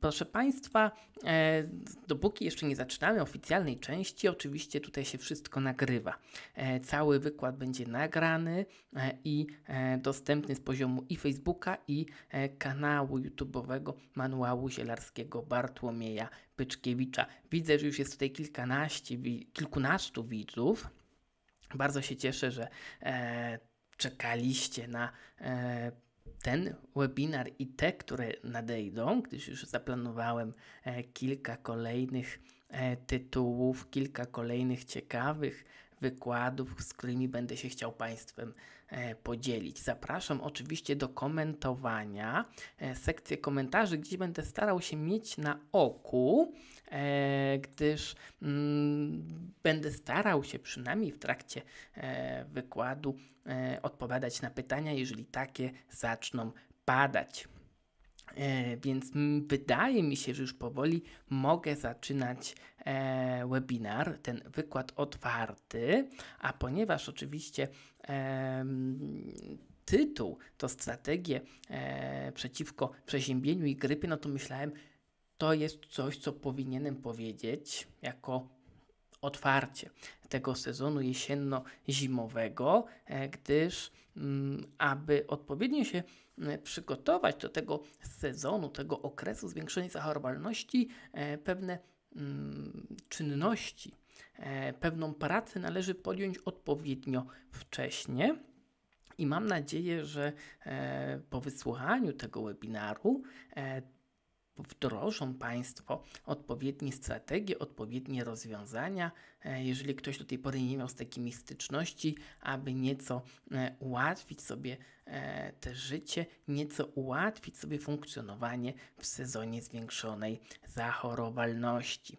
Proszę Państwa, e, dopóki jeszcze nie zaczynamy oficjalnej części, oczywiście tutaj się wszystko nagrywa. E, cały wykład będzie nagrany e, i dostępny z poziomu i Facebooka, i kanału YouTube'owego Manuału Zielarskiego Bartłomieja Pyczkiewicza. Widzę, że już jest tutaj kilkanaście, kilkunastu widzów. Bardzo się cieszę, że czekaliście na ten webinar i te, które nadejdą, gdyż już zaplanowałem e, kilka kolejnych e, tytułów, kilka kolejnych ciekawych wykładów, z którymi będę się chciał Państwem E, podzielić. Zapraszam oczywiście do komentowania, e, sekcję komentarzy, gdzie będę starał się mieć na oku, e, gdyż mm, będę starał się przynajmniej w trakcie wykładu odpowiadać na pytania, jeżeli takie zaczną padać. Więc wydaje mi się, że już powoli mogę zaczynać webinar, ten wykład otwarty, a ponieważ oczywiście tytuł to strategie e, przeciwko przeziębieniu i grypie, no to myślałem, to jest coś, co powinienem powiedzieć jako otwarcie tego sezonu jesienno-zimowego, e, gdyż mm, aby odpowiednio się e, przygotować do tego sezonu, tego okresu zwiększenia zachorowalności, pewne mm, czynności E, pewną pracę należy podjąć odpowiednio wcześnie. I mam nadzieję, że e, po wysłuchaniu tego webinaru e, wdrożą Państwo odpowiednie strategie, odpowiednie rozwiązania, e, jeżeli ktoś do tej pory nie miał z takimi styczności, aby nieco e, ułatwić sobie e, te życie, nieco ułatwić sobie funkcjonowanie w sezonie zwiększonej zachorowalności.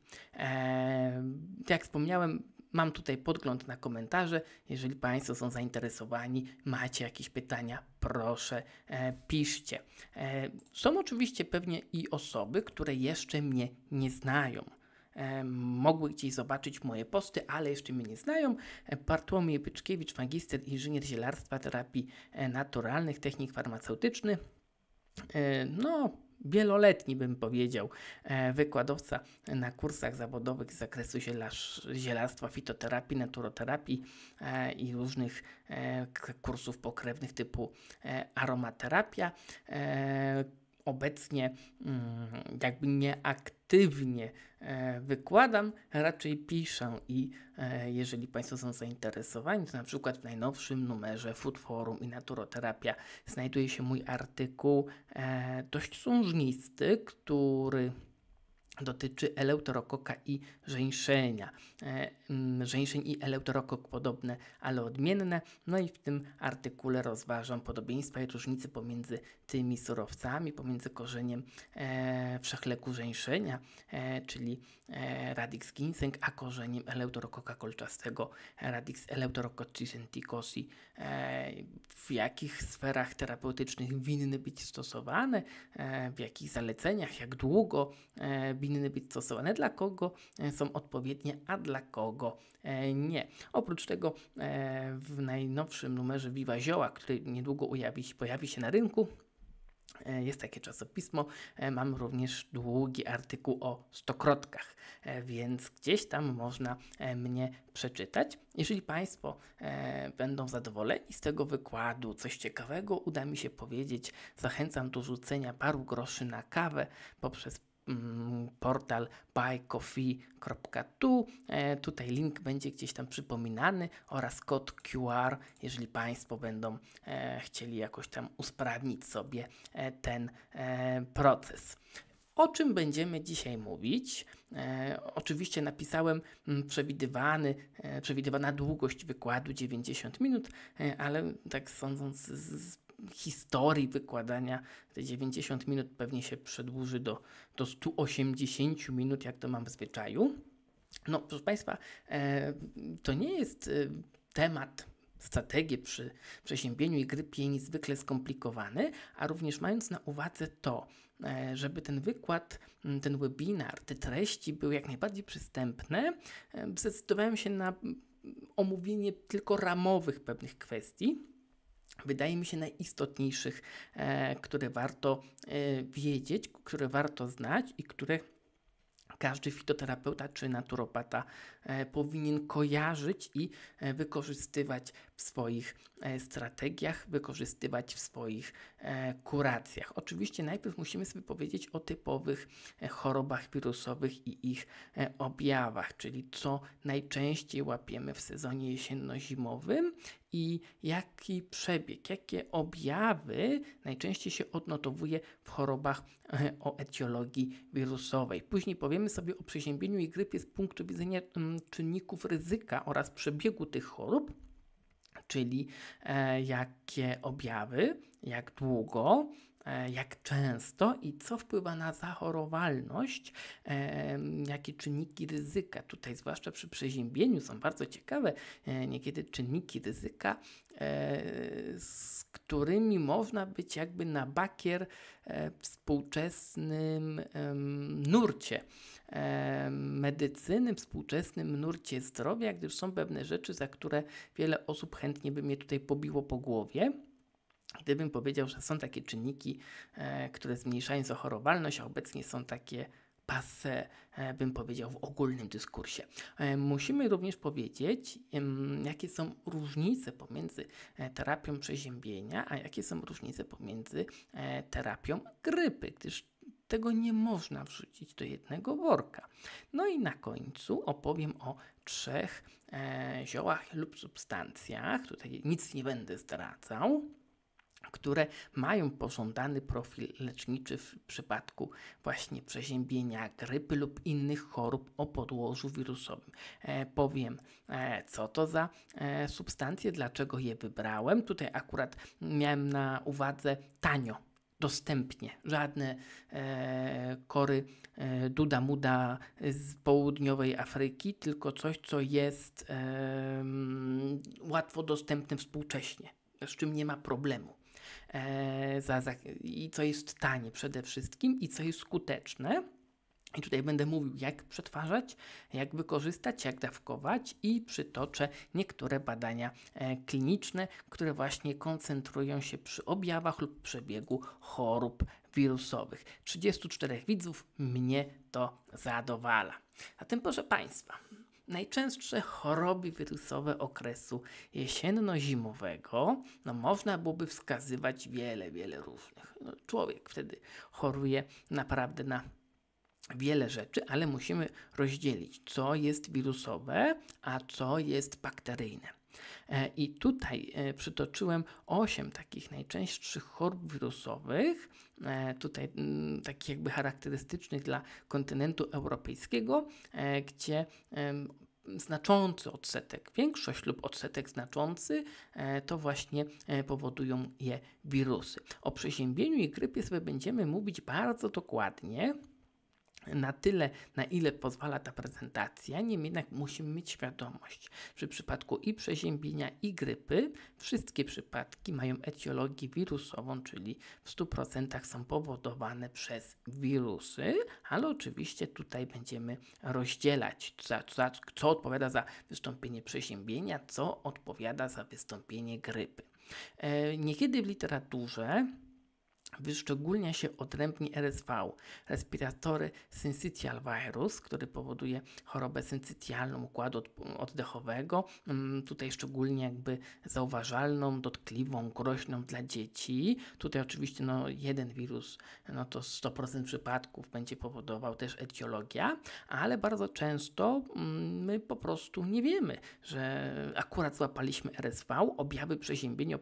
Jak wspomniałem, Mam tutaj podgląd na komentarze. Jeżeli Państwo są zainteresowani, macie jakieś pytania, proszę e, piszcie. E, są oczywiście pewnie i osoby, które jeszcze mnie nie znają. E, mogły gdzieś zobaczyć moje posty, ale jeszcze mnie nie znają. E, Bartłomiej Pyczkiewicz, magister inżynier zielarstwa, terapii e, naturalnych, technik farmaceutycznych. E, no, wieloletni bym powiedział, e, wykładowca na kursach zawodowych z zakresu zielarstwa, fitoterapii, naturoterapii e, i różnych e, kursów pokrewnych typu aromaterapia obecnie mm, jakby nieaktywnie e, wykładam, raczej piszę i e, jeżeli Państwo są zainteresowani, to na przykład w najnowszym numerze Food Forum i Naturoterapia znajduje się mój artykuł e, dość sążnisty, który dotyczy eleutorokoka i żeńszenia. E, mm, żeńszeń i eleutorokok podobne, ale odmienne. No i w tym artykule rozważam podobieństwa i różnice pomiędzy tymi surowcami, pomiędzy korzeniem e, wszechleku żeńszenia, e, czyli e, radix ginseng, a korzeniem eleutorokoka kolczastego, radix eleuterokocicenticosi. E, w jakich sferach terapeutycznych winny być stosowane, e, w jakich zaleceniach, jak długo e, powinny być stosowane, dla kogo e, są odpowiednie, a dla kogo e, nie. Oprócz tego e, w najnowszym numerze Viva Zioła, który niedługo ujawi, pojawi się na rynku, jest takie czasopismo. Mam również długi artykuł o stokrotkach, więc gdzieś tam można mnie przeczytać. Jeżeli Państwo będą zadowoleni z tego wykładu, coś ciekawego uda mi się powiedzieć, zachęcam do rzucenia paru groszy na kawę poprzez Mm, portal buycoffee.tu. E, tutaj link będzie gdzieś tam przypominany oraz kod QR, jeżeli Państwo będą e, chcieli jakoś tam usprawnić sobie e, ten proces. O czym będziemy dzisiaj mówić? oczywiście napisałem mm, przewidywany, przewidywana długość wykładu 90 minut, ale tak sądząc z historii wykładania te 90 minut pewnie się przedłuży do, do 180 minut, jak to mam w zwyczaju. No, proszę Państwa, e, to nie jest e, temat strategie przy przeziębieniu i grypie niezwykle skomplikowany, a również mając na uwadze to, e, żeby ten wykład, ten webinar, te treści były jak najbardziej przystępne, zdecydowałem się na omówienie tylko ramowych pewnych kwestii wydaje mi się najistotniejszych, e, które warto e, wiedzieć, które warto znać i które każdy fitoterapeuta czy naturopata e, powinien kojarzyć i wykorzystywać w swoich e, strategiach, wykorzystywać w swoich e, kuracjach. Oczywiście najpierw musimy sobie powiedzieć o typowych e, chorobach wirusowych i ich objawach, czyli co najczęściej łapiemy w sezonie jesienno-zimowym i jaki przebieg, jakie objawy najczęściej się odnotowuje w chorobach o etiologii wirusowej. Później powiemy sobie o przeziębieniu i grypie z punktu widzenia mm, czynników ryzyka oraz przebiegu tych chorób czyli e, jakie objawy, jak długo, e, jak często i co wpływa na zachorowalność, e, jakie czynniki ryzyka. Tutaj, zwłaszcza przy przeziębieniu, są bardzo ciekawe niekiedy czynniki ryzyka, z którymi można być jakby na bakier współczesnym nurcie medycyny, współczesnym nurcie zdrowia, gdyż są pewne rzeczy, za które wiele osób chętnie by mnie tutaj pobiło po głowie. Gdybym powiedział, że są takie czynniki, e, które zmniejszają zachorowalność, a obecnie są takie passe, e, bym powiedział, w ogólnym dyskursie. E, musimy również powiedzieć, jakie są różnice pomiędzy terapią przeziębienia, a jakie są różnice pomiędzy terapią grypy, gdyż tego nie można wrzucić do jednego worka. No i na końcu opowiem o trzech e, ziołach lub substancjach. Tutaj nic nie będę zdradzał które mają pożądany profil leczniczy w przypadku właśnie przeziębienia, grypy lub innych chorób o podłożu wirusowym. E, powiem, e, co to za e, substancje, dlaczego je wybrałem. Tutaj akurat miałem na uwadze tanio dostępnie. Żadne e, kory e, duda muda z południowej Afryki, tylko coś, co jest e, mm, łatwo dostępne współcześnie, z czym nie ma problemu. E, za, za, I co jest tanie przede wszystkim i co jest skuteczne i tutaj będę mówił, jak przetwarzać, jak wykorzystać, jak dawkować i przytoczę niektóre badania e, kliniczne, które właśnie koncentrują się przy objawach lub przebiegu chorób wirusowych. 34 widzów mnie to zadowala. A tym proszę Państwa, najczęstsze choroby wirusowe okresu jesienno-zimowego, no można byłoby wskazywać wiele, wiele różnych. No, człowiek wtedy choruje naprawdę na wiele rzeczy, ale musimy rozdzielić, co jest wirusowe, a co jest bakteryjne. E, I tutaj e, przytoczyłem 8 takich najczęstszych chorób wirusowych, e, tutaj mm, takich jakby charakterystycznych dla kontynentu europejskiego, gdzie znaczący odsetek, większość lub odsetek znaczący, to właśnie powodują je wirusy. O przeziębieniu i grypie sobie będziemy mówić bardzo dokładnie, na tyle, na ile pozwala ta prezentacja, niemniej jednak musimy mieć świadomość, że w przypadku i przeziębienia, i grypy, wszystkie przypadki mają etiologię wirusową, czyli w 100% są powodowane przez wirusy, ale oczywiście tutaj będziemy rozdzielać, co, co, co odpowiada za wystąpienie przeziębienia, co odpowiada za wystąpienie grypy. E, niekiedy w literaturze Wyszczególnia się odrębni RSV, respiratory syncytial virus, który powoduje chorobę syncytialną układu oddechowego, mm, tutaj szczególnie jakby zauważalną, dotkliwą, groźną dla dzieci. Tutaj oczywiście no, jeden wirus, no to 100% przypadków będzie powodował też etiologia, ale bardzo często mm, my po prostu nie wiemy, że akurat złapaliśmy RSV, objawy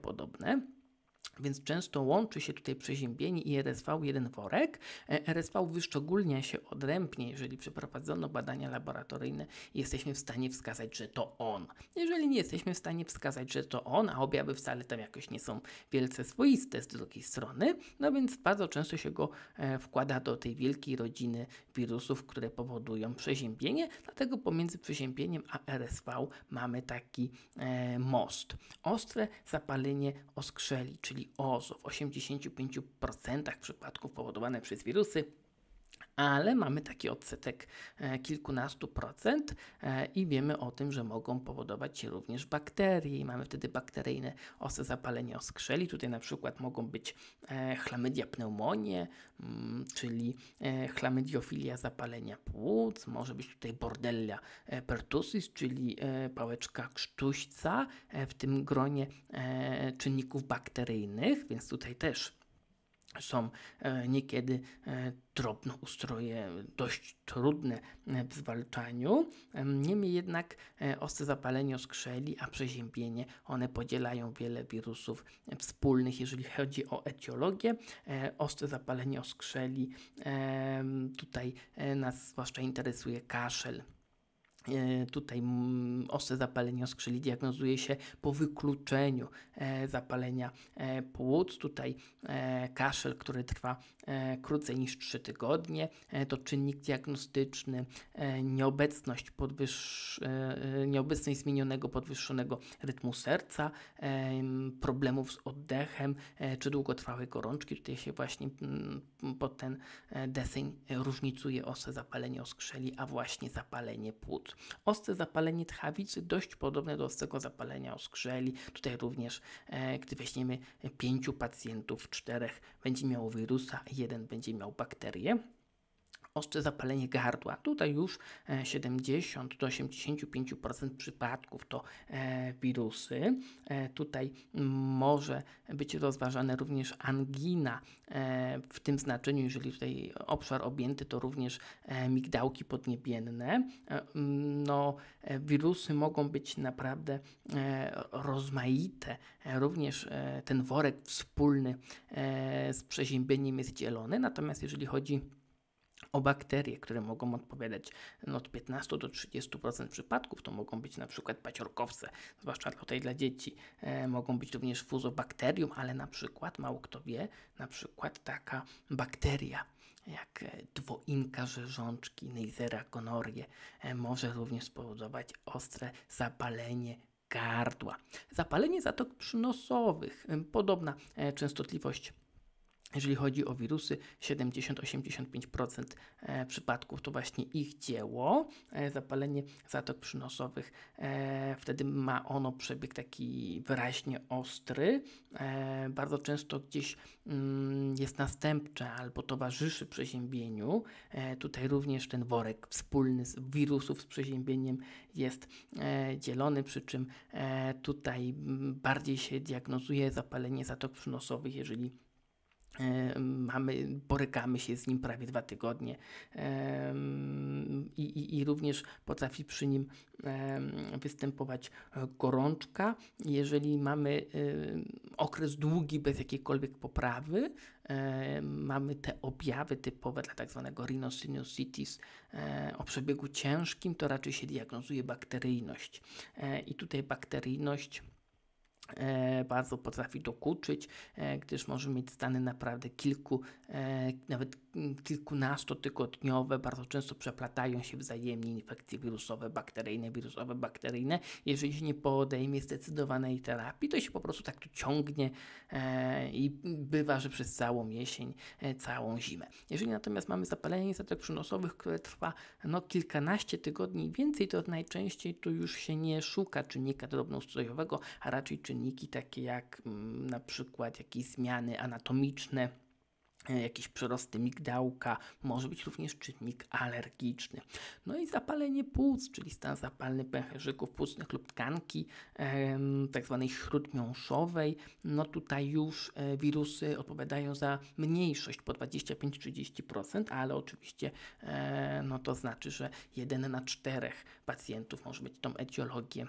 podobne, więc często łączy się tutaj przeziębienie i RSV jeden worek. E, RSV wyszczególnia się odrębnie, jeżeli przeprowadzono badania laboratoryjne i jesteśmy w stanie wskazać, że to on. Jeżeli nie jesteśmy w stanie wskazać, że to on, a objawy wcale tam jakoś nie są wielce swoiste z drugiej strony, no więc bardzo często się go e, wkłada do tej wielkiej rodziny wirusów, które powodują przeziębienie, dlatego pomiędzy przeziębieniem a RSV mamy taki e, most. Ostre zapalenie oskrzeli, czyli o, w 85% przypadków powodowane przez wirusy ale mamy taki odsetek e, kilkunastu procent e, i wiemy o tym, że mogą powodować się również bakterie i mamy wtedy bakteryjne osy zapalenia oskrzeli. Tutaj na przykład mogą być e, chlamydia pneumonie, mm, czyli chlamydiofilia zapalenia płuc, może być tutaj bordelia pertussis, czyli pałeczka krztuśca w tym gronie czynników bakteryjnych, więc tutaj też są e, niekiedy e, drobne ustroje, dość trudne e, w zwalczaniu. Niemniej jednak ostre zapalenie oskrzeli, a przeziębienie, one podzielają wiele wirusów wspólnych. Jeżeli chodzi o etiologię, ostre zapalenie oskrzeli, tutaj nas zwłaszcza interesuje kaszel. E, tutaj mm, ostre zapalenie oskrzyli diagnozuje się po wykluczeniu e, zapalenia e, płuc. Tutaj kaszel, który trwa krócej niż 3 tygodnie, to czynnik diagnostyczny, nieobecność, podwyższ... nieobecność zmienionego podwyższonego rytmu serca, problemów z oddechem czy długotrwałej gorączki. Tutaj się właśnie mm, pod ten deseń różnicuje ostre zapalenie oskrzeli, a właśnie zapalenie płuc. Ostre zapalenie tchawicy, dość podobne do ostrego zapalenia oskrzeli. Tutaj również, e, gdy weźmiemy pięciu pacjentów, czterech będzie miało wirusa, jeden będzie miał bakterię ostre zapalenie gardła. Tutaj już 70 e, do 85% przypadków to e, wirusy. E, tutaj może być rozważane również angina w tym znaczeniu, jeżeli tutaj obszar objęty to również migdałki podniebienne. No, wirusy mogą być naprawdę rozmaite. Również ten worek wspólny z przeziębieniem jest dzielony. Natomiast jeżeli chodzi o bakterie, które mogą odpowiadać no, od 15 do 30% przypadków. To mogą być na przykład paciorkowce, zwłaszcza tutaj dla dzieci. E, mogą być również fuzobakterium, ale na przykład, mało kto wie, na przykład taka bakteria jak e, dwoinka rzeżączki, Neisseria gonorie, e, może również spowodować ostre zapalenie gardła. Zapalenie zatok przynosowych, e, podobna e, częstotliwość jeżeli chodzi o wirusy, 70-85% e, przypadków to właśnie ich dzieło. E, zapalenie zatok przynosowych, e, wtedy ma ono przebieg taki wyraźnie ostry. Bardzo często gdzieś mm, jest następcze albo towarzyszy przeziębieniu. Tutaj również ten worek wspólny z wirusów z przeziębieniem jest dzielony, przy czym tutaj mm, bardziej się diagnozuje zapalenie zatok przynosowych, jeżeli E, mamy, borykamy się z nim prawie dwa tygodnie e, i, i, i również potrafi przy nim e, występować gorączka. Jeżeli mamy okres długi bez jakiejkolwiek poprawy, mamy te objawy typowe dla tak zwanego rhinosinusitis o przebiegu ciężkim, to raczej się diagnozuje bakteryjność. I tutaj bakteryjność E, bardzo potrafi dokuczyć, e, gdyż może mieć stany naprawdę kilku, e, nawet kilkunastotygodniowe, bardzo często przeplatają się wzajemnie infekcje wirusowe, bakteryjne, wirusowe, bakteryjne. Jeżeli się nie podejmie zdecydowanej terapii, to się po prostu tak to ciągnie i bywa, że przez całą jesień, całą zimę. Jeżeli natomiast mamy zapalenie zatek przynosowych, które trwa no, kilkanaście tygodni i więcej, to najczęściej tu już się nie szuka czynnika drobnoustrojowego, a raczej czynnika czynniki takie jak mm, na przykład jakieś zmiany anatomiczne, e, jakieś przerosty migdałka, może być również czynnik alergiczny. No i zapalenie płuc, czyli stan zapalny pęcherzyków płucnych lub tkanki tak zwanej śródmiąższowej. No tutaj już e, wirusy odpowiadają za mniejszość po 25-30%, ale oczywiście e, no to znaczy, że 1 na 4 pacjentów może mieć tą etiologię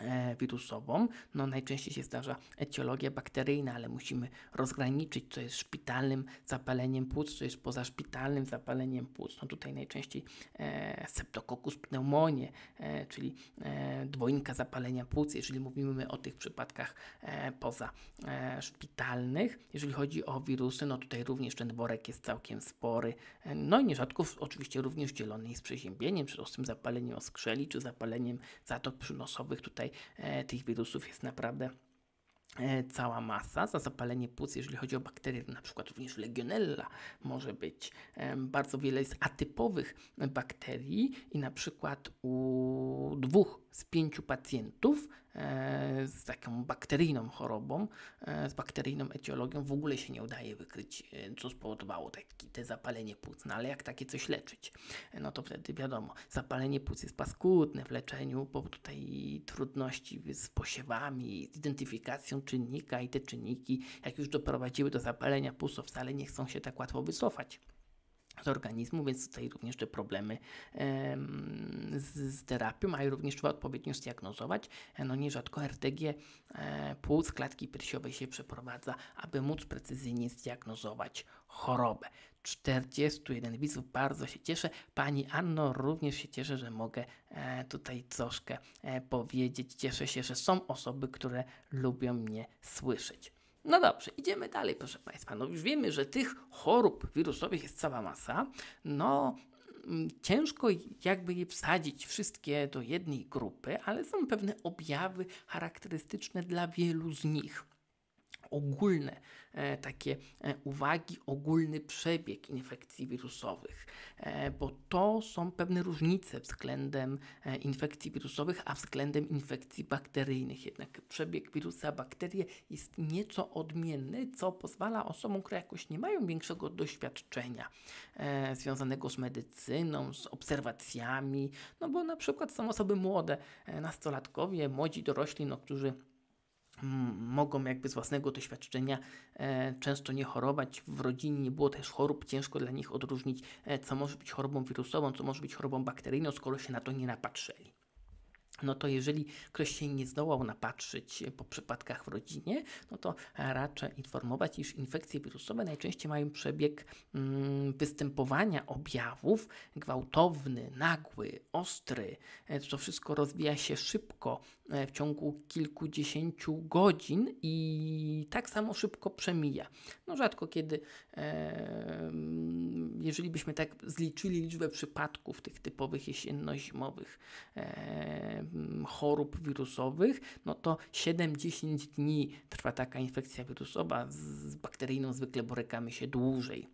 E, wirusową. No, najczęściej się zdarza etiologia bakteryjna, ale musimy rozgraniczyć, co jest szpitalnym zapaleniem płuc, co jest pozaszpitalnym zapaleniem płuc. No, tutaj najczęściej e, septokokus pneumonie, e, czyli e, zapalenia płuc, jeżeli mówimy o tych przypadkach e, pozaszpitalnych. E, jeżeli chodzi o wirusy, no tutaj również ten worek jest całkiem spory. E, no i nierzadko oczywiście również dzielony jest przeziębieniem, czy tym zapaleniem oskrzeli, czy zapaleniem zatok przynosowych. Tutaj tutaj e, tych wirusów jest naprawdę e, cała masa. Za zapalenie płuc, jeżeli chodzi o bakterie, to na przykład również legionella może być. Bardzo wiele jest atypowych bakterii i na przykład u dwóch z pięciu pacjentów e, z taką bakteryjną chorobą, e, z bakteryjną etiologią w ogóle się nie udaje wykryć, e, co spowodowało takie te zapalenie płuc. No ale jak takie coś leczyć? No to wtedy wiadomo, zapalenie płuc jest paskudne w leczeniu, bo tutaj trudności z posiewami, z identyfikacją czynnika i te czynniki, jak już doprowadziły do zapalenia płuc, to wcale nie chcą się tak łatwo wycofać z organizmu, więc tutaj również te problemy z, z terapią, a również trzeba odpowiednio zdiagnozować. E, no nierzadko RTG e, płuc klatki piersiowej się przeprowadza, aby móc precyzyjnie zdiagnozować chorobę. 41 widzów, bardzo się cieszę. Pani Anno, również się cieszę, że mogę e, tutaj troszkę powiedzieć. Cieszę się, że są osoby, które lubią mnie słyszeć. No dobrze, idziemy dalej, proszę Państwa. No już wiemy, że tych chorób wirusowych jest cała masa. No, mm, ciężko jakby je wsadzić wszystkie do jednej grupy, ale są pewne objawy charakterystyczne dla wielu z nich ogólne e, takie e, uwagi, ogólny przebieg infekcji wirusowych, e, bo to są pewne różnice względem infekcji wirusowych, a względem infekcji bakteryjnych. Jednak przebieg wirusa, bakterie jest nieco odmienny, co pozwala osobom, które jakoś nie mają większego doświadczenia związanego z medycyną, z obserwacjami, no bo na przykład są osoby młode, nastolatkowie, młodzi dorośli, no, którzy mogą jakby z własnego doświadczenia e, często nie chorować. W rodzinie nie było też chorób, ciężko dla nich odróżnić, e, co może być chorobą wirusową, co może być chorobą bakteryjną, skoro się na to nie napatrzyli no to jeżeli ktoś się nie zdołał napatrzyć po przypadkach w rodzinie, no to raczej informować, iż infekcje wirusowe najczęściej mają przebieg mm, występowania objawów gwałtowny, nagły, ostry. E, to wszystko rozwija się szybko e, w ciągu kilkudziesięciu godzin i tak samo szybko przemija. No rzadko kiedy, jeżeli byśmy tak zliczyli liczbę przypadków tych typowych jesienno-zimowych Mm, chorób wirusowych, no to 7-10 dni trwa taka infekcja wirusowa, z bakteryjną zwykle borykamy się dłużej.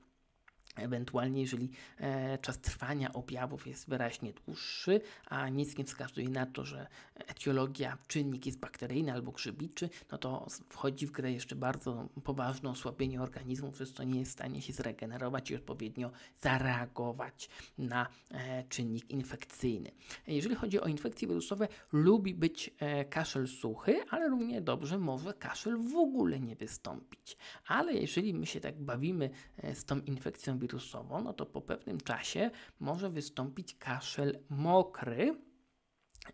Ewentualnie, jeżeli e, czas trwania objawów jest wyraźnie dłuższy, a nic nie wskazuje na to, że etiologia, czynnik jest bakteryjny albo grzybiczy, no to wchodzi w grę jeszcze bardzo poważne osłabienie organizmu, przez co nie jest w stanie się zregenerować i odpowiednio zareagować na e, czynnik infekcyjny. Jeżeli chodzi o infekcje wirusowe, lubi być e, kaszel suchy, ale równie dobrze może kaszel w ogóle nie wystąpić. Ale jeżeli my się tak bawimy e, z tą infekcją wirusową, wirusową, no to po pewnym czasie może wystąpić kaszel mokry.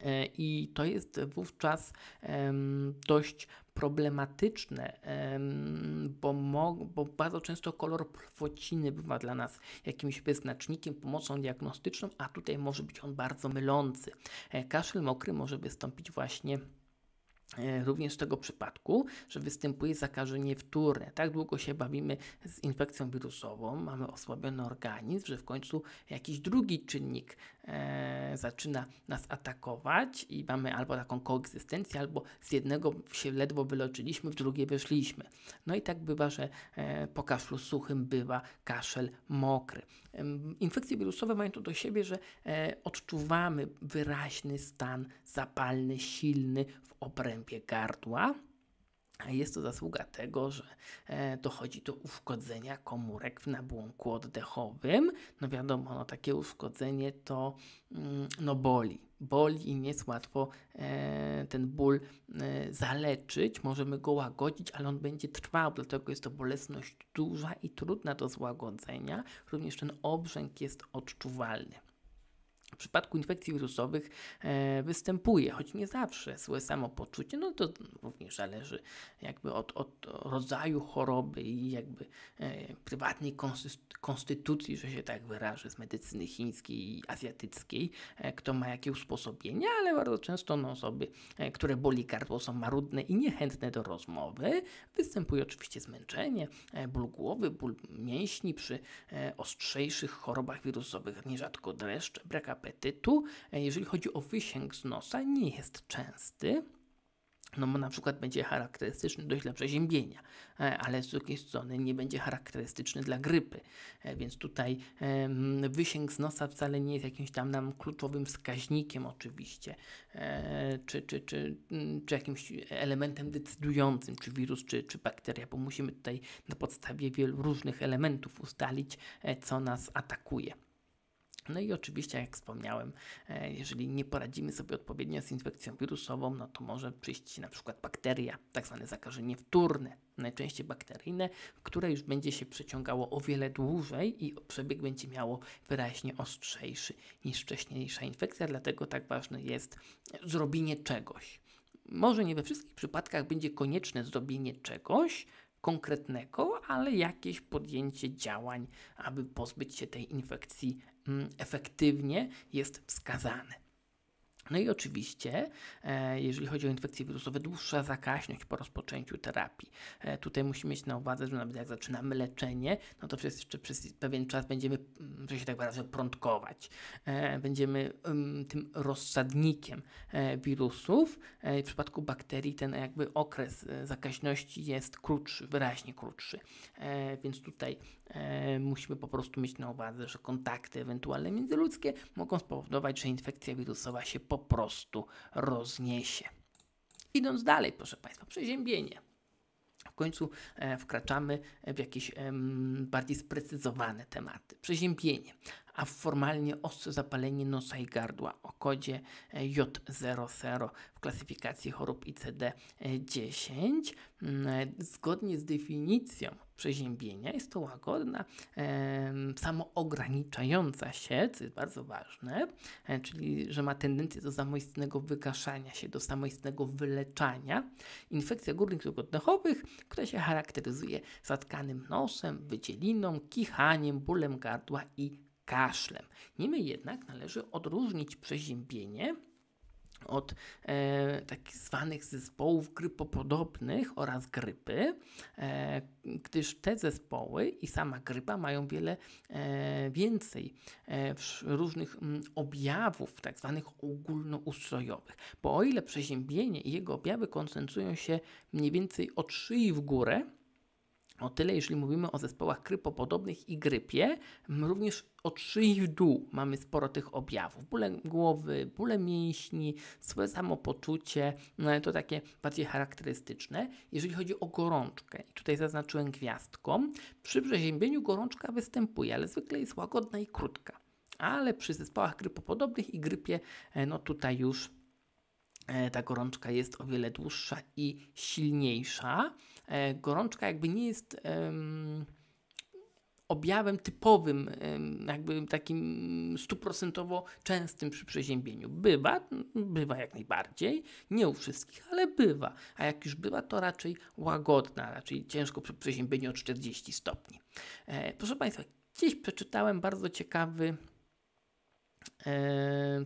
E, I to jest wówczas dość problematyczne, bo, bo, bardzo często kolor płociny bywa dla nas jakimś wyznacznikiem, pomocą diagnostyczną, a tutaj może być on bardzo mylący. E, kaszel mokry może wystąpić właśnie E, również tego przypadku, że występuje zakażenie wtórne. Tak długo się bawimy z infekcją wirusową, mamy osłabiony organizm, że w końcu jakiś drugi czynnik e, zaczyna nas atakować i mamy albo taką koegzystencję, albo z jednego się ledwo wyleczyliśmy, w drugie wyszliśmy. No i tak bywa, że e, po kaszlu suchym bywa kaszel mokry. E, infekcje wirusowe mają to do siebie, że e, odczuwamy wyraźny stan zapalny, silny w obrębie gardła jest to zasługa tego, że e, dochodzi do uszkodzenia komórek w nabłąku oddechowym. No wiadomo, no takie uszkodzenie to mm, no boli. Boli i nie jest łatwo e, ten ból e, zaleczyć. Możemy go łagodzić, ale on będzie trwał, dlatego jest to bolesność duża i trudna do złagodzenia. Również ten obrzęk jest odczuwalny w przypadku infekcji wirusowych e, występuje, choć nie zawsze złe samopoczucie, no to również zależy jakby od, od rodzaju choroby i jakby e, prywatnej konstytucji, że się tak wyrażę, z medycyny chińskiej i azjatyckiej, e, kto ma jakie usposobienia, ale bardzo często no, osoby, e, które boli gardło, są marudne i niechętne do rozmowy. Występuje oczywiście zmęczenie, e, ból głowy, ból mięśni przy e, ostrzejszych chorobach wirusowych, nierzadko dreszcze, brak apetytu, apetytu, e, jeżeli chodzi o wysięg z nosa, nie jest częsty. No, na przykład będzie charakterystyczny dość dla przeziębienia, e, ale z drugiej strony nie będzie charakterystyczny dla grypy. E, więc tutaj wysięg z nosa wcale nie jest jakimś tam nam kluczowym wskaźnikiem, oczywiście, czy, czy, czy, mm, czy jakimś elementem decydującym, czy wirus, czy, czy bakteria, bo musimy tutaj na podstawie wielu różnych elementów ustalić, co nas atakuje. No i oczywiście, jak wspomniałem, e, jeżeli nie poradzimy sobie odpowiednio z infekcją wirusową, no to może przyjść na przykład bakteria, tak zwane zakażenie wtórne, najczęściej bakteryjne, które już będzie się przeciągało o wiele dłużej i przebieg będzie miało wyraźnie ostrzejszy niż wcześniejsza infekcja, dlatego tak ważne jest zrobienie czegoś. Może nie we wszystkich przypadkach będzie konieczne zrobienie czegoś, konkretnego, ale jakieś podjęcie działań, aby pozbyć się tej infekcji mm, efektywnie jest wskazane. No i oczywiście, e, jeżeli chodzi o infekcje wirusowe, dłuższa zakaźność po rozpoczęciu terapii. E, tutaj musimy mieć na uwadze, że nawet jak zaczynamy leczenie, no to przez, jeszcze przez pewien czas będziemy, że mm, się tak wyrażę, prądkować. E, będziemy tym rozsadnikiem wirusów. W przypadku bakterii ten jakby okres zakaźności jest krótszy, wyraźnie krótszy. Więc tutaj E, musimy po prostu mieć na uwadze, że kontakty ewentualne międzyludzkie mogą spowodować, że infekcja wirusowa się po prostu rozniesie. Idąc dalej, proszę Państwa, przeziębienie. W końcu e, wkraczamy w jakieś bardziej sprecyzowane tematy. Przeziębienie, a formalnie ostre zapalenie nosa i gardła o kodzie e, J00 w klasyfikacji chorób ICD-10. Mm, zgodnie z definicją przeziębienia. Jest to łagodna, e, samoograniczająca się, co jest bardzo ważne, e, czyli że ma tendencję do samoistnego wygaszania się, do samoistnego wyleczania. Infekcja górnych dróg oddechowych, która się charakteryzuje zatkanym nosem, wydzieliną, kichaniem, bólem gardła i kaszlem. Niemniej jednak należy odróżnić przeziębienie od e, tak zwanych zespołów grypopodobnych oraz grypy, e, gdyż te zespoły i sama grypa mają wiele e, więcej e, różnych m, objawów, tak zwanych ogólnoustrojowych. Bo o ile przeziębienie i jego objawy koncentrują się mniej więcej od szyi w górę, o tyle, jeżeli mówimy o zespołach krypopodobnych i grypie, również od szyi w dół mamy sporo tych objawów. Bóle głowy, bóle mięśni, złe samopoczucie, no to takie bardziej charakterystyczne. Jeżeli chodzi o gorączkę, i tutaj zaznaczyłem gwiazdką, przy przeziębieniu gorączka występuje, ale zwykle jest łagodna i krótka. Ale przy zespołach grypopodobnych i grypie, e, no tutaj już e, ta gorączka jest o wiele dłuższa i silniejsza. E, gorączka jakby nie jest objawem typowym, jakby takim stuprocentowo częstym przy przeziębieniu. Bywa, bywa jak najbardziej, nie u wszystkich, ale bywa. A jak już bywa, to raczej łagodna, raczej ciężko przy przeziębieniu o 40 stopni. E, proszę Państwa, gdzieś przeczytałem bardzo ciekawy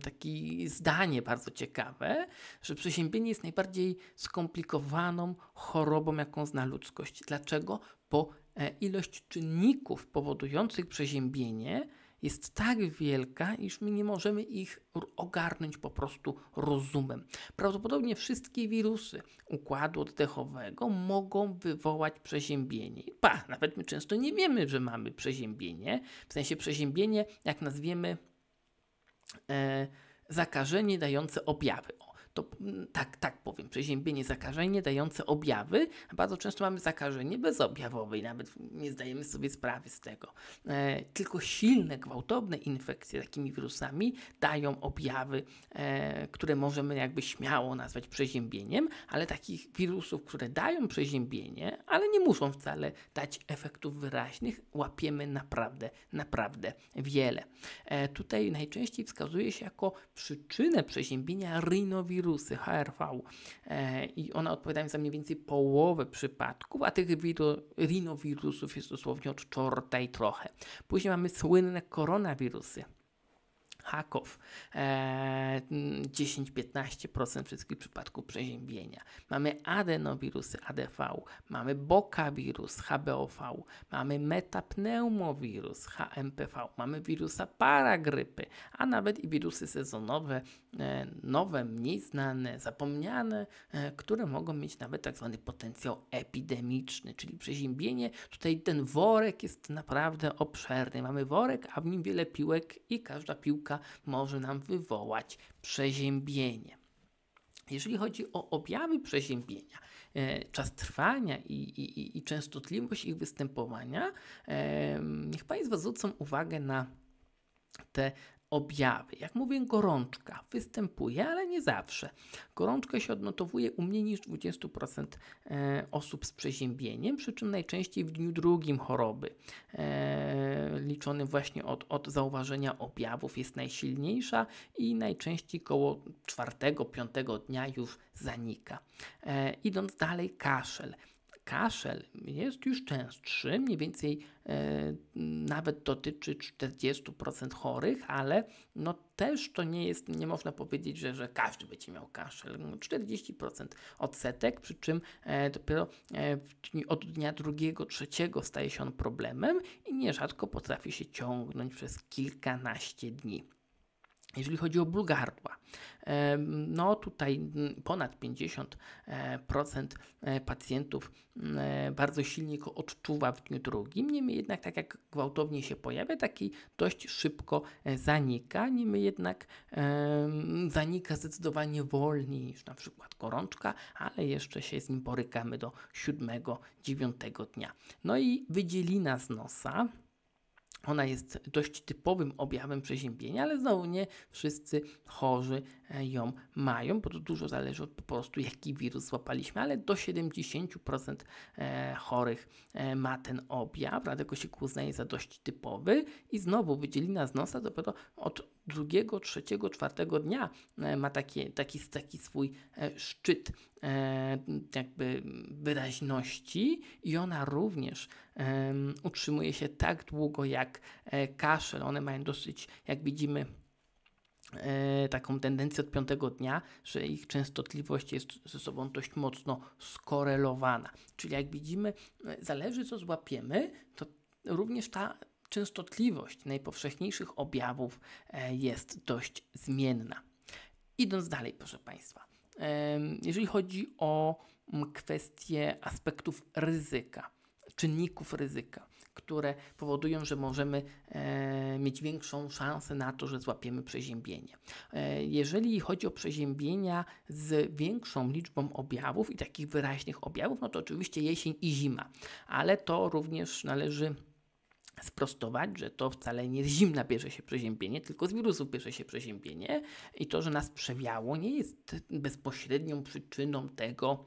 takie zdanie bardzo ciekawe, że przeziębienie jest najbardziej skomplikowaną chorobą, jaką zna ludzkość. Dlaczego? Bo e, ilość czynników powodujących przeziębienie jest tak wielka, iż my nie możemy ich ogarnąć po prostu rozumem. Prawdopodobnie wszystkie wirusy układu oddechowego mogą wywołać przeziębienie. Pa, nawet my często nie wiemy, że mamy przeziębienie. W sensie przeziębienie, jak nazwiemy E, zakażenie dające objawy to mm, tak, tak powiem, przeziębienie zakażenie dające objawy, bardzo często mamy zakażenie bezobjawowe i nawet nie zdajemy sobie sprawy z tego. E, tylko silne, gwałtowne infekcje takimi wirusami dają objawy, e, które możemy jakby śmiało nazwać przeziębieniem, ale takich wirusów, które dają przeziębienie, ale nie muszą wcale dać efektów wyraźnych, łapiemy naprawdę, naprawdę wiele. E, tutaj najczęściej wskazuje się jako przyczynę przeziębienia rinowirusa wirusy HRV e, i one odpowiadają za mniej więcej połowę przypadków, a tych rinowirusów jest dosłownie od czwartej i trochę. Później mamy słynne koronawirusy haków. E, 10-15% wszystkich przypadków przeziębienia. Mamy adenowirusy ADV, mamy bokawirus HBOV, mamy metapneumowirus HMPV, mamy wirusa paragrypy, a nawet i wirusy sezonowe, e, nowe, mniej znane, zapomniane, e, które mogą mieć nawet tak zwany potencjał epidemiczny, czyli przeziębienie. Tutaj ten worek jest naprawdę obszerny. Mamy worek, a w nim wiele piłek i każda piłka pomyłka może nam wywołać przeziębienie. Jeżeli chodzi o objawy przeziębienia, e, czas trwania i, i, i, częstotliwość ich występowania, e, niech Państwo zwrócą uwagę na te objawy. Jak mówię, gorączka występuje, ale nie zawsze. Gorączkę się odnotowuje u mniej niż 20% e, osób z przeziębieniem, przy czym najczęściej w dniu drugim choroby, e, liczony właśnie od, od zauważenia objawów, jest najsilniejsza i najczęściej koło 4-5 dnia już zanika. E, idąc dalej, kaszel. Kaszel jest już częstszy, mniej więcej e, nawet dotyczy 40% chorych, ale no też to nie jest, nie można powiedzieć, że, że każdy będzie miał kaszel. 40% no, odsetek, przy czym e, dopiero e, od dnia drugiego, trzeciego staje się on problemem i nierzadko potrafi się ciągnąć przez kilkanaście dni. Jeżeli chodzi o ból gardła, no tutaj ponad 50% e, e, pacjentów e, bardzo silnie go odczuwa w dniu drugim. Niemniej jednak, tak jak gwałtownie się pojawia, taki dość szybko zanika. Niemniej jednak zanika zdecydowanie wolniej niż na przykład gorączka, ale jeszcze się z nim borykamy do 7-9 dnia. No i wydzielina z nosa, ona jest dość typowym objawem przeziębienia, ale znowu nie wszyscy chorzy e, ją mają, bo to dużo zależy od po prostu jaki wirus złapaliśmy, ale do 70% e, chorych e, ma ten objaw. Dlatego się go uznaje za dość typowy i znowu wydzielina z nosa dopiero od drugiego, trzeciego, czwartego dnia e, ma taki, taki, taki swój e, szczyt e, jakby wyraźności i ona również utrzymuje się tak długo jak kaszel. One mają dosyć, jak widzimy, taką tendencję od piątego dnia, że ich częstotliwość jest ze sobą dość mocno skorelowana. Czyli jak widzimy, zależy co złapiemy, to również ta częstotliwość najpowszechniejszych objawów e, jest dość zmienna. Idąc dalej, proszę Państwa, e, jeżeli chodzi o mm, kwestie aspektów ryzyka, czynników ryzyka, które powodują, że możemy e, mieć większą szansę na to, że złapiemy przeziębienie. jeżeli chodzi o przeziębienia z większą liczbą objawów i takich wyraźnych objawów, no to oczywiście jesień i zima, ale to również należy sprostować, że to wcale nie z zimna bierze się przeziębienie, tylko z wirusów bierze się przeziębienie i to, że nas przewiało, nie jest bezpośrednią przyczyną tego,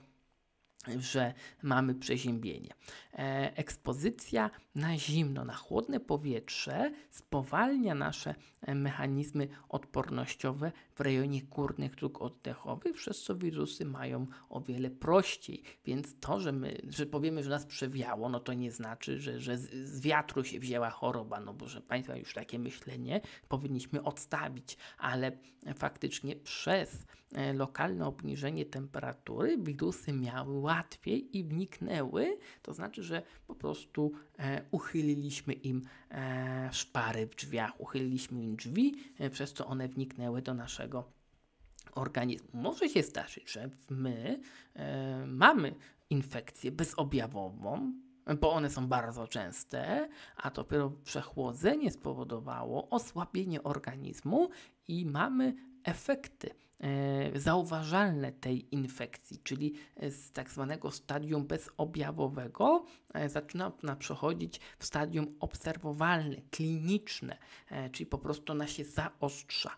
że mamy przeziębienie. E, ekspozycja na zimno, na chłodne powietrze spowalnia nasze e, mechanizmy odpornościowe w rejonie górnych dróg oddechowych, przez co wirusy mają o wiele prościej. Więc to, że my, że powiemy, że nas przewiało, no to nie znaczy, że, że z wiatru się wzięła choroba, no bo że Państwa już takie myślenie powinniśmy odstawić, ale faktycznie przez e, lokalne obniżenie temperatury wirusy miały łatwiej i wniknęły, to znaczy, że po prostu E, uchyliliśmy im e, szpary w drzwiach, uchyliliśmy im drzwi, e, przez co one wniknęły do naszego organizmu. Może się zdarzyć, że my mamy infekcję bezobjawową, bo one są bardzo częste, a dopiero przechłodzenie spowodowało osłabienie organizmu i mamy efekty E, zauważalne tej infekcji, czyli z tak zwanego stadium bezobjawowego e, zaczyna ona przechodzić w stadium obserwowalne, kliniczne, e, czyli po prostu ona się zaostrza.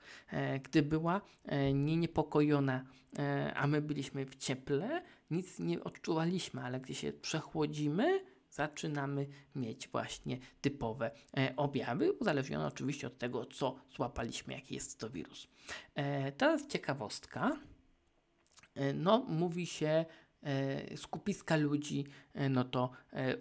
Gdy była nie niepokojona, a my byliśmy w cieple, nic nie odczuwaliśmy, ale gdy się przechłodzimy, zaczynamy mieć właśnie typowe e, objawy, uzależnione oczywiście od tego, co złapaliśmy, jaki jest to wirus. E, teraz ciekawostka. E, no, mówi się skupiska ludzi, no to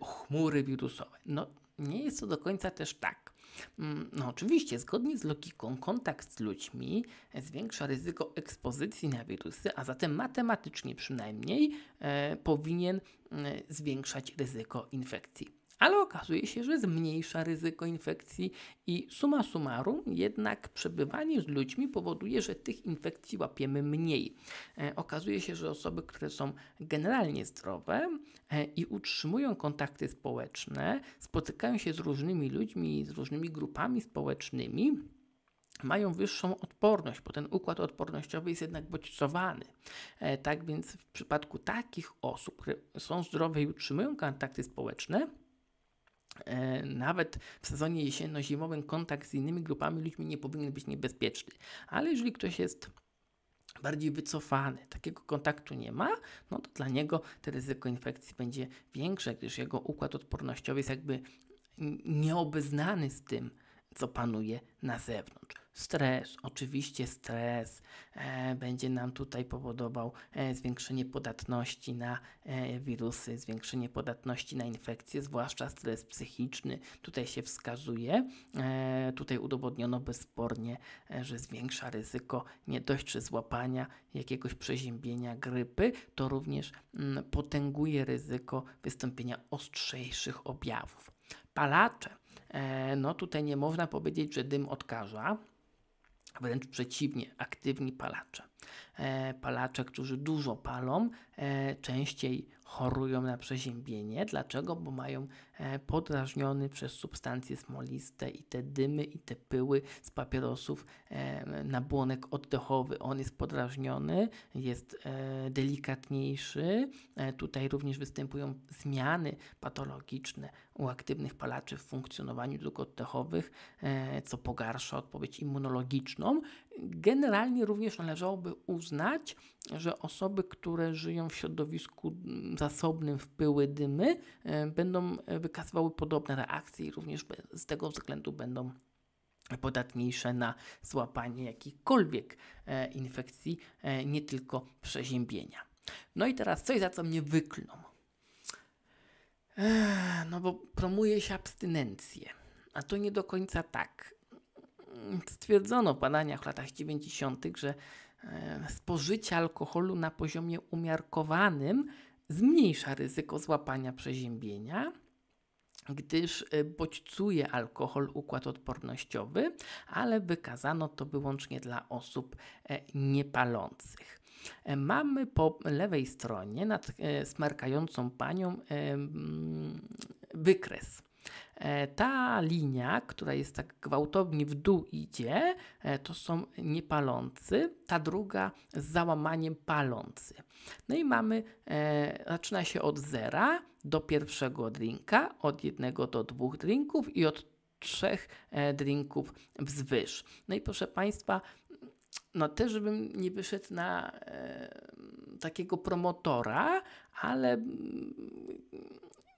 chmury wirusowe. No, nie jest to do końca też tak. Mm, no oczywiście, zgodnie z logiką, kontakt z ludźmi zwiększa ryzyko ekspozycji na wirusy, a zatem matematycznie przynajmniej e, powinien e, zwiększać ryzyko infekcji. Ale okazuje się, że zmniejsza ryzyko infekcji i suma summarum jednak przebywanie z ludźmi powoduje, że tych infekcji łapiemy mniej. E, okazuje się, że osoby, które są generalnie zdrowe e, i utrzymują kontakty społeczne, spotykają się z różnymi ludźmi, z różnymi grupami społecznymi, mają wyższą odporność, bo ten układ odpornościowy jest jednak bodźcowany. E, tak więc w przypadku takich osób, które są zdrowe i utrzymują kontakty społeczne, E, nawet w sezonie jesienno-zimowym kontakt z innymi grupami ludźmi nie powinien być niebezpieczny. Ale jeżeli ktoś jest bardziej wycofany, takiego kontaktu nie ma, no to dla niego to ryzyko infekcji będzie większe, gdyż jego układ odpornościowy jest jakby nieobeznany z tym, co panuje na zewnątrz. Stres, oczywiście stres e, będzie nam tutaj powodował e, zwiększenie podatności na e, wirusy, zwiększenie podatności na infekcje, zwłaszcza stres psychiczny. Tutaj się wskazuje, e, tutaj udowodniono bezspornie, e, że zwiększa ryzyko nie dość czy złapania jakiegoś przeziębienia grypy, to również m, mm, potęguje ryzyko wystąpienia ostrzejszych objawów. Palacze. E, no tutaj nie można powiedzieć, że dym odkaża, wręcz przeciwnie, aktywni palacze. E, palacze, którzy dużo palą, e, częściej chorują na przeziębienie. Dlaczego? Bo mają e, podrażniony przez substancje smoliste i te dymy i te pyły z papierosów e, nabłonek oddechowy. On jest podrażniony, jest e, delikatniejszy. Tutaj również występują zmiany patologiczne u aktywnych palaczy w funkcjonowaniu dróg oddechowych, co pogarsza odpowiedź immunologiczną, Generalnie również należałoby uznać, że osoby, które żyją w środowisku zasobnym w pyły dymy, e, będą wykazywały podobne reakcje i również z tego względu będą podatniejsze na złapanie jakichkolwiek e, infekcji, e, nie tylko przeziębienia. No i teraz coś, za co mnie wyklną. No bo promuje się abstynencję, a to nie do końca tak. Mm, stwierdzono w badaniach w latach 90., że e, spożycie alkoholu na poziomie umiarkowanym zmniejsza ryzyko złapania przeziębienia, gdyż e, bodźcuje alkohol układ odpornościowy, ale wykazano to wyłącznie dla osób e, niepalących. Mamy po lewej stronie nad smarkającą panią wykres E, ta linia, która jest tak gwałtownie w dół idzie, e, to są niepalący, ta druga z załamaniem palący. No i mamy, e, zaczyna się od zera do pierwszego drinka, od jednego do dwóch drinków i od trzech drinków wzwyż. No i proszę Państwa, no też bym nie wyszedł na takiego promotora, ale mm,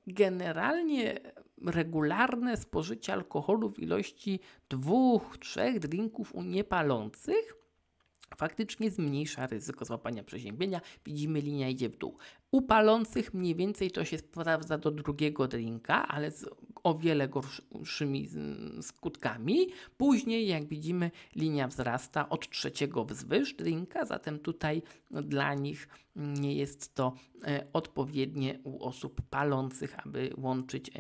generalnie regularne spożycie alkoholu w ilości dwóch, trzech drinków u niepalących faktycznie zmniejsza ryzyko złapania przeziębienia. Widzimy, linia idzie w dół. U palących mniej więcej to się sprawdza do drugiego drinka, ale z o wiele gorszymi skutkami. Później, jak widzimy, linia wzrasta od trzeciego wzwyż drinka, zatem tutaj dla nich nie jest to e, odpowiednie u osób palących, aby łączyć e,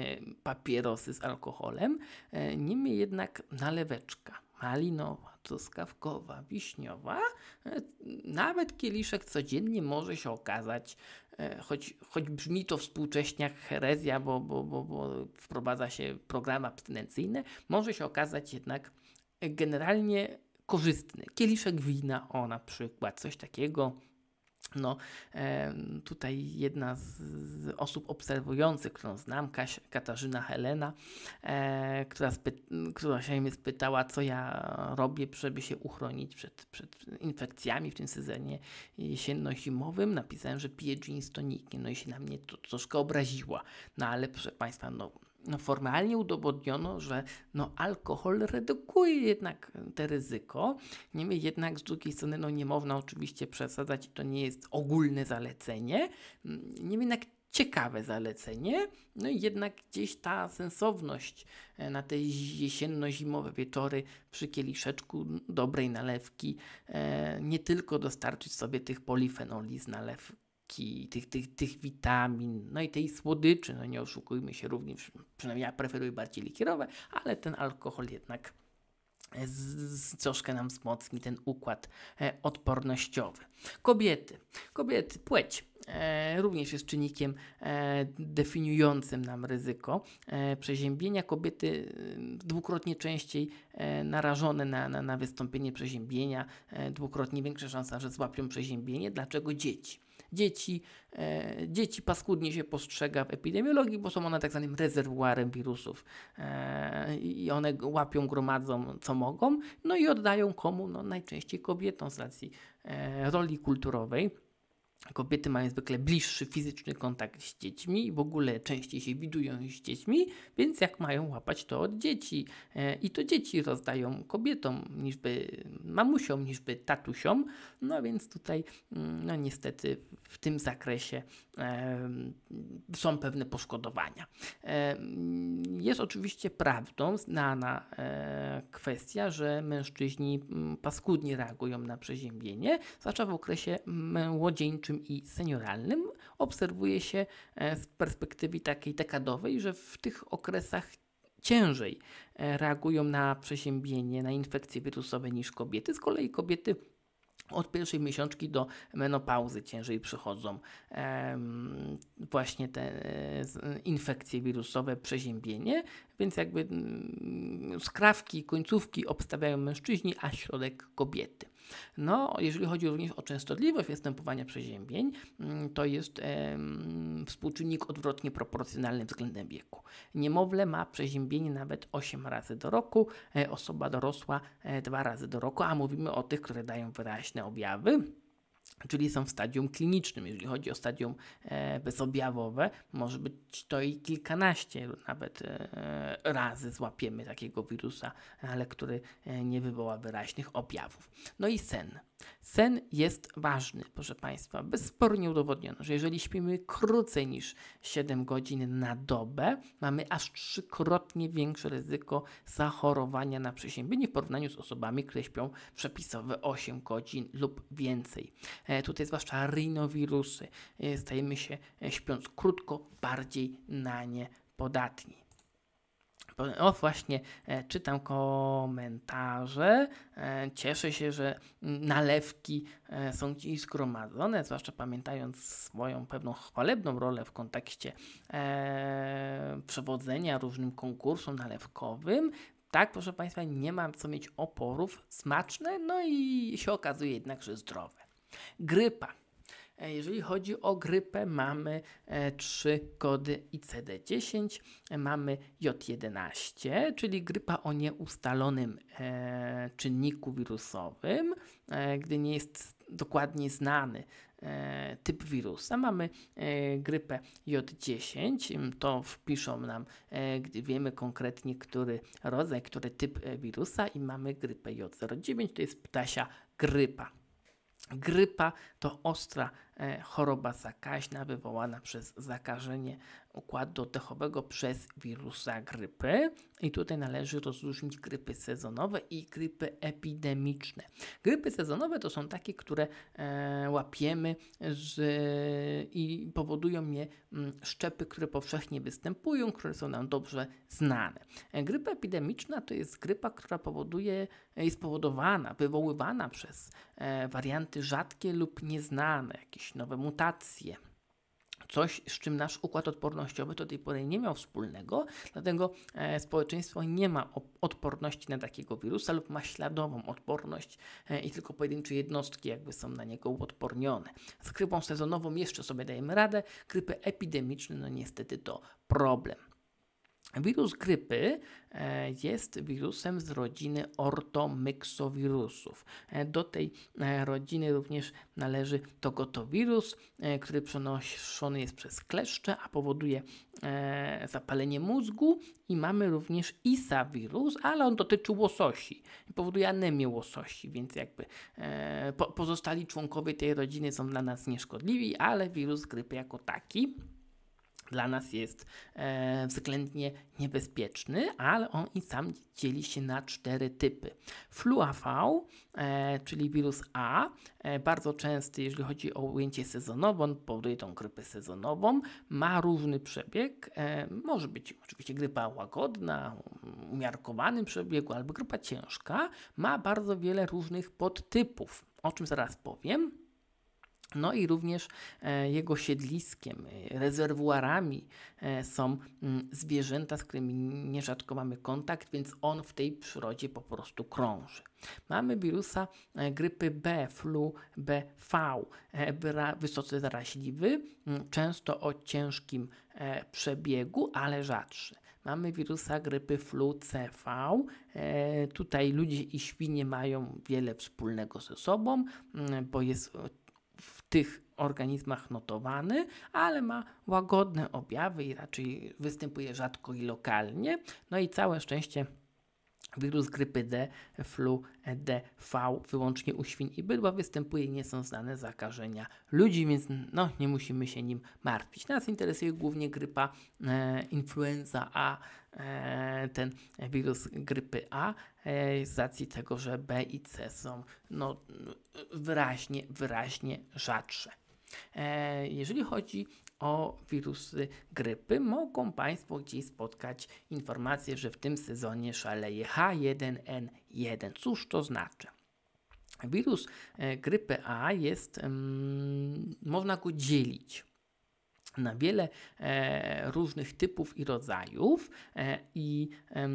papierosy z alkoholem. E, niemniej jednak naleweczka malinowa, truskawkowa, wiśniowa, e, nawet kieliszek codziennie może się okazać, e, choć, choć brzmi to współcześnie herezja, bo, bo, bo, bo wprowadza się programy abstynencyjne, może się okazać jednak generalnie korzystny. Kieliszek wina, o na przykład, coś takiego no, tutaj jedna z osób obserwujących, którą znam, Kaś, Katarzyna Helena, e, która, spy- która się mnie spytała, co ja robię, żeby się uchronić przed, przed infekcjami w tym sezonie jesienno-zimowym. Napisałem, że piję gin z tonikiem, no i się na mnie to troszkę obraziła. No ale proszę Państwa, no, no, formalnie udowodniono, że no, alkohol redukuje jednak te ryzyko. Niemniej jednak z drugiej strony no, nie można oczywiście przesadzać i to nie jest ogólne zalecenie. Niemniej jednak ciekawe zalecenie, no i jednak gdzieś ta sensowność e, na te jesienno-zimowe wieczory przy kieliszeczku dobrej nalewki, e, nie tylko dostarczyć sobie tych polifenoli z nalewki, tych, tych, tych witamin, no i tej słodyczy, no nie oszukujmy się również, przynajmniej ja preferuję bardziej likierowe, ale ten alkohol jednak z, z, troszkę nam wzmocni ten układ e, odpornościowy. Kobiety, kobiety, płeć. E, również jest czynnikiem e, definiującym nam ryzyko e, przeziębienia. Kobiety e, dwukrotnie częściej e, narażone na, na, na wystąpienie przeziębienia, dwukrotnie większa szansa, że złapią przeziębienie. Dlaczego dzieci? Dzieci, e, dzieci paskudnie się postrzega w epidemiologii, bo są one tak zwanym rezerwuarem wirusów e, i one łapią, gromadzą co mogą, no i oddają komu? No, najczęściej kobietom z racji e, roli kulturowej. Kobiety mają zwykle bliższy fizyczny kontakt z dziećmi, w ogóle częściej się widują z dziećmi, więc jak mają łapać to od dzieci? E, I to dzieci rozdają kobietom, niżby mamusiom, niżby tatusiom. No więc tutaj, mm, no niestety, w tym zakresie są pewne poszkodowania. jest oczywiście prawdą znana e, kwestia, że mężczyźni mm, paskudnie reagują na przeziębienie, zwłaszcza w okresie mm, młodzieńczym i senioralnym obserwuje się e, z perspektywy takiej dekadowej, że w tych okresach ciężej e, reagują na przeziębienie, na infekcje wirusowe niż kobiety. Z kolei kobiety od pierwszej miesiączki do menopauzy ciężej przychodzą właśnie te e, infekcje wirusowe, przeziębienie, więc jakby mm, skrawki, końcówki obstawiają mężczyźni, a środek kobiety. No, jeżeli chodzi również o częstotliwość występowania przeziębień, mm, to jest e, współczynnik odwrotnie proporcjonalny względem wieku. Niemowlę ma przeziębienie nawet 8 razy do roku, e, osoba dorosła e, 2 razy do roku, a mówimy o tych, które dają wyraźne objawy czyli są w stadium klinicznym. Jeżeli chodzi o stadium e, bezobjawowe, może być to i kilkanaście nawet e, razy złapiemy takiego wirusa, ale który e, nie wywoła wyraźnych objawów. No i sen. Sen jest ważny, proszę Państwa. Bezspornie udowodniono, że jeżeli śpimy krócej niż 7 godzin na dobę, mamy aż trzykrotnie większe ryzyko zachorowania na przeziębienie w porównaniu z osobami, które śpią przepisowe 8 godzin lub więcej. E, tutaj zwłaszcza rinowirusy e, stajemy się e, śpiąc krótko bardziej na nie podatni. O właśnie, e, czytam komentarze. E, cieszę się, że nalewki e, są dziś zgromadzone, zwłaszcza pamiętając swoją pewną chwalebną rolę w kontekście przewodzenia różnym konkursom nalewkowym. Tak, proszę Państwa, nie mam co mieć oporów, smaczne, no i się okazuje jednak, że zdrowe. Grypa E, jeżeli chodzi o grypę, mamy e, trzy kody ICD-10, e, mamy J11, czyli grypa o nieustalonym czynniku wirusowym, gdy nie jest dokładnie znany typ wirusa. Mamy grypę J10, to wpiszą nam, gdy wiemy konkretnie, który rodzaj, który typ wirusa i mamy grypę J09, to jest ptasia grypa. Grypa to ostra E, choroba zakaźna wywołana przez zakażenie układu oddechowego przez wirusa grypy. I tutaj należy rozróżnić grypy sezonowe i grypy epidemiczne. Grypy sezonowe to są takie, które e, łapiemy z, i powodują je mm, szczepy, które powszechnie występują, które są nam dobrze znane. E, grypa epidemiczna to jest grypa, która powoduje, jest powodowana, wywoływana przez warianty rzadkie lub nieznane, jakieś nowe mutacje. Coś, z czym nasz układ odpornościowy do tej pory nie miał wspólnego, dlatego e, społeczeństwo nie ma odporności na takiego wirusa lub ma śladową odporność e, i tylko pojedyncze jednostki jakby są na niego uodpornione. Z krypą sezonową jeszcze sobie dajemy radę, grypy epidemiczne no niestety to problem. Wirus grypy e, jest wirusem z rodziny ortomyksowirusów. E, do tej e, rodziny również należy togotowirus, który przenoszony jest przez kleszcze, a powoduje zapalenie mózgu i mamy również isawirus, ale on dotyczy łososi powoduje anemię łososi, więc jakby pozostali członkowie tej rodziny są dla nas nieszkodliwi, ale wirus grypy jako taki dla nas jest e, względnie niebezpieczny, ale on i sam dzieli się na cztery typy. FluAV, e, czyli wirus A, e, bardzo częsty, jeżeli chodzi o ujęcie sezonowe, on powoduje tą grypę sezonową, ma różny przebieg, e, może być oczywiście grypa łagodna, umiarkowany przebiegu albo grypa ciężka, ma bardzo wiele różnych podtypów, o czym zaraz powiem. No i również e, jego siedliskiem, e, rezerwuarami e, są mm, zwierzęta, z którymi nierzadko mamy kontakt, więc on w tej przyrodzie po prostu krąży. Mamy wirusa grypy B, flu BV, wysoce zaraźliwy, mm, często o ciężkim przebiegu, ale rzadszy mamy wirusa grypy flu CV. E, tutaj ludzie i świnie mają wiele wspólnego ze sobą, mm, bo jest tych organizmach notowany, ale ma łagodne objawy i raczej występuje rzadko i lokalnie. No i całe szczęście Wirus grypy D, flu, DV wyłącznie u świń i bydła występuje i nie są znane zakażenia ludzi, więc no, nie musimy się nim martwić. Nas interesuje głównie grypa, e, influenza A, E, ten wirus grypy A e, z racji tego, że B i C są no, wyraźnie, wyraźnie rzadsze. E, jeżeli chodzi o wirusy grypy, mogą Państwo gdzieś spotkać informację, że w tym sezonie szaleje H1N1. Cóż to znaczy? Wirus grypy A jest, mm, można go dzielić na wiele e, różnych typów i rodzajów e, i e,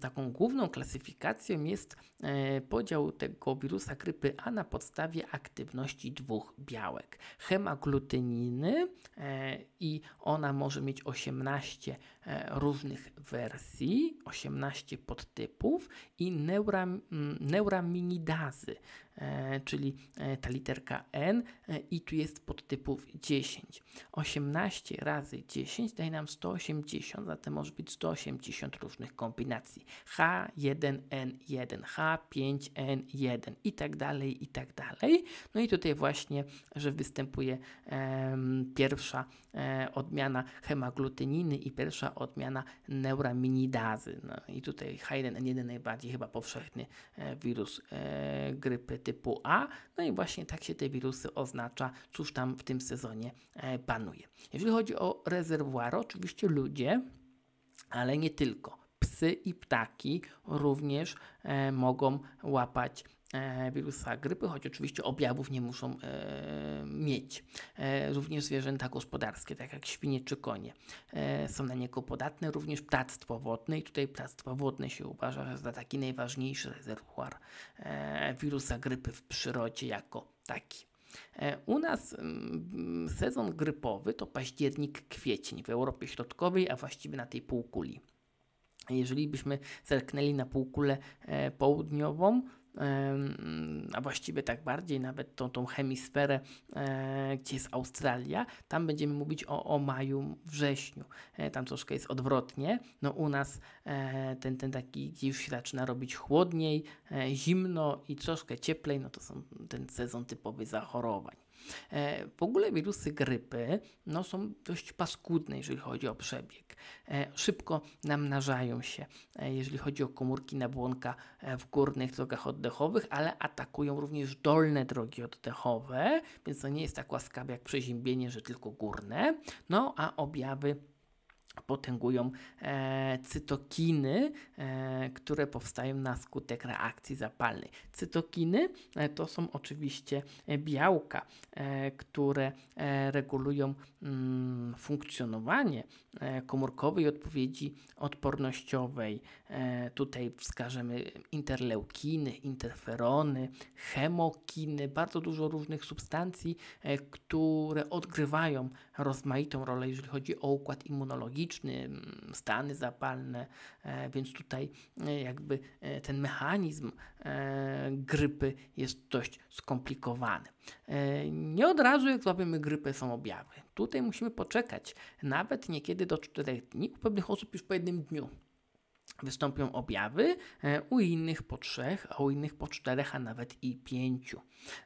taką główną klasyfikacją jest e, podział tego wirusa grypy A na podstawie aktywności dwóch białek. Hemaglutyniny e, i ona może mieć 18 e, różnych wersji, 18 podtypów i neuram, E, czyli e, ta literka n e, i tu jest podtypów 10. 18 razy 10 daje nam 180, zatem może być 180 różnych kombinacji. H1N1, H5N1 i tak dalej, i tak dalej. No i tutaj właśnie, że występuje em, pierwsza e, odmiana hemaglutyniny i pierwsza odmiana neuraminidazy. No i tutaj H1N1 najbardziej chyba powszechny e, wirus e, grypy typu A. No i właśnie tak się te wirusy oznacza, cóż tam w tym sezonie e, panuje. Jeżeli chodzi o rezerwuar, oczywiście ludzie, ale nie tylko psy i ptaki również e, mogą łapać E, wirusa grypy, choć oczywiście objawów nie muszą e, mieć. E, również zwierzęta gospodarskie, tak jak świnie czy konie, e, są na niego podatne, również ptactwo wodne i tutaj ptactwo wodne się uważa za taki najważniejszy rezerwuar e, wirusa grypy w przyrodzie jako taki. E, u nas mm, sezon grypowy to październik, kwiecień w Europie Środkowej, a właściwie na tej półkuli. Jeżeli byśmy zerknęli na półkulę południową, a właściwie tak bardziej nawet tą, tą hemisferę, e, gdzie jest Australia, tam będziemy mówić o, o maju, wrześniu. E, tam troszkę jest odwrotnie. No u nas e, ten, ten taki, gdzie już się zaczyna robić chłodniej, zimno i troszkę cieplej, no to są ten sezon typowy zachorowań. E, w ogóle wirusy grypy no, są dość paskudne, jeżeli chodzi o przebieg. E, szybko namnażają się, e, jeżeli chodzi o komórki nabłonka w górnych drogach oddechowych, ale atakują również dolne drogi oddechowe, więc to nie jest tak łaskawe jak przeziębienie, że tylko górne. No a objawy potęgują e, cytokiny, e, które powstają na skutek reakcji zapalnej. Cytokiny e, to są oczywiście białka, e, które e, regulują mm, funkcjonowanie e, komórkowej odpowiedzi odpornościowej. tutaj wskażemy interleukiny, interferony, chemokiny, bardzo dużo różnych substancji, które odgrywają rozmaitą rolę, jeżeli chodzi o układ immunologiczny Mm, stany zapalne, e, więc tutaj e, jakby e, ten mechanizm grypy jest dość skomplikowany. Nie od razu, jak złapiemy grypę, są objawy. Tutaj musimy poczekać nawet niekiedy do 4 dni, u pewnych osób już po jednym dniu wystąpią objawy, u innych po trzech, a u innych po czterech, a nawet i pięciu.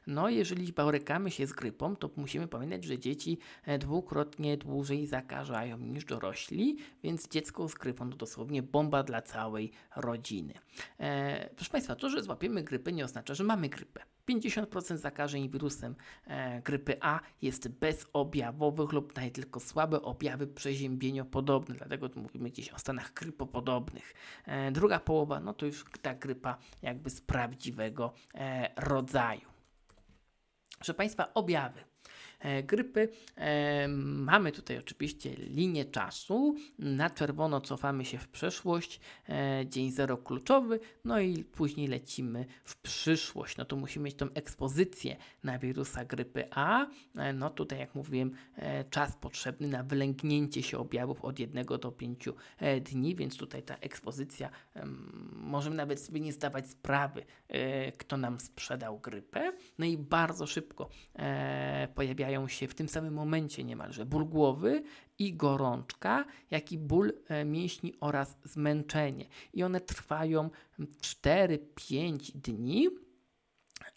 No, jeżeli borykamy się z grypą, to musimy pamiętać, że dzieci e, dwukrotnie dłużej zakażają niż dorośli, więc dziecko z grypą to dosłownie bomba dla całej rodziny. E, proszę Państwa, to, że złapiemy grypę nie oznacza, że mamy grypę. 50% zakażeń wirusem e, grypy A jest bezobjawowych lub daje tylko słabe objawy przeziębieniopodobne, dlatego tu mówimy gdzieś o stanach grypopodobnych. E, druga połowa, no to już ta grypa jakby z prawdziwego e, rodzaju. Proszę Państwa, objawy. E, grypy. E, mamy tutaj oczywiście linię czasu. Na czerwono cofamy się w przeszłość, e, dzień zero kluczowy, no i później lecimy w przyszłość. No to musimy mieć tą ekspozycję na wirusa grypy A. No tutaj, jak mówiłem, czas potrzebny na wylęgnięcie się objawów od 1 do 5 dni, więc tutaj ta ekspozycja, możemy nawet sobie nie zdawać sprawy, kto nam sprzedał grypę. No i bardzo szybko pojawiają pojawiają się w tym samym momencie niemalże ból głowy i gorączka, jak i ból e, mięśni oraz zmęczenie. I one trwają 4-5 dni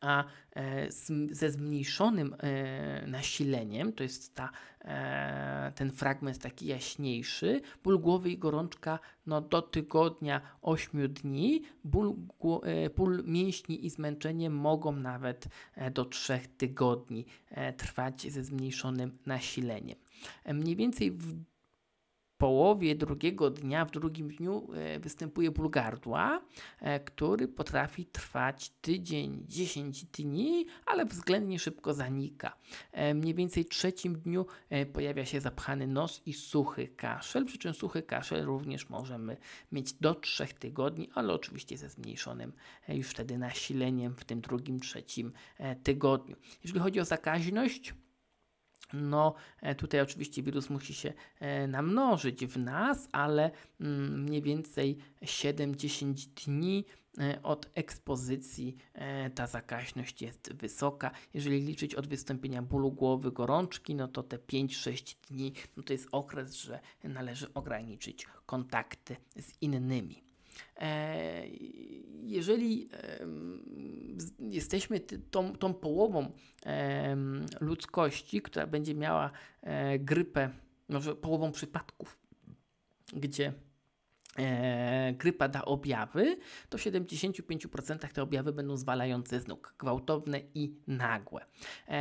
a e, ze zmniejszonym e, nasileniem, to jest ta, e, ten fragment taki jaśniejszy, ból głowy i gorączka no, do tygodnia 8 dni, ból, ból mięśni i zmęczenie mogą nawet do 3 tygodni trwać ze zmniejszonym nasileniem. Mniej więcej w połowie drugiego dnia, w drugim dniu e, występuje ból gardła, e, który potrafi trwać tydzień, 10 dni, ale względnie szybko zanika. E, mniej więcej w trzecim dniu pojawia się zapchany nos i suchy kaszel, przy czym suchy kaszel również możemy mieć do trzech tygodni, ale oczywiście ze zmniejszonym już wtedy nasileniem w tym drugim, trzecim tygodniu. Jeżeli chodzi o zakaźność, no, e, tutaj oczywiście wirus musi się e, namnożyć w nas, ale mm, mniej więcej 7-10 dni e, od ekspozycji ta zakaźność jest wysoka. Jeżeli liczyć od wystąpienia bólu głowy, gorączki, no to te 5-6 dni no to jest okres, że należy ograniczyć kontakty z innymi. E, jeżeli jesteśmy tą, tą połową ludzkości, która będzie miała e, grypę, może połową przypadków, gdzie e, grypa da objawy, to w 75% te objawy będą zwalające z nóg, gwałtowne i nagłe.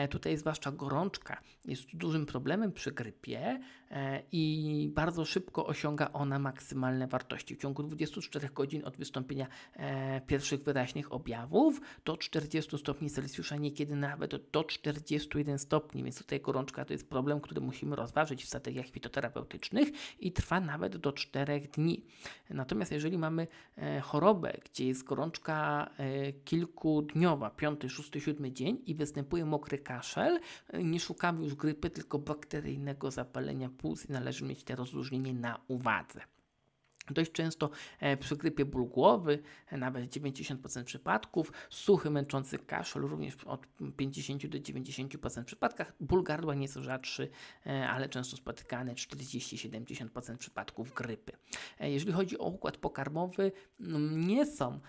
Tutaj zwłaszcza gorączka jest dużym problemem przy grypie, E, i bardzo szybko osiąga ona maksymalne wartości. W ciągu 24 godzin od wystąpienia e, pierwszych wyraźnych objawów do 40 stopni Celsjusza, niekiedy nawet do 41 stopni, więc tutaj gorączka to jest problem, który musimy rozważyć w strategiach fitoterapeutycznych i trwa nawet do 4 dni. Natomiast jeżeli mamy e, chorobę, gdzie jest gorączka kilkudniowa, 5, 6, 7 dzień i występuje mokry kaszel, nie szukamy już grypy, tylko bakteryjnego zapalenia płuc i należy mieć to rozróżnienie na uwadze. Dość często e, przy grypie ból głowy, e, nawet 90% przypadków, suchy, męczący kaszel, również od 50 do 90% przypadkach, ból gardła nieco rzadszy, e, ale często spotykany 40-70% przypadków grypy. Jeżeli chodzi o układ pokarmowy, no, nie są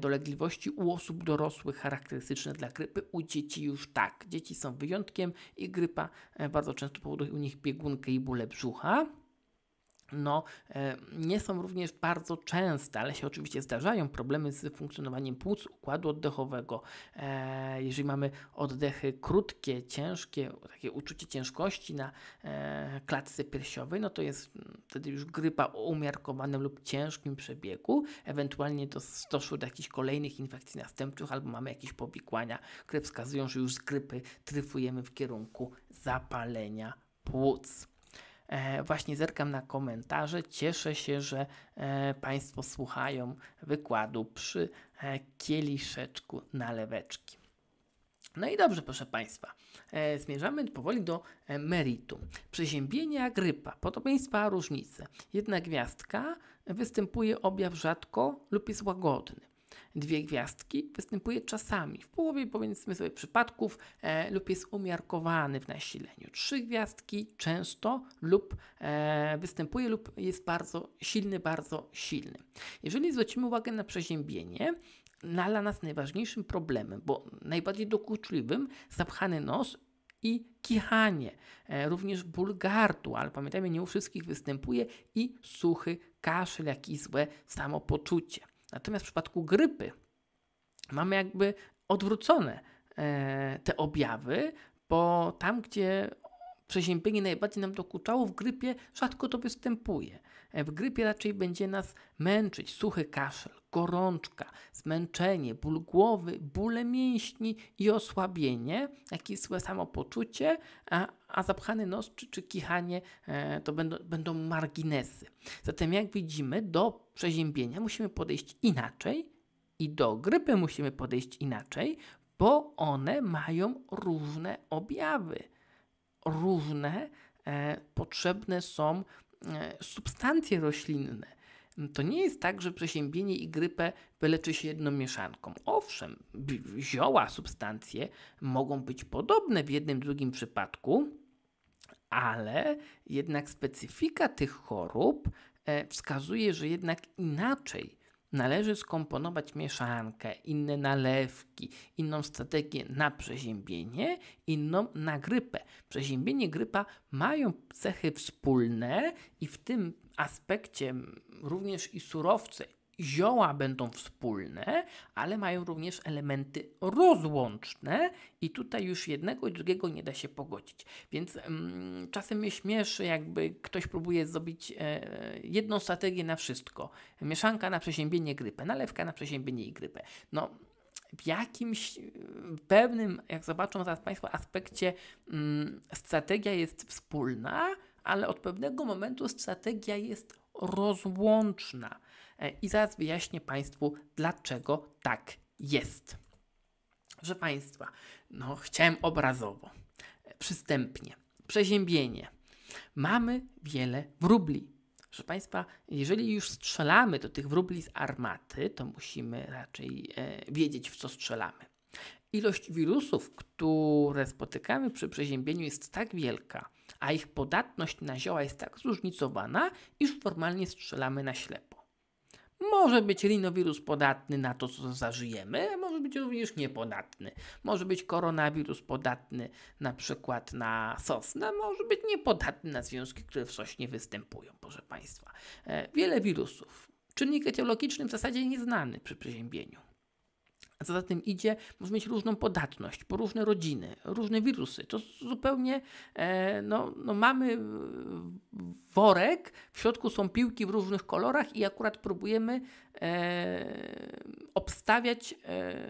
dolegliwości u osób dorosłych charakterystyczne dla grypy, u dzieci już tak. Dzieci są wyjątkiem i grypa bardzo często powoduje u nich biegunkę i bóle brzucha no, e, nie są również bardzo częste, ale się oczywiście zdarzają problemy z funkcjonowaniem płuc układu oddechowego. E, jeżeli mamy oddechy krótkie, ciężkie, takie uczucie ciężkości na e, klatce piersiowej, no to jest mm, wtedy już grypa o umiarkowanym lub ciężkim przebiegu. Ewentualnie to doszło do jakichś kolejnych infekcji następczych albo mamy jakieś powikłania, które wskazują, że już z grypy tryfujemy w kierunku zapalenia płuc. E, właśnie zerkam na komentarze. Cieszę się, że e, Państwo słuchają wykładu przy e, kieliszeczku naleweczki. No i dobrze, proszę Państwa, zmierzamy powoli do meritum. Przeziębienia, grypa, podobieństwa, różnice. Jedna gwiazdka występuje objaw rzadko lub jest łagodny dwie gwiazdki, występuje czasami w połowie powiedzmy sobie przypadków e, lub jest umiarkowany w nasileniu. Trzy gwiazdki często lub e, występuje lub jest bardzo silny, bardzo silny. Jeżeli zwrócimy uwagę na przeziębienie, no, dla nas najważniejszym problemem, bo najbardziej dokuczliwym, zapchany nos i kichanie, e, również ból gardła, ale pamiętajmy, nie u wszystkich występuje i suchy kaszel, jak i złe samopoczucie. Natomiast w przypadku grypy mamy jakby odwrócone e, te objawy, bo tam, gdzie przeziębienie najbardziej nam dokuczało, w grypie rzadko to występuje. E, w grypie raczej będzie nas męczyć suchy kaszel, gorączka, zmęczenie, ból głowy, bóle mięśni i osłabienie, jakieś i złe samopoczucie, a, a zapchany nos czy, czy kichanie e, to będą, będą marginesy. Zatem jak widzimy, do przeziębienia musimy podejść inaczej i do grypy musimy podejść inaczej, bo one mają różne objawy. Różne e, potrzebne są e, substancje roślinne to nie jest tak, że przeziębienie i grypę wyleczy się jedną mieszanką. Owszem, zioła, substancje mogą być podobne w jednym, drugim przypadku, ale jednak specyfika tych chorób e, wskazuje, że jednak inaczej należy skomponować mieszankę, inne nalewki, inną strategię na przeziębienie, inną na grypę. Przeziębienie, i grypa mają cechy wspólne i w tym aspekcie również i surowce, zioła będą wspólne, ale mają również elementy rozłączne i tutaj już jednego i drugiego nie da się pogodzić. Więc mm, czasem mnie śmieszy, jakby ktoś próbuje zrobić e, jedną strategię na wszystko. Mieszanka na przeziębienie grypę, nalewka na przeziębienie i grypę. No, w jakimś pewnym, jak zobaczą zaraz Państwo, aspekcie mm, strategia jest wspólna, ale od pewnego momentu strategia jest rozłączna. E, I zaraz wyjaśnię Państwu, dlaczego tak jest. Proszę Państwa, no chciałem obrazowo, e, przystępnie, przeziębienie. Mamy wiele wróbli, Proszę Państwa, jeżeli już strzelamy do tych wróbli z armaty, to musimy raczej e, wiedzieć, w co strzelamy. Ilość wirusów, które spotykamy przy przeziębieniu jest tak wielka, a ich podatność na zioła jest tak zróżnicowana, iż formalnie strzelamy na ślepo. Może być rinowirus podatny na to, co zażyjemy, a może być również niepodatny. Może być koronawirus podatny na przykład na sosnę, może być niepodatny na związki, które w sośnie występują, proszę Państwa. E, wiele wirusów. Czynnik etiologiczny w zasadzie nieznany przy przeziębieniu. A co za tym idzie, możemy mieć różną podatność, po różne rodziny, różne wirusy. To zupełnie, e, no, no mamy worek, w środku są piłki w różnych kolorach i akurat próbujemy e, obstawiać, e,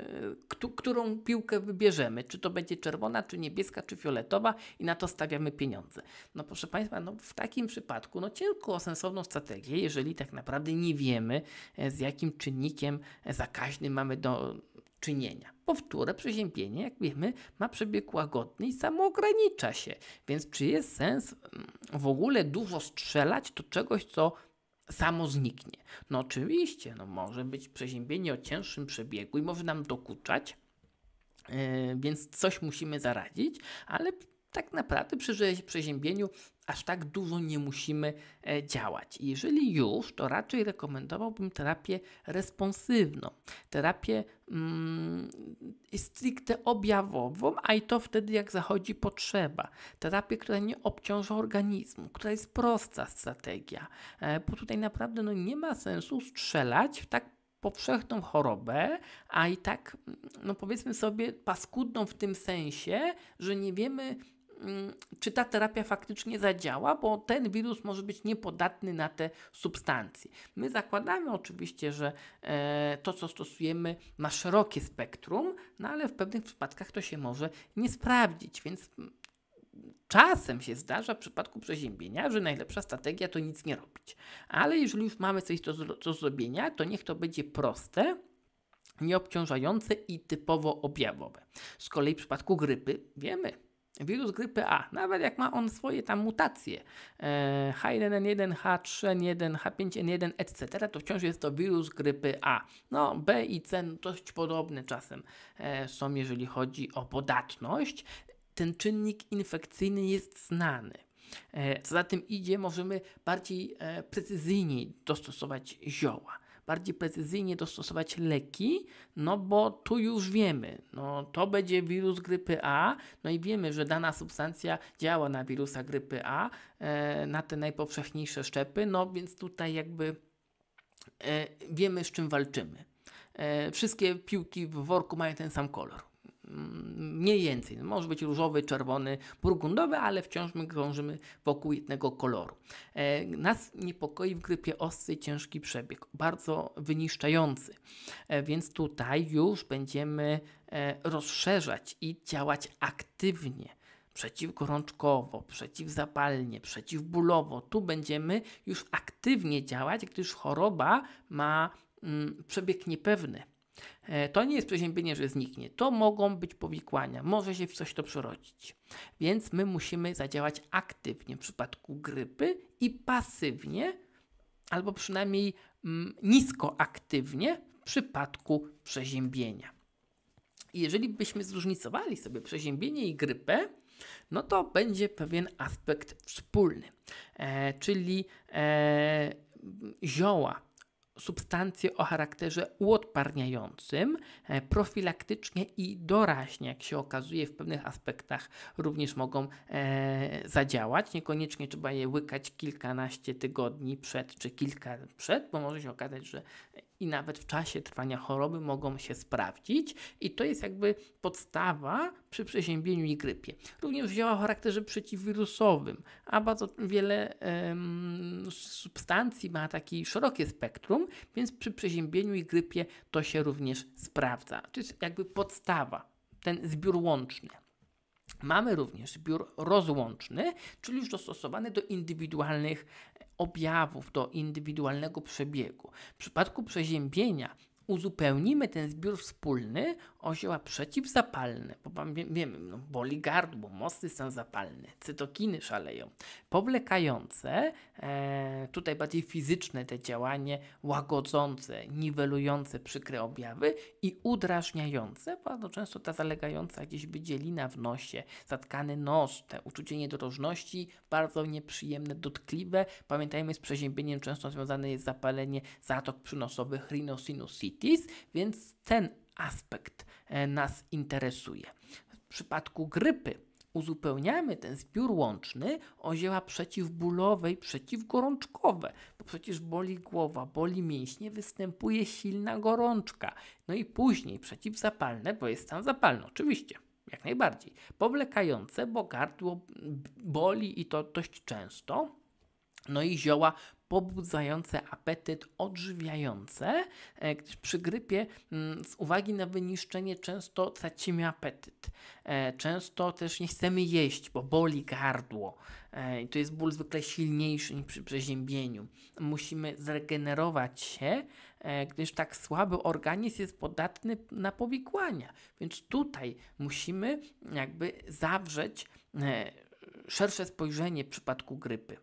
którą piłkę wybierzemy. Czy to będzie czerwona, czy niebieska, czy fioletowa i na to stawiamy pieniądze. No proszę Państwa, no, w takim przypadku no, ciężko o sensowną strategię, jeżeli tak naprawdę nie wiemy, e, z jakim czynnikiem zakaźnym mamy do czynienia. Powtóre przeziębienie, jak wiemy, ma przebieg łagodny i samoogranicza się, więc czy jest sens mm, w ogóle dużo strzelać do czegoś, co samo zniknie? No oczywiście, no może być przeziębienie o cięższym przebiegu i może nam dokuczać, yy, więc coś musimy zaradzić, ale tak naprawdę przy przeziębieniu aż tak dużo nie musimy e, działać. Jeżeli już, to raczej rekomendowałbym terapię responsywną, terapię mm, stricte objawową, a i to wtedy, jak zachodzi potrzeba. Terapię, która nie obciąża organizmu, która jest prosta strategia, e, bo tutaj naprawdę no, nie ma sensu strzelać w tak powszechną chorobę, a i tak, no powiedzmy sobie, paskudną w tym sensie, że nie wiemy, Mm, czy ta terapia faktycznie zadziała, bo ten wirus może być niepodatny na te substancje. My zakładamy oczywiście, że e, to, co stosujemy, ma szerokie spektrum, no ale w pewnych przypadkach to się może nie sprawdzić, więc mm, Czasem się zdarza w przypadku przeziębienia, że najlepsza strategia to nic nie robić. Ale jeżeli już mamy coś do, do zrobienia, to niech to będzie proste, nieobciążające i typowo objawowe. Z kolei w przypadku grypy wiemy, wirus grypy A, nawet jak ma on swoje tam mutacje H1N1, H3N1, H5N1, etc., to wciąż jest to wirus grypy A. No, B i C no, dość podobne czasem e, są, jeżeli chodzi o podatność. Ten czynnik infekcyjny jest znany. E, co za tym idzie, możemy bardziej e, precyzyjnie dostosować zioła bardziej precyzyjnie dostosować leki, no bo tu już wiemy, no to będzie wirus grypy A, no i wiemy, że dana substancja działa na wirusa grypy A, e, na te najpowszechniejsze szczepy, no więc tutaj jakby e, wiemy z czym walczymy. E, wszystkie piłki w worku mają ten sam kolor. Mm, mniej więcej. No, może być różowy, czerwony, burgundowy, ale wciąż my krążymy wokół jednego koloru. E, nas niepokoi w grypie ostry ciężki przebieg, bardzo wyniszczający, e, więc tutaj już będziemy e, rozszerzać i działać aktywnie przeciwgorączkowo, przeciwzapalnie, przeciwbólowo. Tu będziemy już aktywnie działać, gdyż choroba ma mm, przebieg niepewny. E, to nie jest przeziębienie, że zniknie. To mogą być powikłania, może się w coś to przerodzić. Więc my musimy zadziałać aktywnie w przypadku grypy i pasywnie, albo przynajmniej mm, niskoaktywnie w przypadku przeziębienia. jeżeli byśmy zróżnicowali sobie przeziębienie i grypę, no to będzie pewien aspekt wspólny, e, czyli e, zioła substancje o charakterze uodparniającym, e, profilaktycznie i doraźnie, jak się okazuje, w pewnych aspektach również mogą e, zadziałać. Niekoniecznie trzeba je łykać kilkanaście tygodni przed czy kilka przed, bo może się okazać, że i nawet w czasie trwania choroby mogą się sprawdzić i to jest jakby podstawa przy przeziębieniu i grypie. Również działa o charakterze przeciwwirusowym, a bardzo wiele substancji ma takie szerokie spektrum, więc przy przeziębieniu i grypie to się również sprawdza. To jest jakby podstawa, ten zbiór łączny. Mamy również zbiór rozłączny, czyli już dostosowany do indywidualnych objawów do indywidualnego przebiegu. W przypadku przeziębienia uzupełnimy ten zbiór wspólny osioła przeciwzapalne, bo wiemy, no, boli gardło, mosty są zapalne, cytokiny szaleją, powlekające, e, tutaj bardziej fizyczne te działanie, łagodzące, niwelujące przykre objawy i udrażniające, bardzo no, często ta zalegająca gdzieś by dzielina w nosie, zatkany nos, te uczucie niedorożności, bardzo nieprzyjemne, dotkliwe. Pamiętajmy, z przeziębieniem często związane jest zapalenie zatok przynosowych rhinosinusitis, więc ten aspekt E, nas interesuje. W przypadku grypy uzupełniamy ten zbiór łączny o zioła przeciwbólowe i przeciwgorączkowe, bo przecież boli głowa, boli mięśnie, występuje silna gorączka. No i później przeciwzapalne, bo jest stan zapalny, oczywiście. Jak najbardziej. Powlekające, bo gardło boli i to dość często. No i zioła pobudzające apetyt, odżywiające, e, gdyż przy grypie mm, z uwagi na wyniszczenie często tracimy apetyt. E, często też nie chcemy jeść, bo boli gardło e, i to jest ból zwykle silniejszy niż przy przeziębieniu. Musimy zregenerować się, gdyż tak słaby organizm jest podatny na powikłania. Więc tutaj musimy jakby zawrzeć szersze spojrzenie w przypadku grypy.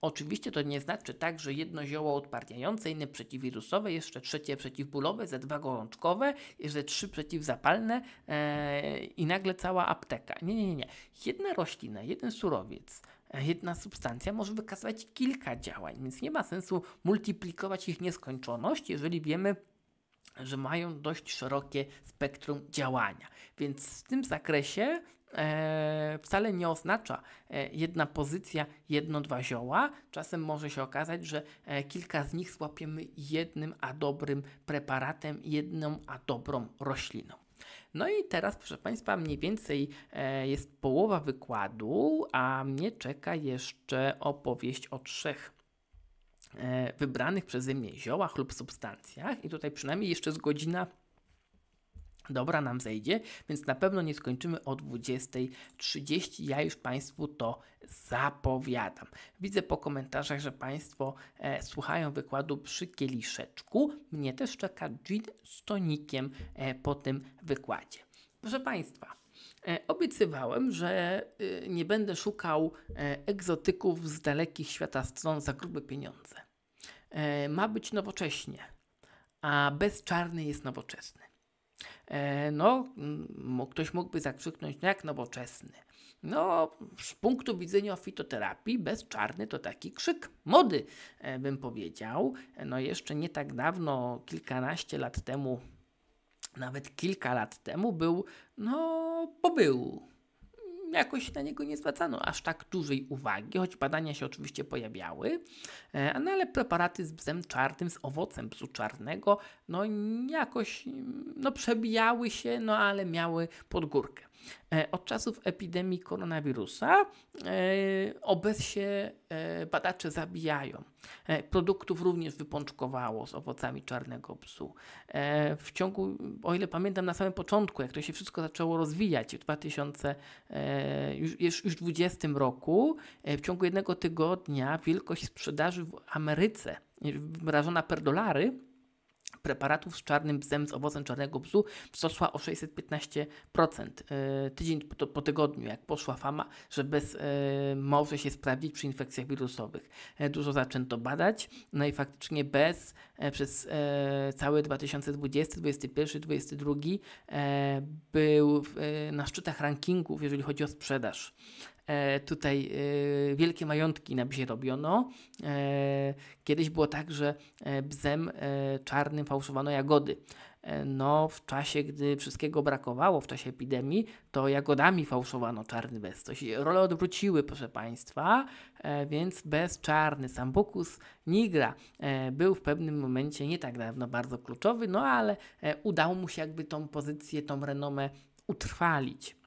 Oczywiście to nie znaczy tak, że jedno zioło odparniające, inne przeciwwirusowe, jeszcze trzecie przeciwbólowe, ze dwa gorączkowe, jeszcze trzy przeciwzapalne e, i nagle cała apteka. Nie, nie, nie, nie. Jedna roślina, jeden surowiec, e, jedna substancja może wykazywać kilka działań, więc nie ma sensu multiplikować ich nieskończoność, jeżeli wiemy, że mają dość szerokie spektrum działania. Więc w tym zakresie E, wcale nie oznacza e, jedna pozycja, jedno, dwa zioła. Czasem może się okazać, że e, kilka z nich złapiemy jednym a dobrym preparatem, jedną a dobrą rośliną. No i teraz, proszę Państwa, mniej więcej jest połowa wykładu, a mnie czeka jeszcze opowieść o trzech wybranych przeze mnie ziołach lub substancjach. I tutaj przynajmniej jeszcze z godzina dobra nam zejdzie, więc na pewno nie skończymy o 20.30. Ja już Państwu to zapowiadam. Widzę po komentarzach, że Państwo e, słuchają wykładu przy kieliszeczku. Mnie też czeka gin z tonikiem e, po tym wykładzie. Proszę Państwa, e, Obiecywałem, że e, nie będę szukał e, egzotyków z dalekich świata stron za grube pieniądze. Ma być nowocześnie, a bezczarny jest nowoczesny. E, no, ktoś mógłby zakrzyknąć, no jak nowoczesny. No, z punktu widzenia fitoterapii, bezczarny to taki krzyk mody, e, bym powiedział. E, no, jeszcze nie tak dawno, kilkanaście lat temu, nawet kilka lat temu był, no, bo był jakoś na niego nie zwracano aż tak dużej uwagi, choć badania się oczywiście pojawiały, e, no ale preparaty z psem czarnym, z owocem psu czarnego, no jakoś mm, no, przebijały się, no ale miały podgórkę. E, od czasów epidemii koronawirusa e, obecnie e, badacze zabijają. Produktów również wypączkowało z owocami czarnego psu. W ciągu, o ile pamiętam, na samym początku, jak to się wszystko zaczęło rozwijać w 2000, już, już 20 roku, w ciągu jednego tygodnia wielkość sprzedaży w Ameryce wyrażona per dolary preparatów z czarnym bzem, z owocem czarnego bzu wzrosła o 615% e, tydzień po, po tygodniu, jak poszła fama, że bez e, może się sprawdzić przy infekcjach wirusowych. E, dużo zaczęto badać, no i faktycznie bez przez cały 2020, 2021, 2022 był na szczytach rankingów, jeżeli chodzi o sprzedaż. E, tutaj e, wielkie majątki na bzie robiono. E, kiedyś było tak, że bzem czarnym fałszowano jagody. No, w czasie, gdy wszystkiego brakowało, w czasie epidemii, to jagodami fałszowano czarny bez. To się role odwróciły, proszę Państwa, więc bez czarny sambucus nigra był w pewnym momencie nie tak dawno bardzo kluczowy, no ale udało mu się jakby tą pozycję, tą renomę utrwalić.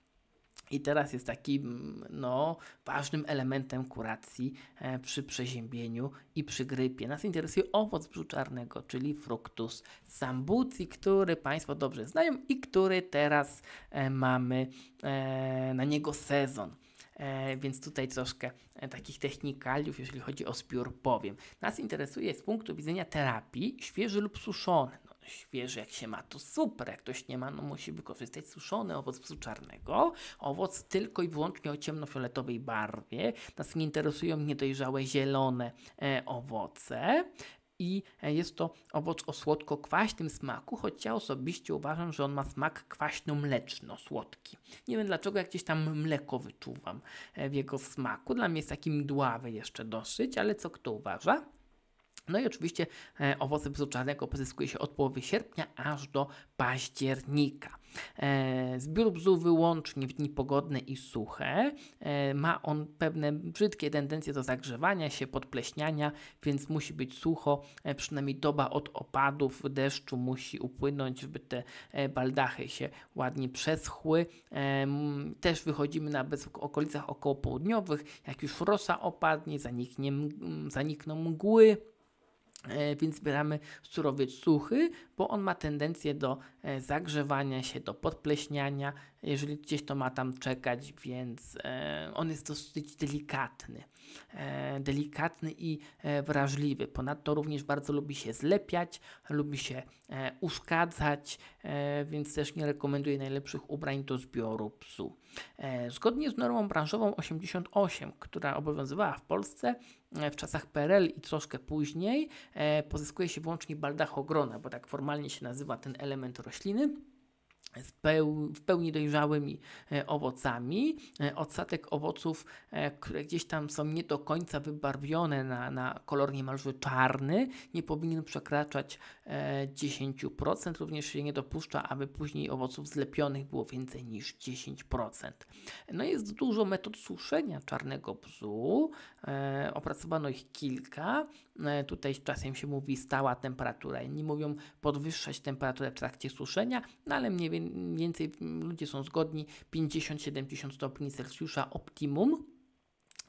I teraz jest takim no, ważnym elementem kuracji e, przy przeziębieniu i przy grypie. Nas interesuje owoc brzuczarnego, czyli fruktus sambuci, który Państwo dobrze znają i który teraz e, mamy e, na niego sezon. E, więc tutaj troszkę e, takich technikaliów, jeżeli chodzi o spiór, powiem. Nas interesuje z punktu widzenia terapii świeży lub suszony świeży, jak się ma, to super. Jak ktoś nie ma, no musi wykorzystać suszony owoc psu czarnego. Owoc tylko i wyłącznie o ciemnofioletowej barwie. Nas nie interesują niedojrzałe zielone e, owoce i e, jest to owoc o słodko-kwaśnym smaku, choć ja osobiście uważam, że on ma smak kwaśno-mleczno-słodki. Nie wiem dlaczego, jak gdzieś tam mleko wyczuwam e, w jego smaku. Dla mnie jest taki mdławy jeszcze dosyć, ale co kto uważa? No i oczywiście e, owoce bzu czarnego pozyskuje się od połowy sierpnia aż do października. E, zbiór bzu wyłącznie w dni pogodne i suche. E, ma on pewne brzydkie tendencje do zagrzewania się, podpleśniania, więc musi być sucho. Przynajmniej doba od opadów deszczu musi upłynąć, by te baldachy się ładnie przeschły. Też wychodzimy na bez okolicach około południowych. Jak już rosa opadnie, zaniknie, zanikną mgły E, więc zbieramy surowiec suchy, bo on ma tendencję do e, zagrzewania się, do podpleśniania, jeżeli gdzieś to ma tam czekać, więc e, on jest dosyć delikatny. Delikatny i wrażliwy. Ponadto również bardzo lubi się zlepiać, lubi się uszkadzać, więc też nie rekomenduję najlepszych ubrań do zbioru psu. Zgodnie z normą branżową 88, która obowiązywała w Polsce, E, w czasach PRL i troszkę później e, pozyskuje się wyłącznie baldachogrona, bo tak formalnie się nazywa ten element rośliny w pełni dojrzałymi e, owocami. E, odsetek owoców, e, które gdzieś tam są nie do końca wybarwione na, na kolor niemalże czarny, nie powinien przekraczać 10%. Również się nie dopuszcza, aby później owoców zlepionych było więcej niż 10%. No jest dużo metod suszenia czarnego bzu. Opracowano ich kilka. E, tutaj czasem się mówi stała temperatura, inni mówią podwyższać temperaturę w trakcie suszenia, no ale mniej więcej ludzie są zgodni 50-70 stopni Celsjusza optimum.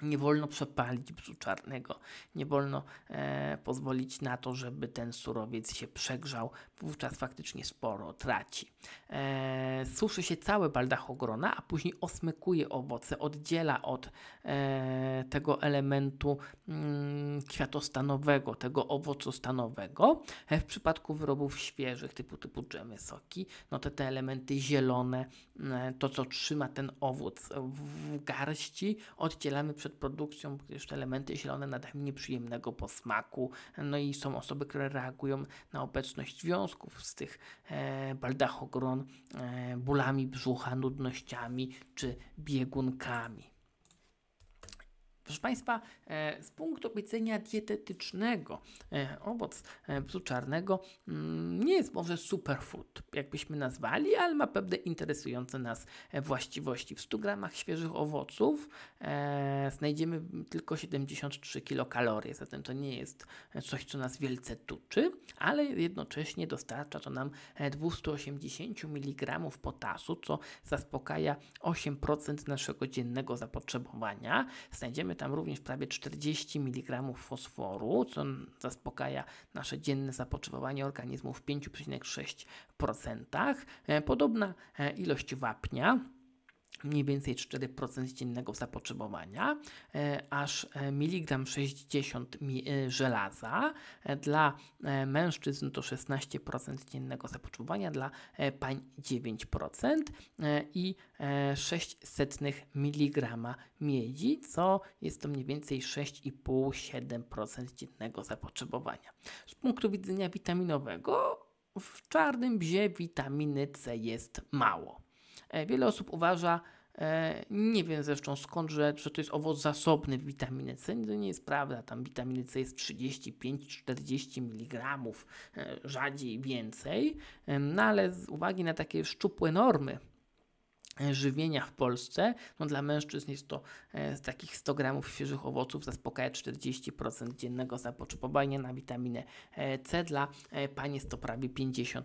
Nie wolno przepalić bzu czarnego, nie wolno e, pozwolić na to, żeby ten surowiec się przegrzał, wówczas faktycznie sporo traci. E, suszy się całe baldachogrona, a później osmykuje owoce, oddziela od e, tego elementu mm, kwiatostanowego, tego owocostanowego. E, w przypadku wyrobów świeżych typu, typu dżemy, soki, no te te elementy zielone, e, to co trzyma ten owoc w garści, oddzielamy przed produkcją, gdyż te elementy zielone nadają nieprzyjemnego posmaku. No i są osoby, które reagują na obecność związków z tych e, baldachogron e, bólami brzucha, nudnościami czy biegunkami. Proszę Państwa, e, z punktu widzenia dietetycznego e, owoc e, psu czarnego mm, nie jest może superfood, jakbyśmy nazwali, ale ma pewne interesujące nas właściwości. W 100 gramach świeżych owoców znajdziemy tylko 73 kilokalorie, zatem to nie jest coś, co nas wielce tuczy, ale jednocześnie dostarcza to nam 280 mg potasu, co zaspokaja 8% naszego dziennego zapotrzebowania. Znajdziemy znajdujemy tam również prawie 40 mg fosforu, co zaspokaja nasze dzienne zapotrzebowanie organizmu w 5,6%. E, podobna e, ilość wapnia mniej więcej 4% dziennego zapotrzebowania, e, aż e, miligram 60 e, żelaza. Dla mężczyzn to 16% dziennego zapotrzebowania, dla pań 9% i 600 mg miedzi, co jest to mniej więcej 6,5-7% dziennego zapotrzebowania. Z punktu widzenia witaminowego w czarnym bzie witaminy C jest mało. Wiele osób uważa, E, nie wiem zresztą skąd, że, że to jest owoc zasobny w witaminy C. To nie jest prawda. Tam witaminy C jest 35-40 mg, e, rzadziej więcej. E, no ale z uwagi na takie szczupłe normy, E, żywienia w Polsce. No dla mężczyzn jest to e, z takich 100 gramów świeżych owoców zaspokaja 40% dziennego zapotrzebowania na witaminę e, C, dla pani jest to prawie 50%.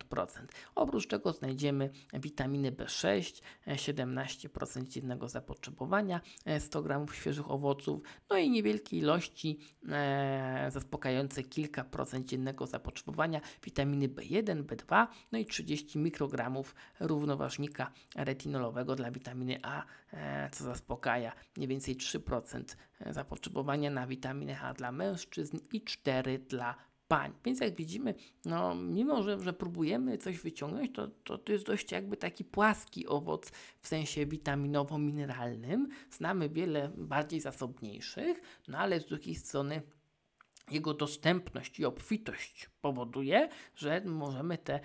Oprócz tego znajdziemy witaminy B6, 17% dziennego zapotrzebowania, 100 gramów świeżych owoców, no i niewielkie ilości zaspokajające kilka procent dziennego zapotrzebowania witaminy B1, B2, no i 30 mikrogramów równoważnika retinolowego dla witaminy A, e, co zaspokaja mniej więcej 3% e, zapotrzebowania na witaminę H dla mężczyzn i 4% dla pań. Więc jak widzimy, no, mimo że, że próbujemy coś wyciągnąć, to, to, to jest dość jakby taki płaski owoc w sensie witaminowo-mineralnym. Znamy wiele bardziej zasobniejszych, no ale z drugiej strony jego dostępność i obfitość powoduje, że możemy tę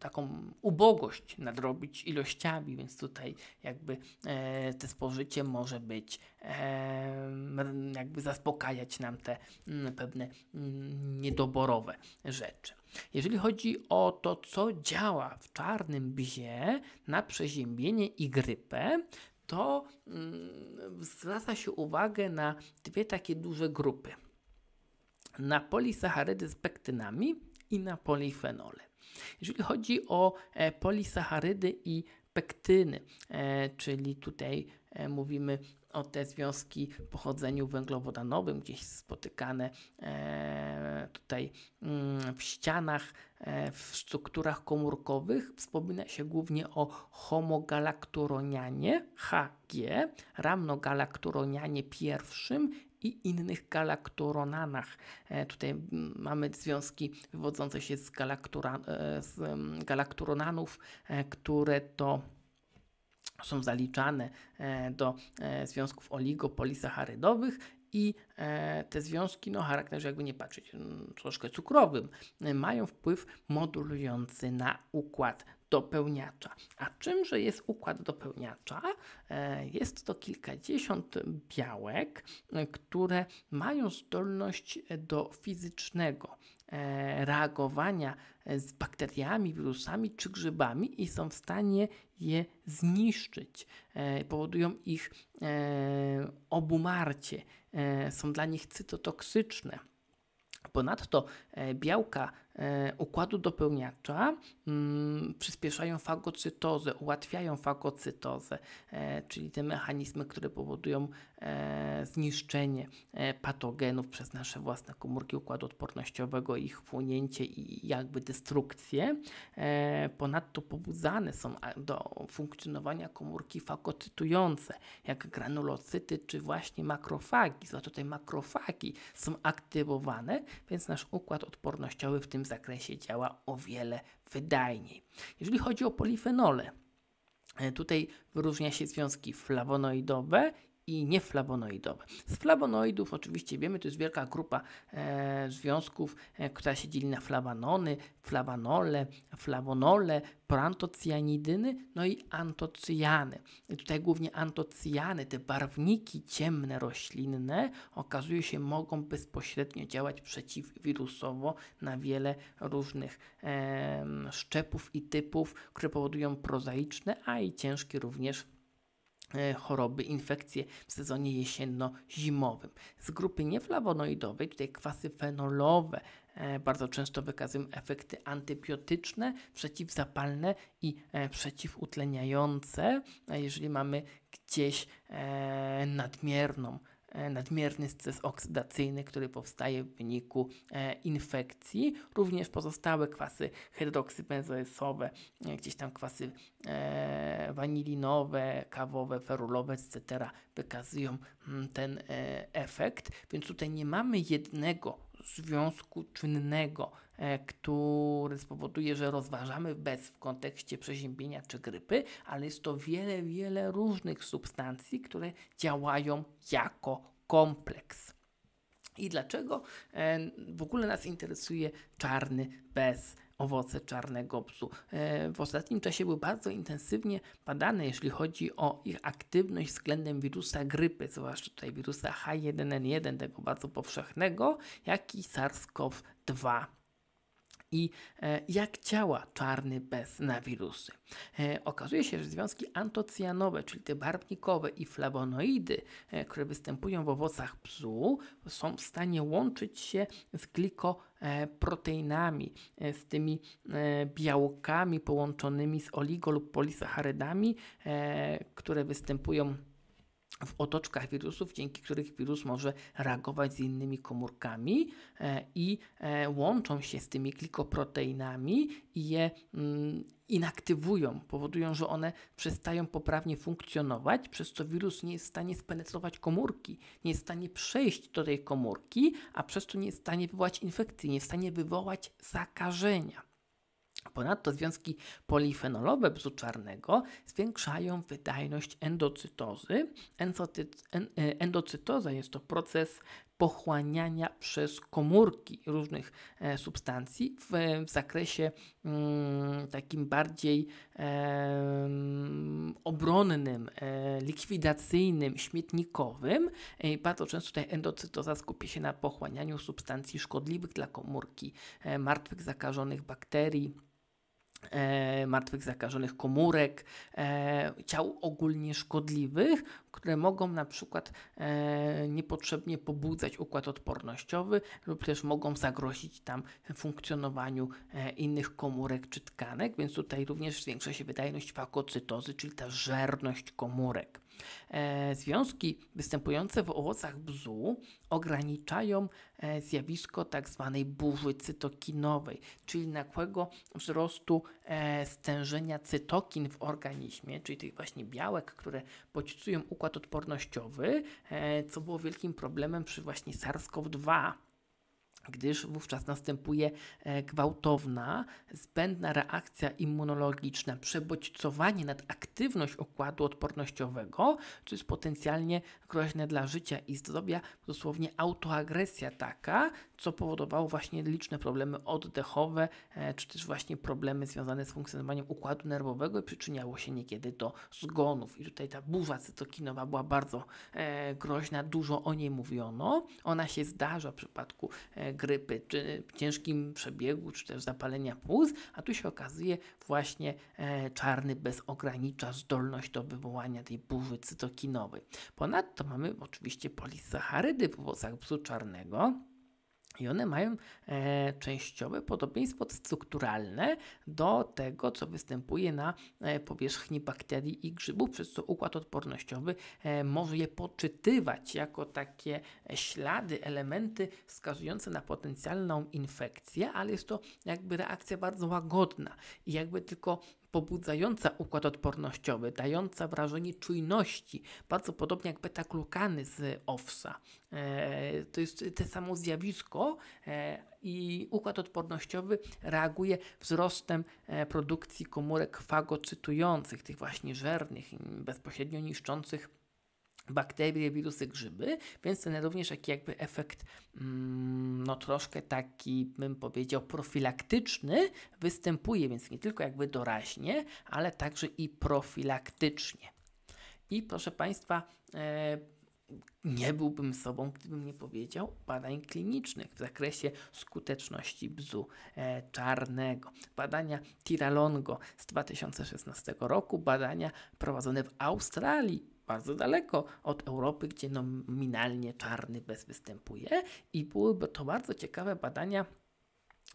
taką ubogość nadrobić ilościami, więc tutaj jakby e, to spożycie może być, e, jakby zaspokajać nam te m, pewne m, niedoborowe rzeczy. Jeżeli chodzi o to, co działa w czarnym bzie na przeziębienie i grypę, to zwraca się uwagę na dwie takie duże grupy na polisacharydy z pektynami i na polifenole. Jeżeli chodzi o e, polisacharydy i pektyny, e, czyli tutaj e, mówimy o te związki w pochodzeniu węglowodanowym, gdzieś spotykane tutaj mm, w ścianach, w strukturach komórkowych. Wspomina się głównie o homogalakturonianie HG, ramnogalakturonianie pierwszym i innych galakturonanach. E, tutaj mm, mamy związki wywodzące się z, galaktura, e, z mm, galakturonanów, e, które to są zaliczane do związków oligopolisacharydowych i te związki no, charakterze jakby nie patrzeć mm, troszkę cukrowym mają wpływ modulujący na układ dopełniacza. A czymże jest układ dopełniacza? E, jest to kilkadziesiąt białek, e, które mają zdolność do fizycznego e, reagowania z bakteriami, wirusami czy grzybami i są w stanie je zniszczyć. Powodują ich obumarcie, są dla nich cytotoksyczne. Ponadto E, białka e, układu dopełniacza mm, przyspieszają fagocytozę, ułatwiają fagocytozę, e, czyli te mechanizmy, które powodują zniszczenie patogenów przez nasze własne komórki układu odpornościowego, ich wchłonięcie i jakby destrukcję. Ponadto pobudzane są do funkcjonowania komórki fagocytujące, jak granulocyty czy właśnie makrofagi. Zwłaszcza tutaj makrofagi są aktywowane, więc nasz układ odpornościowy w tym zakresie działa o wiele wydajniej. Jeżeli chodzi o polifenole, e, tutaj wyróżnia się związki flawonoidowe i nieflabonoidowe. Z flabonoidów oczywiście wiemy, to jest wielka grupa e, związków, e, która się dzieli na flabanony, flawanole, flabonole, proantocyanidyny, no i antocyjany. I tutaj głównie antocyjany, te barwniki ciemne roślinne, okazuje się, mogą bezpośrednio działać przeciwwirusowo na wiele różnych e, szczepów i typów, które powodują prozaiczne, a i ciężkie również E, choroby, infekcje w sezonie jesienno-zimowym. Z grupy nieflawonoidowej, tutaj kwasy fenolowe, e, bardzo często wykazują efekty antybiotyczne, przeciwzapalne i e, przeciwutleniające, jeżeli mamy gdzieś nadmierną E, nadmierny stres oksydacyjny, który powstaje w wyniku e, infekcji. Również pozostałe kwasy hydroksybenzoesowe, e, gdzieś tam kwasy wanilinowe, kawowe, ferulowe, etc. wykazują mm, ten efekt, więc tutaj nie mamy jednego związku czynnego E, który spowoduje, że rozważamy bez w kontekście przeziębienia czy grypy, ale jest to wiele, wiele różnych substancji, które działają jako kompleks. I dlaczego e, w ogóle nas interesuje czarny bez? owoce czarnego psu. E, w ostatnim czasie były bardzo intensywnie badane, jeśli chodzi o ich aktywność względem wirusa grypy, zwłaszcza tutaj wirusa H1N1, tego bardzo powszechnego, jak i SARS-CoV-2 i e, jak działa czarny bez na wirusy. E, okazuje się, że związki antocjanowe, czyli te barwnikowe i flawonoidy, e, które występują w owocach psu, są w stanie łączyć się z glikoproteinami, z tymi białkami połączonymi z oligo lub polisacharydami, które występują w otoczkach wirusów, dzięki których wirus może reagować z innymi komórkami e, i e, łączą się z tymi glikoproteinami i je mm, inaktywują, powodują, że one przestają poprawnie funkcjonować, przez co wirus nie jest w stanie spenetrować komórki, nie jest w stanie przejść do tej komórki, a przez to nie jest w stanie wywołać infekcji, nie jest w stanie wywołać zakażenia. Ponadto związki polifenolowe bzu czarnego zwiększają wydajność endocytozy. E, endocytoza jest to proces pochłaniania przez komórki różnych e, substancji w, w zakresie mm, takim bardziej e, obronnym, e, likwidacyjnym, śmietnikowym. E, bardzo często tutaj endocytoza skupia się na pochłanianiu substancji szkodliwych dla komórki, e, martwych, zakażonych bakterii E, martwych zakażonych komórek, e, ciał ogólnie szkodliwych, które mogą na przykład e, niepotrzebnie pobudzać układ odpornościowy lub też mogą zagrozić tam funkcjonowaniu e, innych komórek czy tkanek, więc tutaj również zwiększa się wydajność fakocytozy, czyli ta żerność komórek. E, związki występujące w owocach bzu ograniczają e, zjawisko tzw. Tak burzy cytokinowej, czyli nagłego wzrostu e, stężenia cytokin w organizmie, czyli tych właśnie białek, które bodźcują układ odpornościowy, co było wielkim problemem przy właśnie SARS-CoV-2 gdyż wówczas następuje e, gwałtowna, zbędna reakcja immunologiczna, przebodźcowanie nad aktywność układu odpornościowego, co jest potencjalnie groźne dla życia i zdrowia, dosłownie autoagresja taka, co powodowało właśnie liczne problemy oddechowe, e, czy też właśnie problemy związane z funkcjonowaniem układu nerwowego i przyczyniało się niekiedy do zgonów. I tutaj ta burza cytokinowa była bardzo e, groźna, dużo o niej mówiono. Ona się zdarza w przypadku grypy, czy ciężkim przebiegu, czy też zapalenia płuc, a tu się okazuje właśnie e, czarny bez ogranicza zdolność do wywołania tej burzy cytokinowej. Ponadto mamy oczywiście polisacharydy w włosach psu czarnego, i one mają e, częściowe podobieństwo strukturalne do tego, co występuje na e, powierzchni bakterii i grzybów, przez co układ odpornościowy e, może je poczytywać jako takie e, ślady, elementy wskazujące na potencjalną infekcję, ale jest to jakby reakcja bardzo łagodna i jakby tylko pobudzająca układ odpornościowy, dająca wrażenie czujności, bardzo podobnie jak beta-glukany z owsa. E, to jest to samo zjawisko e, i układ odpornościowy reaguje wzrostem e, produkcji komórek fagocytujących, tych właśnie żernych, bezpośrednio niszczących bakterie, wirusy, grzyby, więc ten również taki jakby efekt, mm, no troszkę taki, bym powiedział, profilaktyczny występuje, więc nie tylko jakby doraźnie, ale także i profilaktycznie. I proszę Państwa, e, nie byłbym sobą, gdybym nie powiedział badań klinicznych w zakresie skuteczności bzu e, czarnego. Badania Tiralongo z 2016 roku, badania prowadzone w Australii bardzo daleko od Europy, gdzie nominalnie czarny bez występuje i byłyby to bardzo ciekawe badania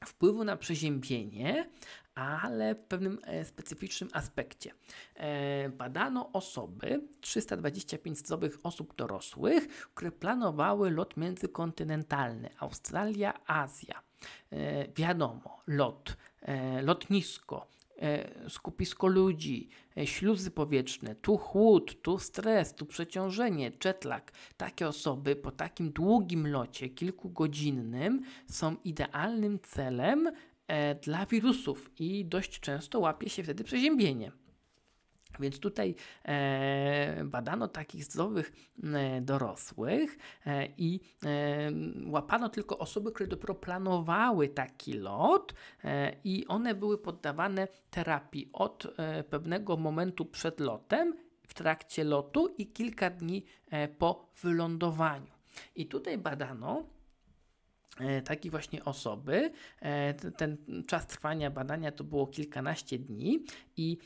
wpływu na przeziębienie, ale w pewnym e, specyficznym aspekcie. E, badano osoby, 325 zdrowych osób dorosłych, które planowały lot międzykontynentalny Australia-Azja. E, wiadomo, lot lotnisko E, skupisko ludzi, e, śluzy powietrzne, tu chłód, tu stres, tu przeciążenie, czetlak. Takie osoby po takim długim locie, kilkugodzinnym, są idealnym celem e, dla wirusów i dość często łapie się wtedy przeziębienie. Więc tutaj e, badano takich zdrowych e, dorosłych e, i łapano tylko osoby, które dopiero planowały taki lot i one były poddawane terapii od pewnego momentu przed lotem, w trakcie lotu i kilka dni po wylądowaniu. I tutaj badano takiej właśnie osoby. Ten czas trwania badania to było kilkanaście dni i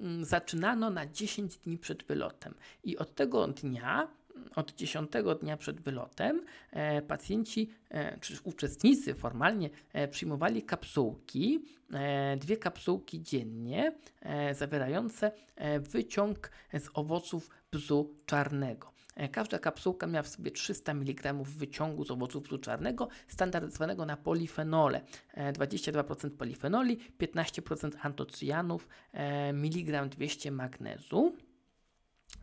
Mm, zaczynano na 10 dni przed wylotem i od tego dnia od 10 dnia przed wylotem e, pacjenci e, czy uczestnicy formalnie e, przyjmowali kapsułki, e, dwie kapsułki dziennie e, zawierające e, wyciąg z owoców bzu czarnego. E, każda kapsułka miała w sobie 300 mg wyciągu z owoców włóczarnego standaryzowanego na polifenole. 22% e, polifenoli, 15% antocyjanów, e, miligram 200 magnezu.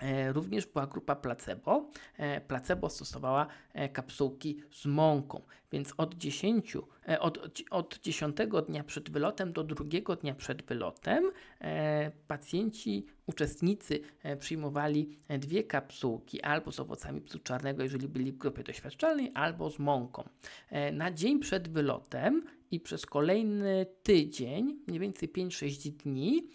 E, również była grupa placebo. E, placebo stosowała e, kapsułki z mąką, więc od 10, od, od 10 dnia przed wylotem do drugiego dnia przed wylotem pacjenci, uczestnicy przyjmowali dwie kapsułki albo z owocami psu czarnego, jeżeli byli w grupie doświadczalnej, albo z mąką. Na dzień przed wylotem i przez kolejny tydzień, mniej więcej 5-6 dni,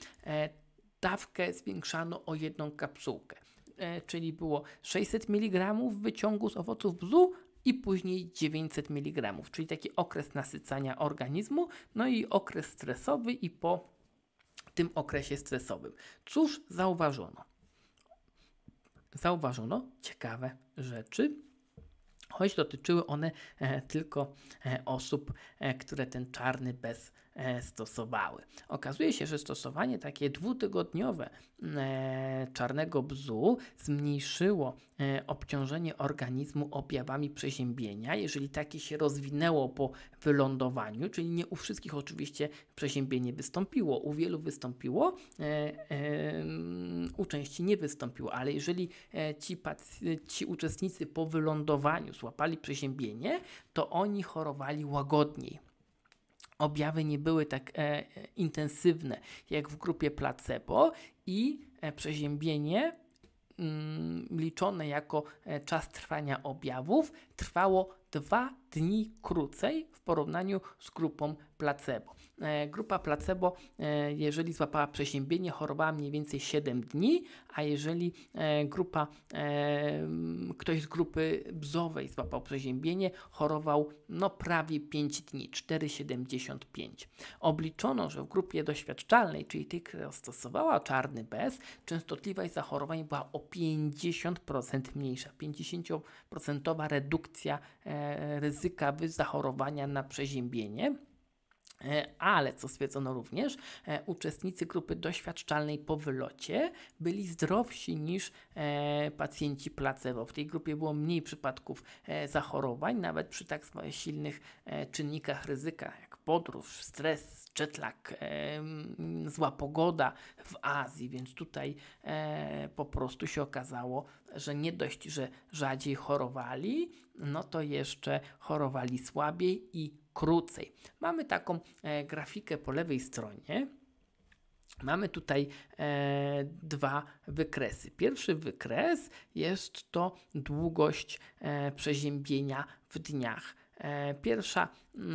dawkę zwiększano o jedną kapsułkę. E, czyli było 600 mg wyciągu z owoców bzu, i później 900 mg, czyli taki okres nasycania organizmu, no i okres stresowy i po tym okresie stresowym. Cóż zauważono? Zauważono ciekawe rzeczy, choć dotyczyły one e, tylko e, osób, e, które ten czarny bez E, stosowały. Okazuje się, że stosowanie takie dwutygodniowe e, czarnego bzu zmniejszyło e, obciążenie organizmu objawami przeziębienia, jeżeli takie się rozwinęło po wylądowaniu, czyli nie u wszystkich oczywiście przeziębienie wystąpiło, u wielu wystąpiło, u części nie wystąpiło, ale jeżeli ci, ci uczestnicy po wylądowaniu złapali przeziębienie, to oni chorowali łagodniej objawy nie były tak e, e, intensywne jak w grupie placebo i e, przeziębienie mm, liczone jako e, czas trwania objawów trwało dwa dni krócej w porównaniu z grupą placebo. E, grupa placebo, e, jeżeli złapała przeziębienie, chorowała mniej więcej 7 dni, a jeżeli e, grupa, ktoś z grupy bzowej złapał przeziębienie, chorował no, prawie 5 dni, 4,75. Obliczono, że w grupie doświadczalnej, czyli tej, która stosowała czarny bez, częstotliwość zachorowań była o 50% mniejsza, 50% redukcja ryzyka zachorowania na przeziębienie. E, ale co stwierdzono również, e, uczestnicy grupy doświadczalnej po wylocie byli zdrowsi niż e, pacjenci placebo. W tej grupie było mniej przypadków zachorowań, nawet przy tak silnych czynnikach ryzyka, jak podróż, stres, jetlag, zła pogoda w Azji, więc tutaj po prostu się okazało, że nie dość, że rzadziej chorowali, no to jeszcze chorowali słabiej i krócej. Mamy taką e, grafikę po lewej stronie. Mamy tutaj e, dwa wykresy. Pierwszy wykres jest to długość e, przeziębienia w dniach. E, pierwsza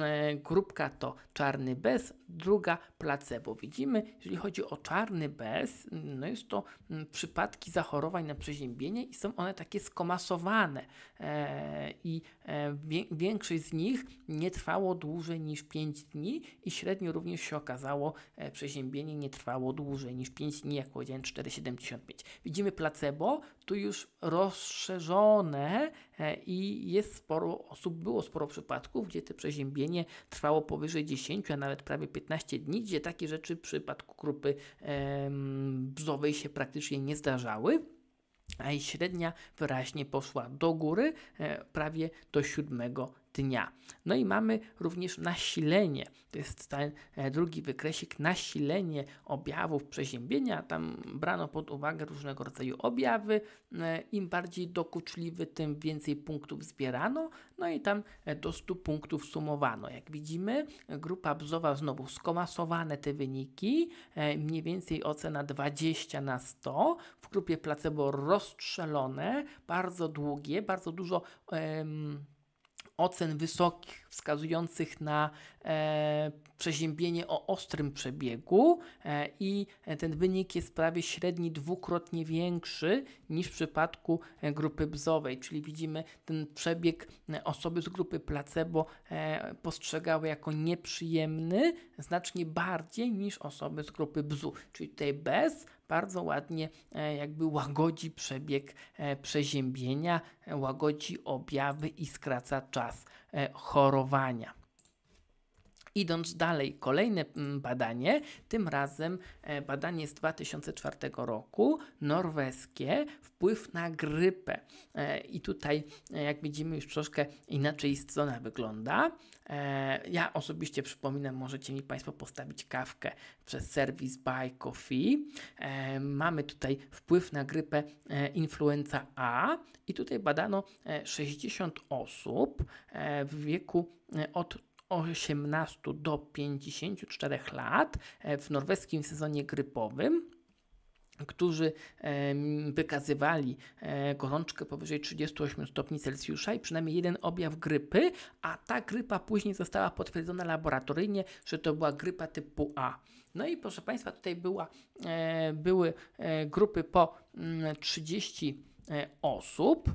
E, grupka to czarny bez, druga placebo. Widzimy, jeżeli chodzi o czarny bez, no jest to mm, przypadki zachorowań na przeziębienie i są one takie skomasowane e, i e, większość z nich nie trwało dłużej niż 5 dni i średnio również się okazało przeziębienie nie trwało dłużej niż 5 dni, jak powiedziałem 4,75. Widzimy placebo, tu już rozszerzone i jest sporo osób, było sporo przypadków, gdzie te przeziębienie przeziębienie trwało powyżej 10, a nawet prawie 15 dni, gdzie takie rzeczy w przypadku grupy e, bzowej się praktycznie nie zdarzały a jej średnia wyraźnie poszła do góry, e, prawie do siódmego dnia. No i mamy również nasilenie, to jest ten e, drugi wykresik, nasilenie objawów przeziębienia. Tam brano pod uwagę różnego rodzaju objawy. E, Im bardziej dokuczliwy, tym więcej punktów zbierano, no i tam e, do 100 punktów sumowano. Jak widzimy, grupa bzowa znowu skomasowane te wyniki, mniej więcej ocena 20 na 100, w grupie placebo rozstrzelone, bardzo długie, bardzo dużo ocen wysokich, wskazujących na e, przeziębienie o ostrym przebiegu e, i ten wynik jest prawie średni dwukrotnie większy niż w przypadku e, grupy bzowej, czyli widzimy ten przebieg e, osoby z grupy placebo e, postrzegały jako nieprzyjemny znacznie bardziej niż osoby z grupy bzu, czyli tutaj bez bardzo ładnie e, jakby łagodzi przebieg e, przeziębienia, e, łagodzi objawy i skraca czas chorowania. Idąc dalej, kolejne mm, badanie, tym razem e, badanie z 2004 roku, norweskie, wpływ na grypę. E, I tutaj, e, jak widzimy, już troszkę inaczej strona wygląda. Ja osobiście przypominam, możecie mi Państwo postawić kawkę przez serwis Buy Coffee. Mamy tutaj wpływ na grypę influenza A i tutaj badano 60 osób w wieku od 18 do 54 lat e, w norweskim sezonie grypowym którzy wykazywali e, gorączkę powyżej 38 stopni Celsjusza i przynajmniej jeden objaw grypy, a ta grypa później została potwierdzona laboratoryjnie, że to była grypa typu A. No i proszę Państwa, tutaj była, e, były grupy po 30 mm, osób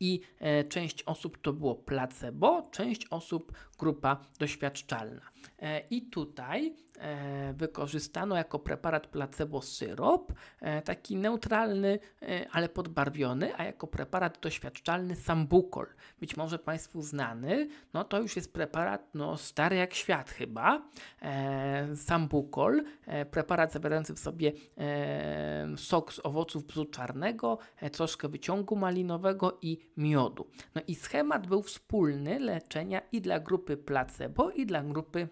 i e, część osób to było placebo, część osób grupa doświadczalna. E, I tutaj e, wykorzystano jako preparat placebo syrop, e, taki neutralny, ale podbarwiony, a jako preparat doświadczalny sambukol, być może Państwu znany. No to już jest preparat no, stary jak świat chyba. Sambukol, preparat zawierający w sobie sok z owoców bzu czarnego, troszkę wyciągu malinowego i miodu. No i schemat był wspólny leczenia i dla grupy placebo, i dla grupy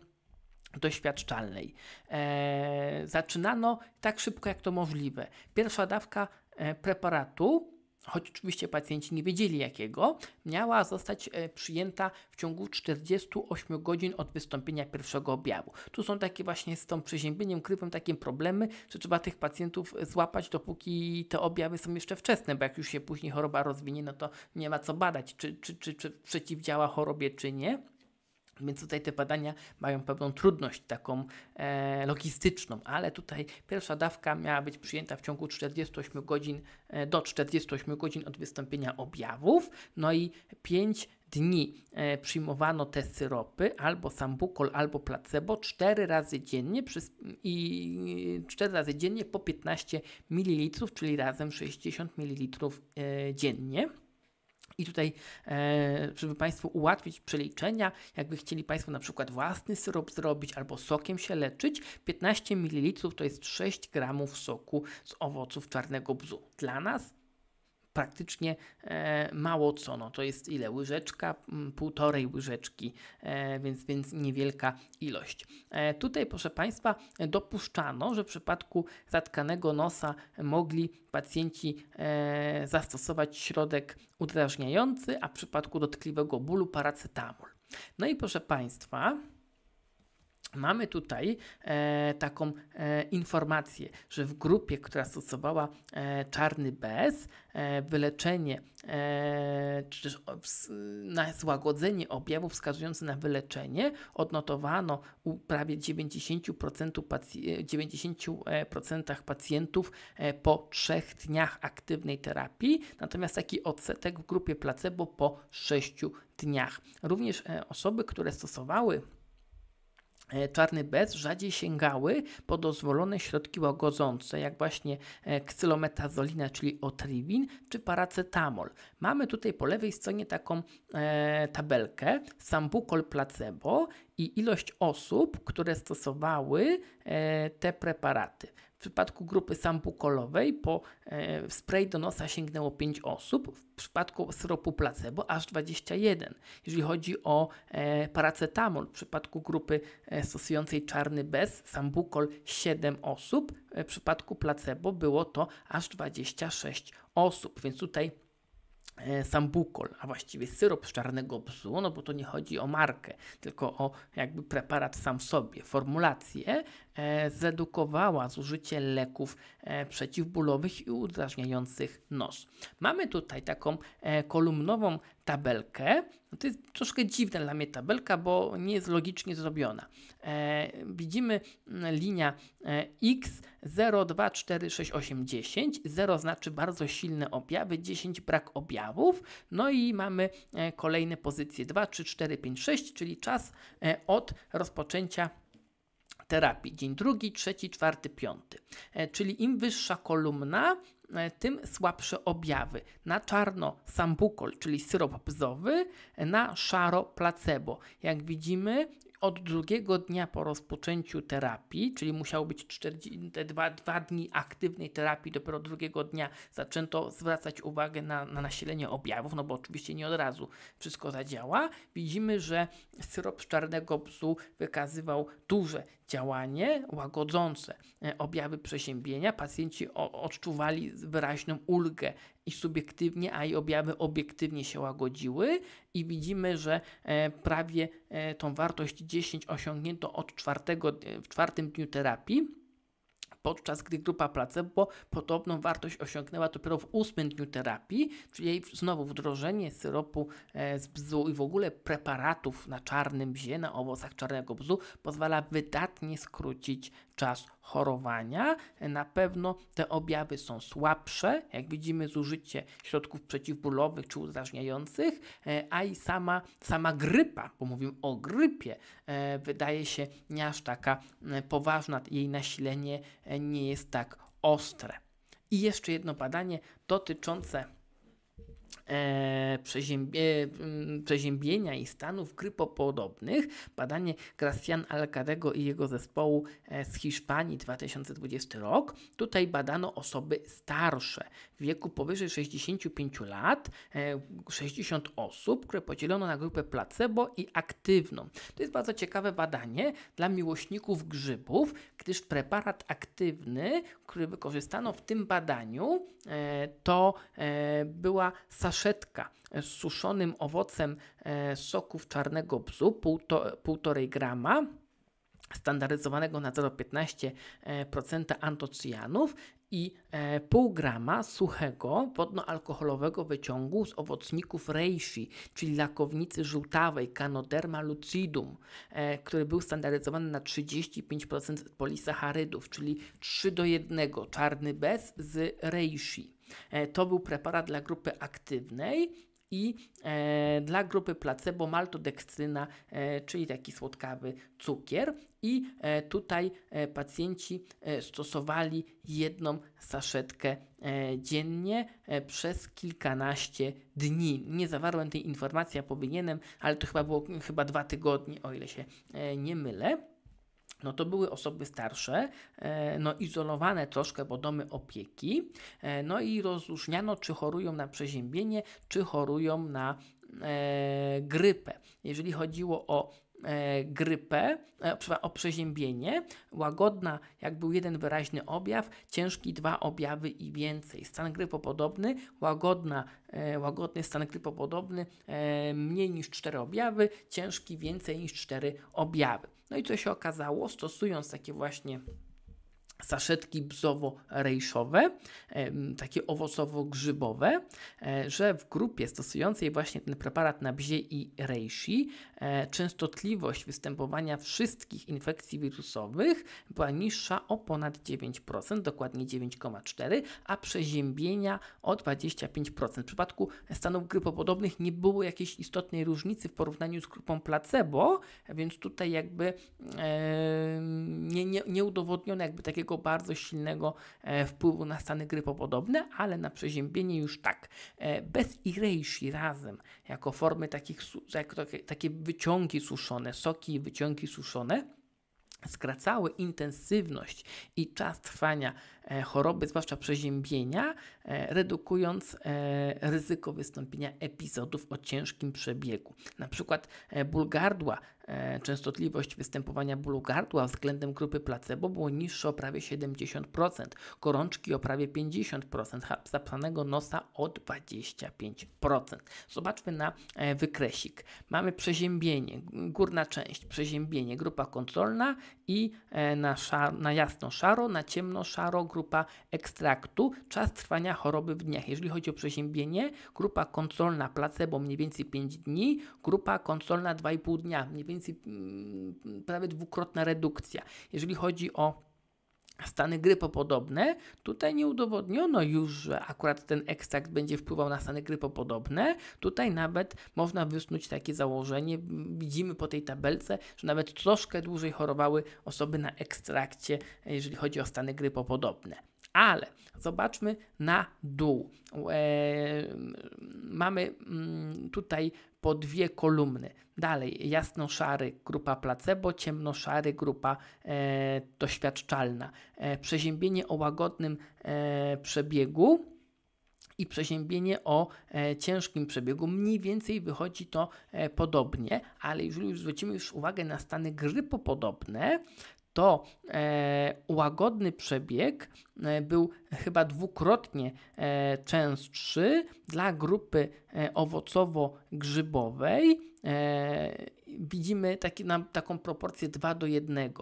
doświadczalnej. E, zaczynano tak szybko, jak to możliwe. Pierwsza dawka e, preparatu, choć oczywiście pacjenci nie wiedzieli jakiego, miała zostać e, przyjęta w ciągu 48 godzin od wystąpienia pierwszego objawu. Tu są takie właśnie z tą przeziębieniem, krypem takie problemy, że trzeba tych pacjentów złapać, dopóki te objawy są jeszcze wczesne, bo jak już się później choroba rozwinie, no to nie ma co badać, czy, czy, czy, czy przeciwdziała chorobie, czy nie. Więc tutaj te badania mają pewną trudność taką e, logistyczną, ale tutaj pierwsza dawka miała być przyjęta w ciągu 48 godzin e, do 48 godzin od wystąpienia objawów, no i 5 dni e, przyjmowano te syropy, albo sambukol, albo placebo, 4 razy dziennie przez i 4 razy dziennie po 15 ml, czyli razem 60 ml e, dziennie. I tutaj, e, żeby Państwu ułatwić przeliczenia, jakby chcieli Państwo na przykład własny syrop zrobić albo sokiem się leczyć, 15 ml to jest 6 gramów soku z owoców czarnego bzu. Dla nas praktycznie e, mało co. No to jest ile? Łyżeczka, mm, półtorej łyżeczki, e, więc, więc niewielka ilość. E, tutaj, proszę Państwa, dopuszczano, że w przypadku zatkanego nosa mogli pacjenci zastosować środek udrażniający, a w przypadku dotkliwego bólu paracetamol. No i proszę Państwa, mamy tutaj e, taką e, informację, że w grupie, która stosowała e, czarny bez, e, wyleczenie e, czy też na złagodzenie objawów wskazujących na wyleczenie odnotowano u prawie 90%, pacj 90 pacjentów e, po trzech dniach aktywnej terapii, natomiast taki odsetek w grupie placebo po 6 dniach. Również osoby, które stosowały E, czarny bez rzadziej sięgały po dozwolone środki łagodzące, jak właśnie e, ksylometazolina, czyli otrivin, czy paracetamol. Mamy tutaj po lewej stronie taką e, tabelkę sambukol placebo i ilość osób, które stosowały e, te preparaty. W przypadku grupy sampukolowej po e, spray do nosa sięgnęło 5 osób, w przypadku syropu placebo aż 21. Jeżeli chodzi o e, paracetamol, w przypadku grupy e, stosującej czarny bez, sambukol 7 osób, e, w przypadku placebo było to aż 26 osób, więc tutaj e, sambukol, a właściwie syrop z czarnego bzu, no bo to nie chodzi o markę, tylko o jakby preparat sam w sobie, formulację, E, zredukowała zużycie leków e, przeciwbólowych i udrażniających nos. Mamy tutaj taką e, kolumnową tabelkę. No to jest troszkę dziwna dla mnie tabelka, bo nie jest logicznie zrobiona. widzimy mm, linia X 0, 2, 4, 6, 8, 10. 0 znaczy bardzo silne objawy, 10 brak objawów. No i mamy kolejne pozycje 2, 3, 4, 5, 6, czyli czas od rozpoczęcia terapii. Dzień drugi, trzeci, czwarty, piąty. E, czyli im wyższa kolumna, e, tym słabsze objawy. Na czarno sambukol, czyli syrop bzowy, e, na szaro placebo. Jak widzimy, od drugiego dnia po rozpoczęciu terapii, czyli musiało być te dwa, dwa dni aktywnej terapii, dopiero drugiego dnia zaczęto zwracać uwagę na, na nasilenie objawów, no bo oczywiście nie od razu wszystko zadziała. Widzimy, że syrop z czarnego psu wykazywał duże działanie łagodzące e, objawy przeziębienia. Pacjenci odczuwali wyraźną ulgę i subiektywnie, a i objawy obiektywnie się łagodziły i widzimy, że e, prawie e, tą wartość 10 osiągnięto od czwartego, w czwartym dniu terapii podczas gdy grupa placebo podobną wartość osiągnęła dopiero w ósmym dniu terapii, czyli znowu wdrożenie syropu e, z bzu i w ogóle preparatów na czarnym bzie, na owocach czarnego bzu pozwala wydatnie skrócić czas chorowania. Na pewno te objawy są słabsze, jak widzimy zużycie środków przeciwbólowych czy uzdrażniających, a i sama, sama grypa, bo mówimy o grypie, e, wydaje się nie aż taka e, poważna, jej nasilenie e, nie jest tak ostre. I jeszcze jedno badanie dotyczące e, przeziębie, przeziębienia i stanów grypopodobnych. Badanie Gracian Alcadego i jego zespołu e, z Hiszpanii 2020 rok. Tutaj badano osoby starsze w wieku powyżej 65 lat, e, 60 osób, które podzielono na grupę placebo i aktywną. To jest bardzo ciekawe badanie dla miłośników grzybów, gdyż preparat aktywny, który wykorzystano w tym badaniu, e, to e, była sasza saszetka z suszonym owocem e, soków czarnego bzu, 1,5 grama standaryzowanego na 0,15% e, antocyjanów i e, pół grama suchego wodnoalkoholowego wyciągu z owocników reishi, czyli lakownicy żółtawej Canoderma lucidum, który był standaryzowany na 35% polisacharydów, czyli 3 do 1 czarny bez z reishi. E, to był preparat dla grupy aktywnej, i e, dla grupy placebo maltodekstryna, e, czyli taki słodkawy cukier. I e, tutaj e, pacjenci e, stosowali jedną saszetkę dziennie przez kilkanaście dni. Nie zawarłem tej informacji, a powinienem, ale to chyba było chyba dwa tygodnie, o ile się nie mylę no to były osoby starsze, e, no izolowane troszkę, bo domy opieki, e, no i rozróżniano, czy chorują na przeziębienie, czy chorują na e, grypę. Jeżeli chodziło o e, grypę, e, o przeziębienie, łagodna, jak był jeden wyraźny objaw, ciężki dwa objawy i więcej. Stan grypopodobny, łagodna, e, łagodny stan grypopodobny, e, mniej niż cztery objawy, ciężki więcej niż cztery objawy. No i co się okazało? Stosując takie właśnie saszetki bzowo-rejszowe, takie owocowo-grzybowe, e, że w grupie stosującej właśnie ten preparat na bzie i rejsi e, częstotliwość występowania wszystkich infekcji wirusowych była niższa o ponad 9%, dokładnie 9,4%, a przeziębienia o 25%. W przypadku stanów grypopodobnych nie było jakiejś istotnej różnicy w porównaniu z grupą placebo, więc tutaj jakby e, nie, nie, nie udowodniono jakby takiego takiego bardzo silnego e, wpływu na stany grypopodobne, ale na przeziębienie już tak. E, Bez i razem, jako formy takich, jak takie, takie wyciągi suszone, soki i wyciągi suszone, skracały intensywność i czas trwania e, choroby, zwłaszcza przeziębienia, E, redukując e, ryzyko wystąpienia epizodów o ciężkim przebiegu. Na przykład e, ból gardła, częstotliwość występowania bólu gardła względem grupy placebo było niższa o prawie 70%, gorączki o prawie 50%, zapsanego nosa o 25%. Zobaczmy na wykresik. Mamy przeziębienie, górna część, przeziębienie, grupa kontrolna i na, na jasno szaro, na ciemno szaro grupa ekstraktu. Czas trwania choroby w dniach. Jeżeli chodzi o przeziębienie, grupa kontrolna placebo mniej więcej 5 dni, grupa kontrolna 2,5 dnia, mniej więcej mm, prawie dwukrotna redukcja. Jeżeli chodzi o stany grypopodobne. Tutaj nie udowodniono już, że akurat ten ekstrakt będzie wpływał na stany grypopodobne. Tutaj nawet można wysnuć takie założenie. Widzimy po tej tabelce, że nawet troszkę dłużej chorowały osoby na ekstrakcie, jeżeli chodzi o stany grypopodobne. Ale zobaczmy na dół. E, mamy mm, tutaj po dwie kolumny. Dalej jasno jasno-szary grupa placebo, ciemno ciemno-szary grupa e, doświadczalna. E, przeziębienie o łagodnym e, przebiegu i przeziębienie o e, ciężkim przebiegu. Mniej więcej wychodzi to e, podobnie, ale jeżeli zwrócimy już uwagę na stany grypopodobne, to e, łagodny przebieg e, był chyba dwukrotnie e, częstszy dla grupy owocowo-grzybowej. Widzimy taki, na, taką proporcję 2 do 1,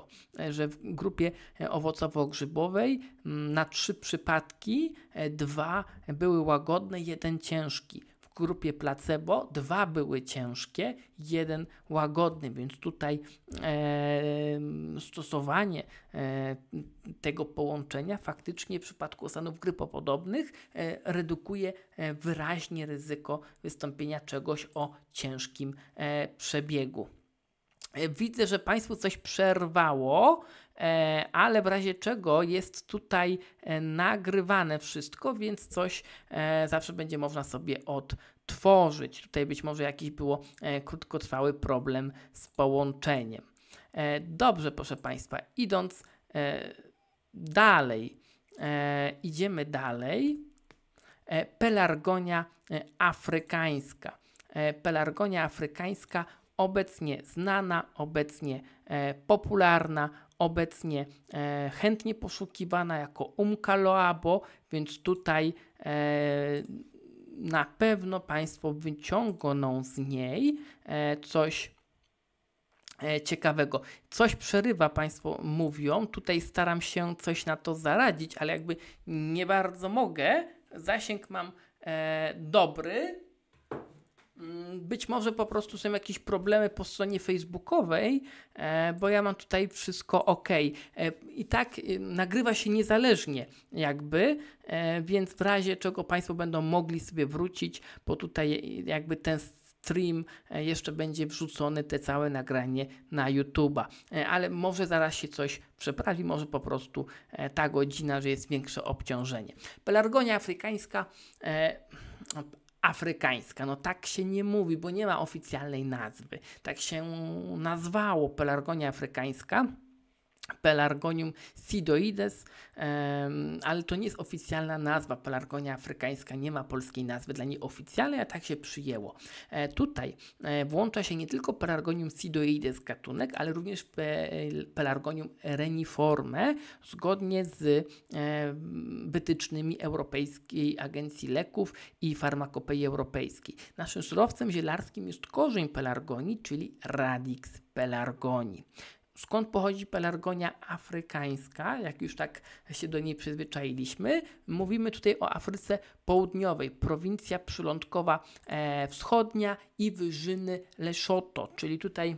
że w grupie owocowo-grzybowej na trzy przypadki dwa były łagodne, jeden ciężki w grupie placebo dwa były ciężkie, jeden łagodny, więc tutaj e, stosowanie e, tego połączenia faktycznie w przypadku stanów grypopodobnych e, redukuje e, wyraźnie ryzyko wystąpienia czegoś o ciężkim e, przebiegu. E, widzę, że Państwu coś przerwało. E, ale w razie czego jest tutaj e, nagrywane wszystko, więc coś e, zawsze będzie można sobie odtworzyć. Tutaj być może jakiś było krótkotrwały problem z połączeniem. Dobrze, proszę Państwa, idąc dalej, idziemy dalej. Pelargonia afrykańska. Pelargonia afrykańska obecnie znana, obecnie popularna, obecnie e, chętnie poszukiwana jako Umka Loabo, więc tutaj e, na pewno Państwo wyciągną z niej e, coś e, ciekawego. Coś przerywa, Państwo mówią, tutaj staram się coś na to zaradzić, ale jakby nie bardzo mogę. Zasięg mam e, dobry, Mm, być może po prostu są jakieś problemy po stronie facebookowej, e, bo ja mam tutaj wszystko ok. E, I tak y, nagrywa się niezależnie, jakby, e, więc w razie czego Państwo będą mogli sobie wrócić, bo tutaj y, jakby ten stream jeszcze będzie wrzucony, te całe nagranie na YouTube'a. Ale może zaraz się coś przeprawi, może po prostu ta godzina, że jest większe obciążenie. Pelargonia afrykańska afrykańska. No tak się nie mówi, bo nie ma oficjalnej nazwy. Tak się nazwało pelargonia afrykańska Pelargonium sidoides, ale to nie jest oficjalna nazwa. Pelargonia afrykańska nie ma polskiej nazwy dla niej oficjalnej, a tak się przyjęło. E, tutaj e, włącza się nie tylko Pelargonium sidoides gatunek, ale również Pelargonium reniforme, zgodnie z e, wytycznymi Europejskiej Agencji Leków i Farmakopei Europejskiej. Naszym surowcem zielarskim jest korzeń pelargonii, czyli radix pelargonii skąd pochodzi pelargonia afrykańska, jak już tak się do niej przyzwyczailiśmy. Mówimy tutaj o Afryce Południowej, prowincja przylądkowa e, wschodnia i wyżyny Leszoto, czyli tutaj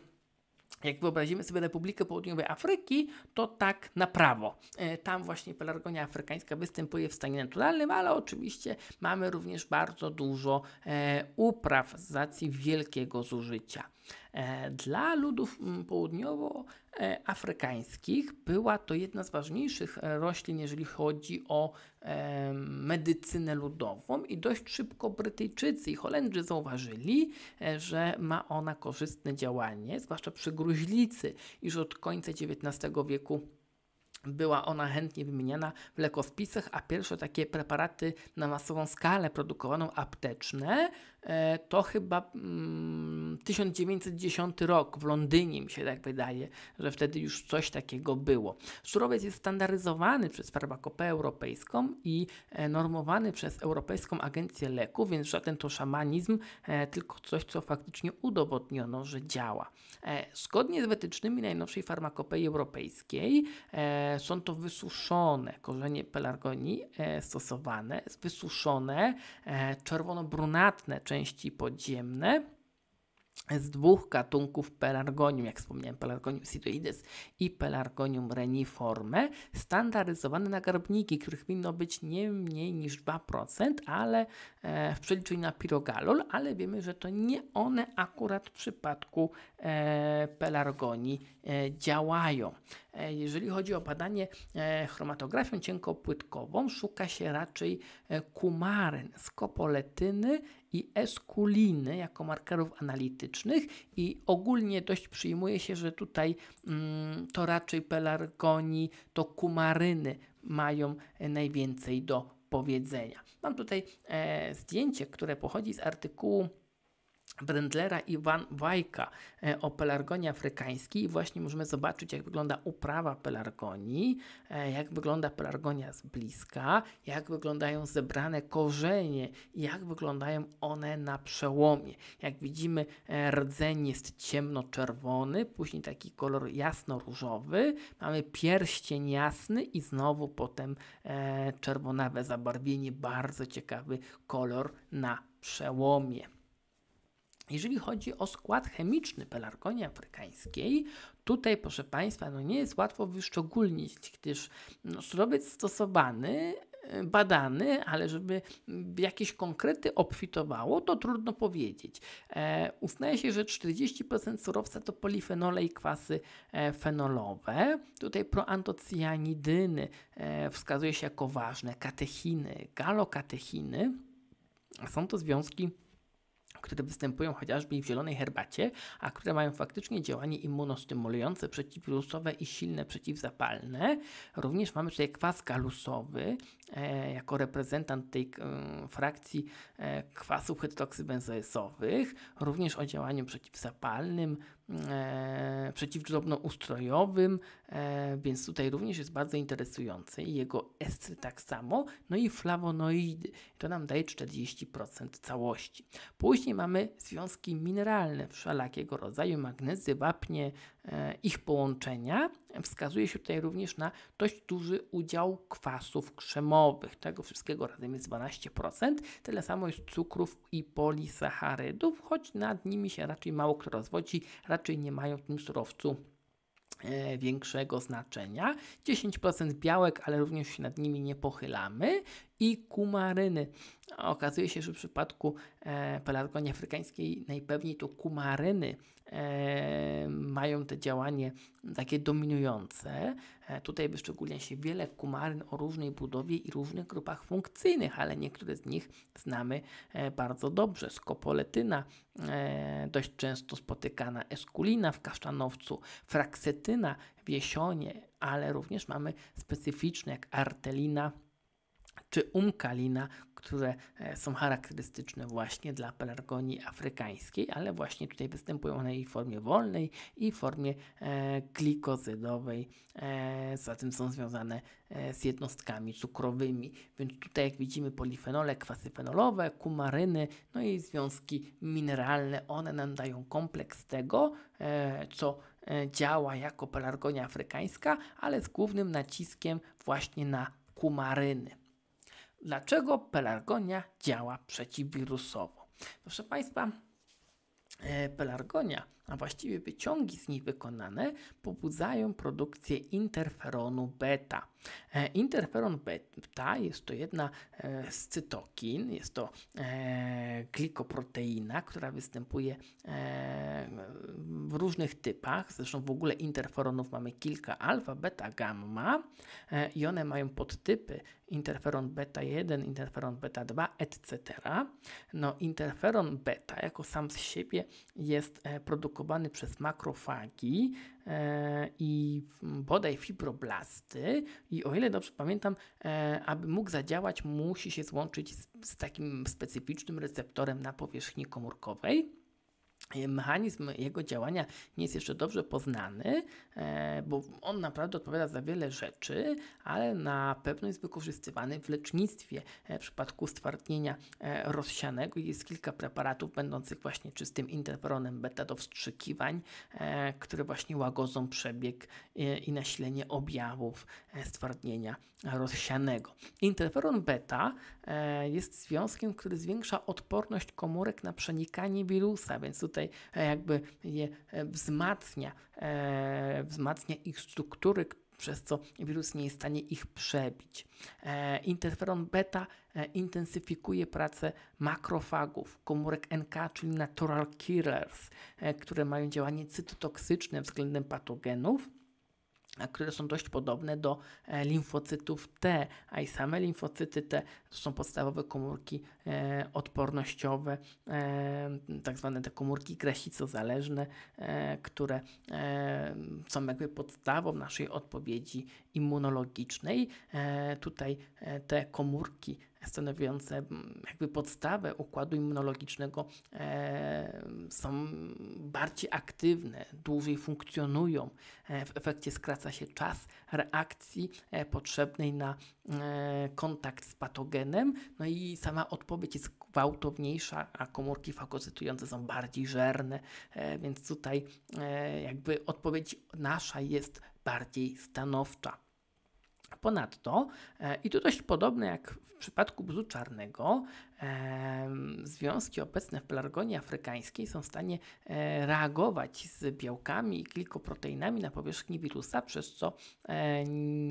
jak wyobrazimy sobie Republikę Południowej Afryki, to tak na prawo. E, tam właśnie pelargonia afrykańska występuje w stanie naturalnym, ale oczywiście mamy również bardzo dużo e, upraw z racji wielkiego zużycia. E, dla ludów mm, południowo E, afrykańskich była to jedna z ważniejszych e, roślin, jeżeli chodzi o e, medycynę ludową i dość szybko Brytyjczycy i Holendrzy zauważyli, że ma ona korzystne działanie, zwłaszcza przy gruźlicy, iż od końca XIX wieku była ona chętnie wymieniana w lekospisach, a pierwsze takie preparaty na masową skalę produkowano apteczne E, to chyba mm, 1910 rok w Londynie, mi się tak wydaje, że wtedy już coś takiego było. Surowiec jest standaryzowany przez farmakopę europejską i e, normowany przez Europejską Agencję Leków, więc żaden to szamanizm, e, tylko coś, co faktycznie udowodniono, że działa. Zgodnie z wytycznymi najnowszej farmakopei europejskiej są to wysuszone korzenie pelargonii stosowane, wysuszone, czerwono-brunatne, części podziemne z dwóch gatunków pelargonium, jak wspomniałem, pelargonium sidoides i pelargonium reniforme, standaryzowane na garbniki, których winno być nie mniej niż 2%, ale e, w przeliczeniu na pirogalol, ale wiemy, że to nie one akurat w przypadku e, pelargonii e, działają. E, jeżeli chodzi o badanie e, chromatografią cienkopłytkową, szuka się raczej e, kumaryn, skopoletyny i eskuliny jako markerów analitycznych i ogólnie dość przyjmuje się, że tutaj mm, to raczej pelargonii, to kumaryny mają najwięcej do powiedzenia. Mam tutaj e, zdjęcie, które pochodzi z artykułu Brendlera i Van Wajka e, o pelargonii afrykańskiej. I właśnie możemy zobaczyć, jak wygląda uprawa pelargonii, e, jak wygląda pelargonia z bliska, jak wyglądają zebrane korzenie i jak wyglądają one na przełomie. Jak widzimy, e, rdzeń jest ciemnoczerwony, później taki kolor jasno-różowy, mamy pierścień jasny i znowu potem czerwonawe zabarwienie, bardzo ciekawy kolor na przełomie. Jeżeli chodzi o skład chemiczny pelargonii afrykańskiej, tutaj, proszę Państwa, no nie jest łatwo wyszczególnić, gdyż no, surowiec stosowany e, badany, ale żeby jakieś konkrety obfitowało, to trudno powiedzieć. E, uznaje się, że 40% surowca to polifenole i kwasy e, fenolowe. Tutaj proantocyanidyny e, wskazuje się jako ważne, katechiny, galokatechiny. Są to związki które występują chociażby w zielonej herbacie, a które mają faktycznie działanie immunostymulujące, przeciwwirusowe i silne przeciwzapalne. Również mamy tutaj kwas galusowy e, jako reprezentant tej e, frakcji e, kwasów hydroksybenzoesowych, również o działaniu przeciwzapalnym, E, przeciwdrobnoustrojowym, e, więc tutaj również jest bardzo interesujący. Jego estry tak samo, no i flawonoidy. To nam daje 40% całości. Później mamy związki mineralne wszelakiego rodzaju, magnezy, wapnie, e, ich połączenia Wskazuje się tutaj również na dość duży udział kwasów krzemowych. Tego wszystkiego razem jest 12%. Tyle samo jest cukrów i polisacharydów, choć nad nimi się raczej mało kto rozwodzi, raczej nie mają w tym surowcu e, większego znaczenia. 10% białek, ale również się nad nimi nie pochylamy i kumaryny. okazuje się, że w przypadku e, pelargonii afrykańskiej najpewniej to kumaryny e, mają te działanie takie dominujące. E, tutaj wyszczególnia się wiele kumaryn o różnej budowie i różnych grupach funkcyjnych, ale niektóre z nich znamy e, bardzo dobrze. Skopoletyna, e, dość często spotykana eskulina w kasztanowcu, fraksetyna w jesionie, ale również mamy specyficzne jak artelina, czy umkalina, które e, są charakterystyczne właśnie dla pelargonii afrykańskiej, ale właśnie tutaj występują one i w formie wolnej i w formie e, glikozydowej. E, zatem są związane z jednostkami cukrowymi. Więc tutaj jak widzimy polifenole, kwasy fenolowe, kumaryny, no i związki mineralne, one nam dają kompleks tego, co działa jako pelargonia afrykańska, ale z głównym naciskiem właśnie na kumaryny. Dlaczego pelargonia działa przeciwwirusowo? Proszę Państwa, e, pelargonia a właściwie wyciągi z nich wykonane pobudzają produkcję interferonu beta. E, interferon beta jest to jedna e, z cytokin, jest to e, glikoproteina, która występuje w różnych typach. Zresztą w ogóle interferonów mamy kilka: alfa, beta, gamma i one mają podtypy interferon beta 1, interferon beta 2, etc. No, interferon beta jako sam z siebie jest produkcją produkowany przez makrofagi e, i bodaj fibroblasty. I o ile dobrze pamiętam, e, aby mógł zadziałać, musi się złączyć z, z takim specyficznym receptorem na powierzchni komórkowej. E, mechanizm jego działania nie jest jeszcze dobrze poznany, e, bo on naprawdę odpowiada za wiele rzeczy, ale na pewno jest wykorzystywany w lecznictwie. E, w przypadku stwardnienia rozsianego jest kilka preparatów będących właśnie czystym interferonem beta do wstrzykiwań, które właśnie łagodzą przebieg i nasilenie objawów stwardnienia rozsianego. Interferon beta jest związkiem, który zwiększa odporność komórek na przenikanie wirusa, więc tutaj tutaj e, jakby je e, wzmacnia, e, wzmacnia ich struktury, przez co wirus nie jest w stanie ich przebić. interferon beta intensyfikuje pracę makrofagów, komórek NK, czyli natural killers, które mają działanie cytotoksyczne względem patogenów które są dość podobne do e, limfocytów T, a i same limfocyty T to są podstawowe komórki e, odpornościowe, e, tak zwane te komórki krasicozależne, e, które e, są jakby podstawą naszej odpowiedzi immunologicznej. E, tutaj te komórki stanowiące mm, jakby podstawę układu immunologicznego e, są bardziej aktywne, dłużej funkcjonują. E, w efekcie skraca się czas reakcji e, potrzebnej na kontakt z patogenem, no i sama odpowiedź jest gwałtowniejsza, a komórki fagocytujące są bardziej żerne, więc tutaj jakby odpowiedź nasza jest bardziej stanowcza. Ponadto, e, i tu dość podobne jak w przypadku bzu czarnego, e, związki obecne w pelargonii afrykańskiej są w stanie e, reagować z białkami i glikoproteinami na powierzchni wirusa, przez co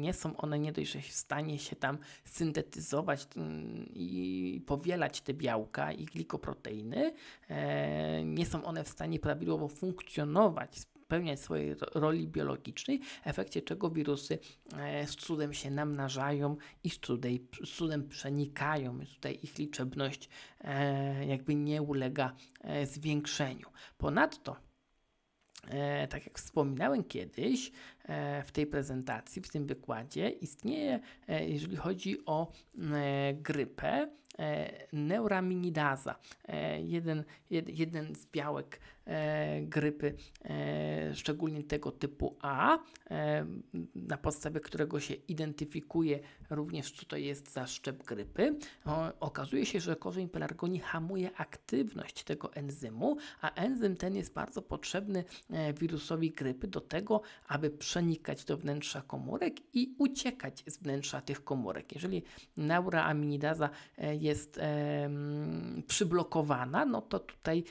nie są one nie dość w stanie się tam syntetyzować mm, i powielać te białka i glikoproteiny, nie są one w stanie prawidłowo funkcjonować z pełniać swojej roli biologicznej, w efekcie czego wirusy e, z cudem się namnażają i z cudem, przenikają. Więc tutaj ich liczebność e, jakby nie ulega e, zwiększeniu. Ponadto tak jak wspominałem kiedyś w tej prezentacji, w tym wykładzie, istnieje, jeżeli chodzi o grypę, E, neuraminidasa, e, jeden, jeden z białek e, grypy, szczególnie tego typu A, na podstawie którego się identyfikuje również, co to jest za szczep grypy. Okazuje się, że korzeń pelargonii hamuje aktywność tego enzymu, a enzym ten jest bardzo potrzebny wirusowi grypy do tego, aby przenikać do wnętrza komórek i uciekać z wnętrza tych komórek. Jeżeli neuraaminidaza jest jest przyblokowana, no to tutaj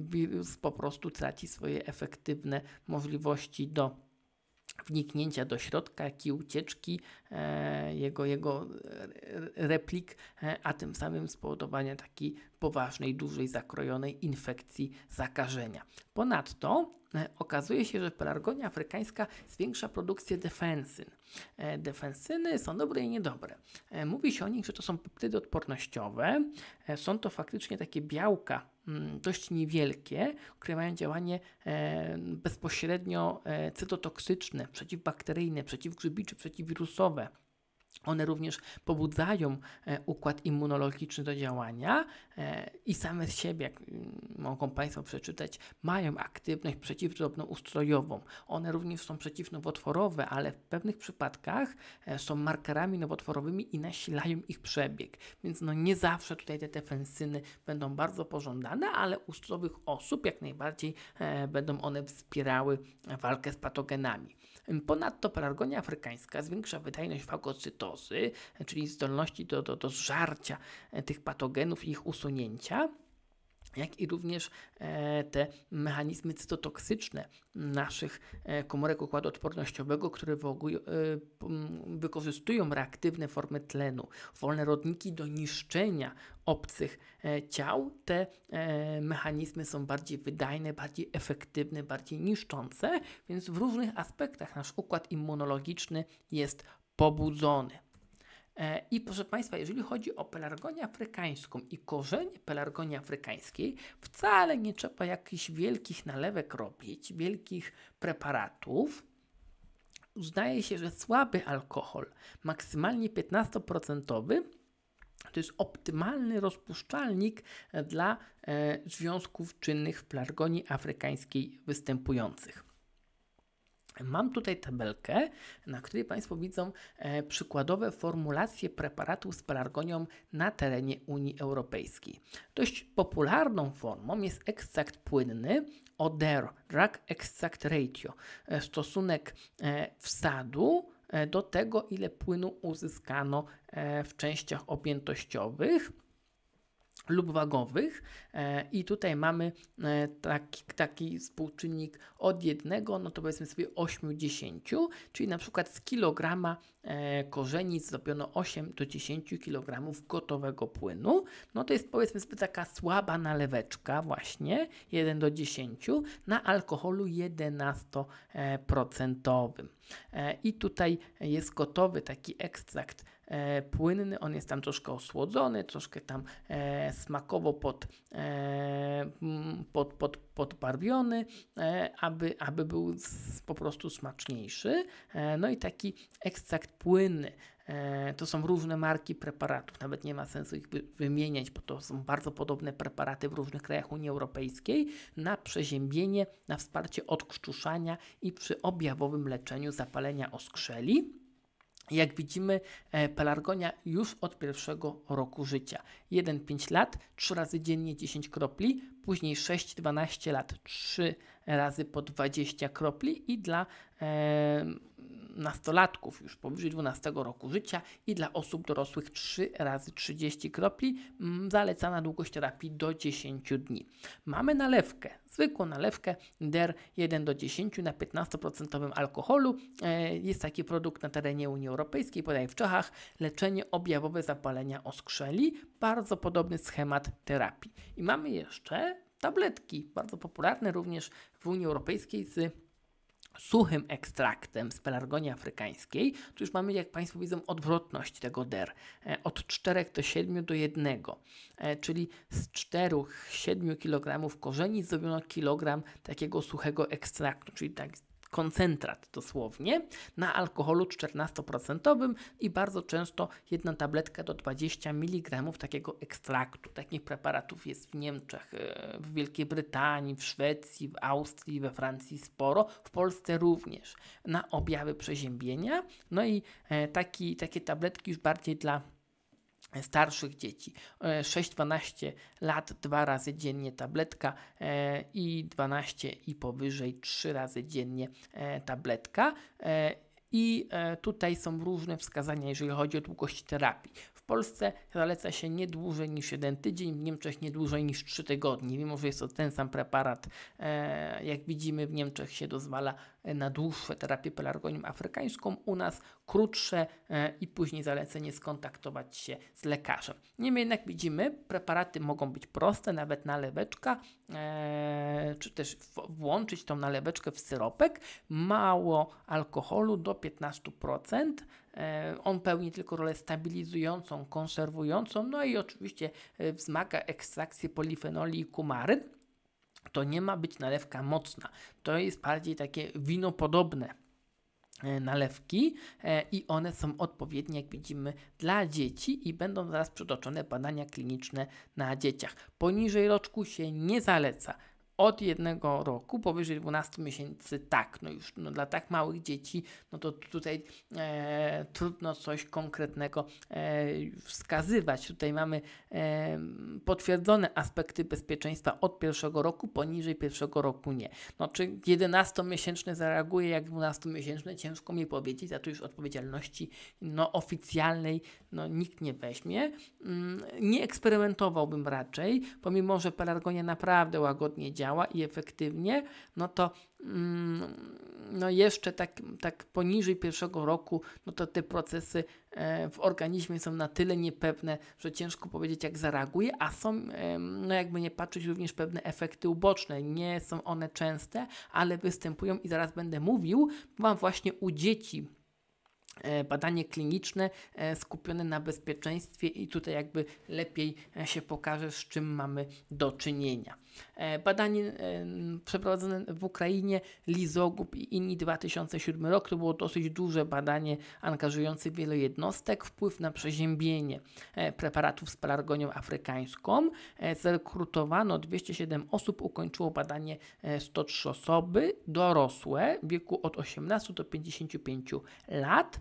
wirus po prostu traci swoje efektywne możliwości do wniknięcia do środka, jak i ucieczki e, jego, jego e, replik, e, a tym samym spowodowania takiej poważnej, dużej, zakrojonej infekcji zakażenia. Ponadto e, okazuje się, że pelargonia afrykańska zwiększa produkcję defensyn. E, defensyny są dobre i niedobre. E, mówi się o nich, że to są peptydy odpornościowe. Są to faktycznie takie białka Mm, dość niewielkie, które mają działanie e, bezpośrednio e, cytotoksyczne, przeciwbakteryjne, przeciwgrzybicze, przeciwwirusowe. One również pobudzają e, układ immunologiczny do działania e, i same z siebie, jak mm, mogą Państwo przeczytać, mają aktywność ustrojową. One również są przeciwnowotworowe, ale w pewnych przypadkach e, są markerami nowotworowymi i nasilają ich przebieg. Więc no nie zawsze tutaj te defensyny będą bardzo pożądane, ale u zdrowych osób jak najbardziej będą one wspierały walkę z patogenami. Ponadto pelargonia afrykańska zwiększa wydajność fagocytozy, czyli zdolności do, do, do zżarcia e, tych patogenów i ich usunięcia jak i również e, te mechanizmy cytotoksyczne naszych e, komórek układu odpornościowego, które e, wykorzystują reaktywne formy tlenu, wolne rodniki do niszczenia obcych ciał. Te mechanizmy są bardziej wydajne, bardziej efektywne, bardziej niszczące, więc w różnych aspektach nasz układ immunologiczny jest pobudzony. E, I proszę Państwa, jeżeli chodzi o pelargonię afrykańską i korzenie pelargonii afrykańskiej, wcale nie trzeba jakichś wielkich nalewek robić, wielkich preparatów. Uznaje się, że słaby alkohol, maksymalnie 15%, to jest optymalny rozpuszczalnik dla e, związków czynnych w pelargonii afrykańskiej występujących. Mam tutaj tabelkę, na której Państwo widzą e, przykładowe formulacje preparatów z pelargonią na terenie Unii Europejskiej. Dość popularną formą jest ekstrakt płynny ODER, drug extract ratio, e, stosunek e, wsadu do tego, ile płynu uzyskano w częściach objętościowych lub wagowych e, i tutaj mamy e, taki, taki współczynnik od 1, no to powiedzmy sobie 8-10, czyli na przykład z kilograma e, korzenic zrobiono 8 do 10 kg gotowego płynu, no to jest powiedzmy sobie taka słaba naleweczka właśnie 1 do 10 na alkoholu 11% i tutaj jest gotowy taki ekstrakt E, płynny, on jest tam troszkę osłodzony, troszkę tam e, smakowo pod, e, pod, pod, podbarwiony, aby, aby był po prostu smaczniejszy. No i taki ekstrakt płynny. To są różne marki preparatów, nawet nie ma sensu ich wymieniać, bo to są bardzo podobne preparaty w różnych krajach Unii Europejskiej na przeziębienie, na wsparcie odkrztuszania i przy objawowym leczeniu zapalenia oskrzeli. Jak widzimy, e, pelargonia już od pierwszego roku życia. 1-5 lat, 3 razy dziennie 10 kropli, później 6-12 lat, 3 razy po 20 kropli i dla e, nastolatków już powyżej 12 roku życia i dla osób dorosłych 3 razy 30 kropli mm, zalecana długość terapii do 10 dni. Mamy nalewkę, zwykłą nalewkę e DER 1 do 10 na 15% alkoholu. E, jest taki produkt na terenie Unii Europejskiej, podaj w Czechach, leczenie objawowe zapalenia oskrzeli, bardzo podobny schemat terapii. I mamy jeszcze tabletki, bardzo popularne również w Unii Europejskiej z suchym ekstraktem z pelargonii afrykańskiej, to już mamy, jak Państwo widzą, odwrotność tego der. E, od 4 do 7 do 1, e, czyli z 4-7 kg korzeni zrobiono kilogram takiego suchego ekstraktu, czyli tak koncentrat dosłownie na alkoholu 14% i bardzo często jedna tabletka do 20 mg takiego ekstraktu. Takich preparatów jest w Niemczech, e, w Wielkiej Brytanii, w Szwecji, w Austrii, we Francji sporo, w Polsce również na objawy przeziębienia. No i e, taki, takie tabletki już bardziej dla starszych dzieci. 6-12 e, lat dwa razy dziennie tabletka e, i 12 i powyżej trzy razy dziennie e, tabletka. I tutaj są różne wskazania, jeżeli chodzi o długość terapii. Polsce zaleca się nie dłużej niż jeden tydzień, w Niemczech nie dłużej niż trzy tygodnie, mimo że jest to ten sam preparat. E, jak widzimy, w Niemczech się dozwala na dłuższe terapię pelargonią afrykańską, u nas krótsze e, i później zalecenie skontaktować się z lekarzem. Niemniej jednak widzimy, preparaty mogą być proste, nawet naleweczka, e, czy też włączyć tą naleweczkę w syropek, mało alkoholu do 15%, E, on pełni tylko rolę stabilizującą, konserwującą, no i oczywiście e, wzmaga ekstrakcję polifenoli i kumaryn. To nie ma być nalewka mocna, to jest bardziej takie wino podobne e, nalewki i one są odpowiednie, jak widzimy, dla dzieci i będą zaraz przytoczone badania kliniczne na dzieciach. Poniżej roczku się nie zaleca od jednego roku, powyżej 12 miesięcy tak, no już no dla tak małych dzieci, no to tutaj e, trudno coś konkretnego e, wskazywać. Tutaj mamy e, potwierdzone aspekty bezpieczeństwa od pierwszego roku, poniżej pierwszego roku nie. No czy 11-miesięczny zareaguje jak 12-miesięczny, ciężko mi powiedzieć, a tu już odpowiedzialności no, oficjalnej no, nikt nie weźmie. Mm, nie eksperymentowałbym raczej, pomimo, że pelargonia naprawdę łagodnie działa, działa i efektywnie, no to mm, no jeszcze tak, tak poniżej pierwszego roku, no to te procesy e, w organizmie są na tyle niepewne, że ciężko powiedzieć jak zareaguje, a są, no jakby nie patrzeć, również pewne efekty uboczne. Nie są one częste, ale występują i zaraz będę mówił, mam właśnie u dzieci e, badanie kliniczne e, skupione na bezpieczeństwie i tutaj jakby lepiej się pokaże, z czym mamy do czynienia. E, badanie e, przeprowadzone w Ukrainie, Lizogub i inni 2007 rok to było dosyć duże badanie angażujące wiele jednostek, wpływ na przeziębienie e, preparatów z pelargonią afrykańską. Zrekrutowano 207 osób, ukończyło badanie 103 osoby dorosłe w wieku od 18 do 55 lat.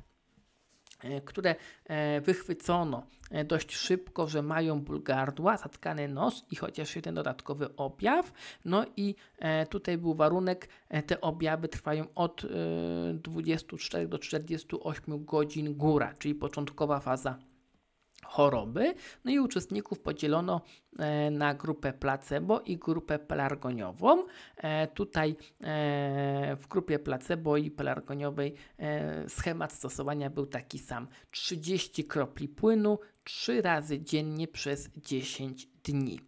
E, które e, wychwycono e, dość szybko, że mają ból gardła, zatkany nos i chociaż jeden dodatkowy objaw. No i tutaj był warunek, te objawy trwają od 24 do 48 godzin góra, czyli początkowa faza choroby. No i uczestników podzielono e, na grupę placebo i grupę pelargoniową. E, tutaj e, w grupie placebo i pelargoniowej schemat stosowania był taki sam. 30 kropli płynu 3 razy dziennie przez 10 dni.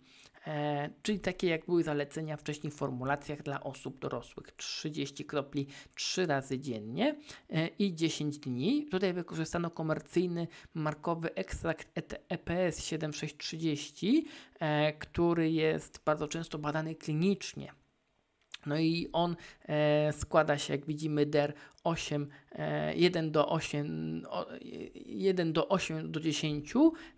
E, czyli takie jak były zalecenia wcześniej w formulacjach dla osób dorosłych. 30 kropli 3 razy dziennie e, i 10 dni. Tutaj wykorzystano komercyjny markowy ekstrakt EPS e 7630, który jest bardzo często badany klinicznie. No i on składa się, jak widzimy, der 8, 1 e, do 8, 1 do 8 do 10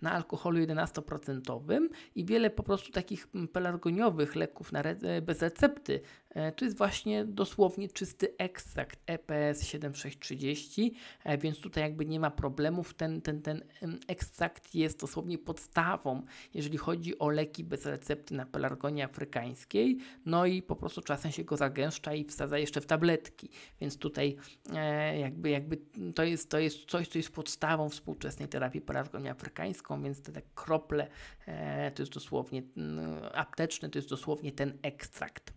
na alkoholu 11% i wiele po prostu takich pelargoniowych leków na, e, bez recepty. E, to jest właśnie dosłownie czysty ekstrakt EPS 7630, więc tutaj jakby nie ma problemów. Ten, ten, ten ekstrakt jest dosłownie podstawą, jeżeli chodzi o leki bez recepty na pelargonie afrykańskiej. No i po prostu czasem się go zagęszcza i wsadza jeszcze w tabletki, więc tutaj E, jakby, jakby to, jest, to jest coś, co jest podstawą współczesnej terapii porawką afrykańską, więc te, te krople e, to jest dosłownie apteczne, to jest dosłownie ten ekstrakt.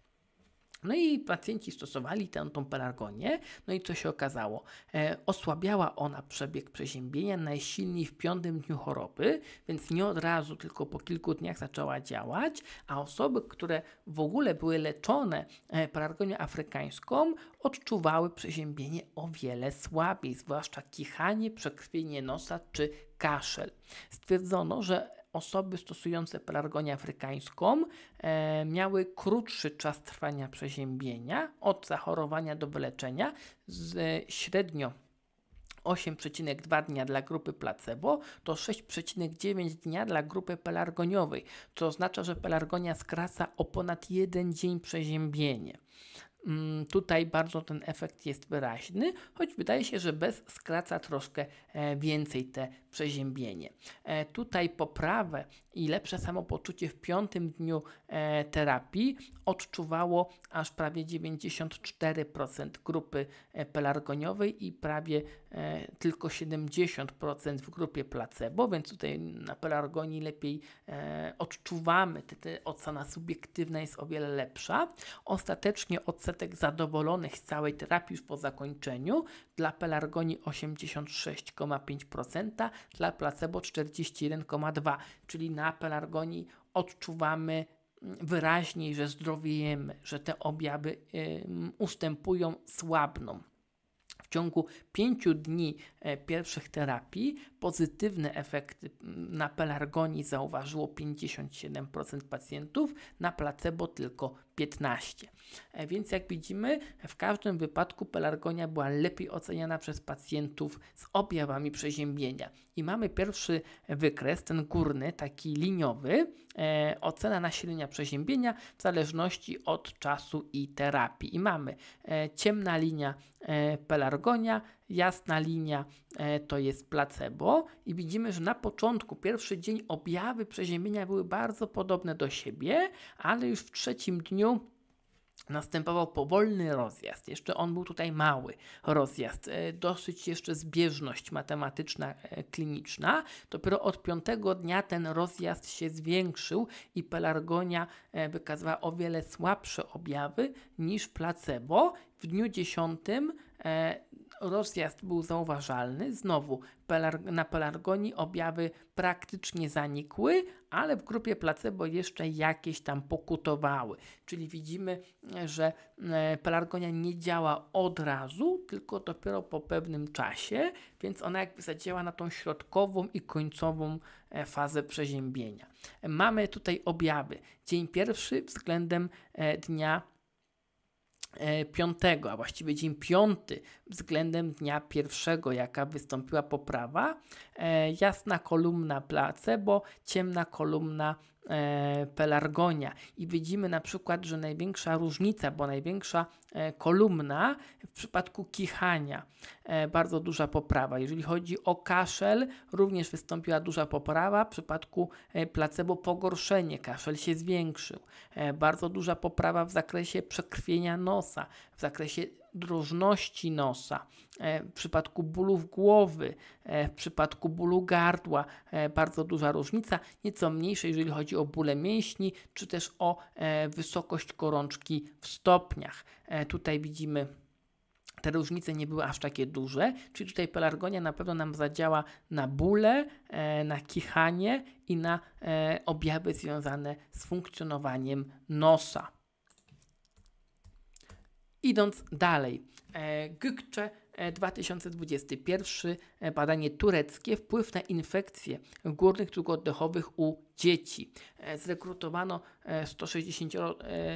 No i pacjenci stosowali tę, tą pelargonię, no i co się okazało? E, osłabiała ona przebieg przeziębienia najsilniej w piątym dniu choroby, więc nie od razu, tylko po kilku dniach zaczęła działać, a osoby, które w ogóle były leczone e, pelargonią afrykańską, odczuwały przeziębienie o wiele słabiej, zwłaszcza kichanie, przekrwienie nosa czy kaszel. Stwierdzono, że osoby stosujące pelargonię afrykańską e, miały krótszy czas trwania przeziębienia od zachorowania do wyleczenia z e, średnio 8,2 dnia dla grupy placebo, to 6,9 dnia dla grupy pelargoniowej, co oznacza, że pelargonia skraca o ponad jeden dzień przeziębienie. Mm, tutaj bardzo ten efekt jest wyraźny, choć wydaje się, że bez skraca troszkę e, więcej te przeziębienie. E, tutaj poprawę i lepsze samopoczucie w piątym dniu e, terapii odczuwało aż prawie 94% grupy e, pelargoniowej i prawie tylko 70% w grupie placebo, więc tutaj na pelargonii lepiej odczuwamy, te, ocena subiektywna jest o wiele lepsza. Ostatecznie odsetek zadowolonych z całej terapii już po zakończeniu dla pelargonii 86,5%, dla placebo 41,2, czyli na pelargonii odczuwamy mm, wyraźniej, że zdrowiejemy, że te objawy y, ustępują, słabną. W ciągu 5 dni e, pierwszych terapii pozytywne efekty mm, na pelargonii zauważyło 57% pacjentów, na placebo tylko 15. E, więc jak widzimy, w każdym wypadku pelargonia była lepiej oceniana przez pacjentów z objawami przeziębienia. I mamy pierwszy wykres, ten górny, taki liniowy, e, ocena nasilenia przeziębienia w zależności od czasu i terapii. I mamy e, ciemna linia e, pelargonia, jasna linia e, to jest placebo i widzimy, że na początku, pierwszy dzień objawy przeziębienia były bardzo podobne do siebie, ale już w trzecim dniu Następował powolny rozjazd, jeszcze on był tutaj mały rozjazd, e, dosyć jeszcze zbieżność matematyczna, e, kliniczna. Dopiero od piątego dnia ten rozjazd się zwiększył i pelargonia wykazywała o wiele słabsze objawy niż placebo. W dniu dziesiątym Rozjazd był zauważalny. Znowu na pelargonii objawy praktycznie zanikły, ale w grupie placebo jeszcze jakieś tam pokutowały. Czyli widzimy, że e, pelargonia nie działa od razu, tylko dopiero po pewnym czasie, więc ona jakby zadziała na tą środkową i końcową e, fazę przeziębienia. Mamy tutaj objawy. Dzień pierwszy względem e, dnia E, piątego, a właściwie dzień piąty względem dnia pierwszego, jaka wystąpiła poprawa. E, jasna kolumna placebo, ciemna kolumna E, pelargonia i widzimy na przykład, że największa różnica, bo największa e, kolumna w przypadku kichania, e, bardzo duża poprawa. Jeżeli chodzi o kaszel, również wystąpiła duża poprawa. W przypadku placebo pogorszenie, kaszel się zwiększył. Bardzo duża poprawa w zakresie przekrwienia nosa w zakresie drożności nosa, e, w przypadku bólów głowy, e, w przypadku bólu gardła, e, bardzo duża różnica, nieco mniejsza, jeżeli chodzi o bóle mięśni, czy też o wysokość gorączki w stopniach. Tutaj widzimy te różnice nie były aż takie duże, czyli tutaj pelargonia na pewno nam zadziała na bóle, na kichanie i na objawy związane z funkcjonowaniem nosa. Idąc dalej, e, Gykcze 2021 e, e, badanie tureckie wpływ na infekcje górnych dróg oddechowych u dzieci. Zrekrutowano 160,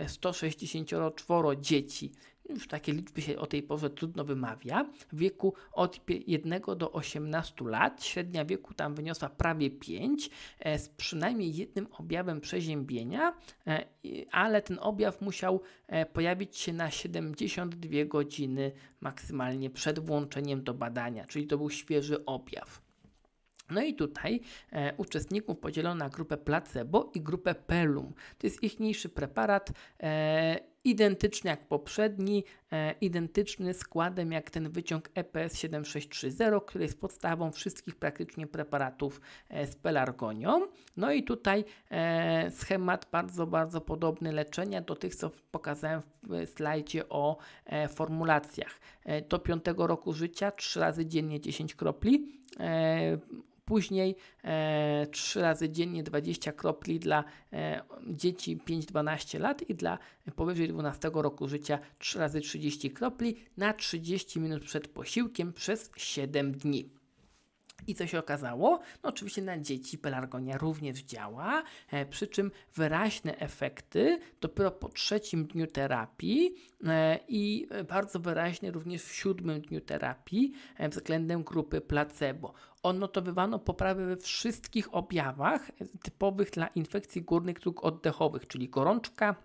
164 dzieci już takie liczby się o tej porze trudno wymawia, w wieku od 1 do 18 lat. Średnia wieku tam wyniosła prawie 5, e, z przynajmniej jednym objawem przeziębienia, e, ale ten objaw musiał e, pojawić się na 72 godziny maksymalnie przed włączeniem do badania, czyli to był świeży objaw. No i tutaj e, uczestników podzielono na grupę placebo i grupę pelum. To jest ich niższy preparat e, identyczny jak poprzedni, e, identyczny składem jak ten wyciąg EPS 7630, który jest podstawą wszystkich praktycznie preparatów e, z pelargonią. No i tutaj e, schemat bardzo, bardzo podobny leczenia do tych, co pokazałem w slajdzie o formulacjach. do 5 roku życia 3 razy dziennie 10 kropli, Później e, 3 razy dziennie 20 kropli dla e, dzieci 5-12 lat i dla powyżej 12 roku życia 3 razy 30 kropli na 30 minut przed posiłkiem przez 7 dni. I co się okazało? No oczywiście na dzieci pelargonia również działa, e, przy czym wyraźne efekty dopiero po trzecim dniu terapii e, i bardzo wyraźnie również w siódmym dniu terapii e, względem grupy placebo odnotowywano poprawy we wszystkich objawach typowych dla infekcji górnych dróg oddechowych, czyli gorączka,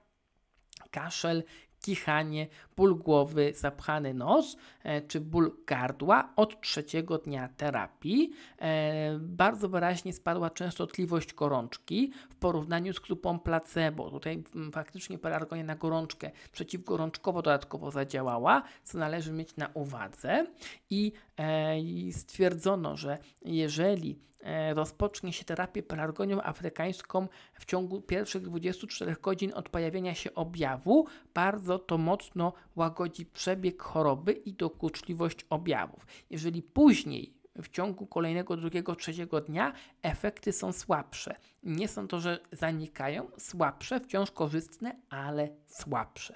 kaszel, kichanie, ból głowy, zapchany nos e, czy ból gardła od trzeciego dnia terapii. E, bardzo wyraźnie spadła częstotliwość gorączki w porównaniu z grupą placebo. Tutaj mm, faktycznie pelargonia na gorączkę przeciwgorączkowo dodatkowo zadziałała, co należy mieć na uwadze. I e, stwierdzono, że jeżeli E, rozpocznie się terapię pelargonią afrykańską w ciągu pierwszych 24 godzin od pojawienia się objawu. Bardzo to mocno łagodzi przebieg choroby i dokuczliwość objawów. Jeżeli później w ciągu kolejnego, drugiego, trzeciego dnia efekty są słabsze. Nie są to, że zanikają, słabsze, wciąż korzystne, ale słabsze.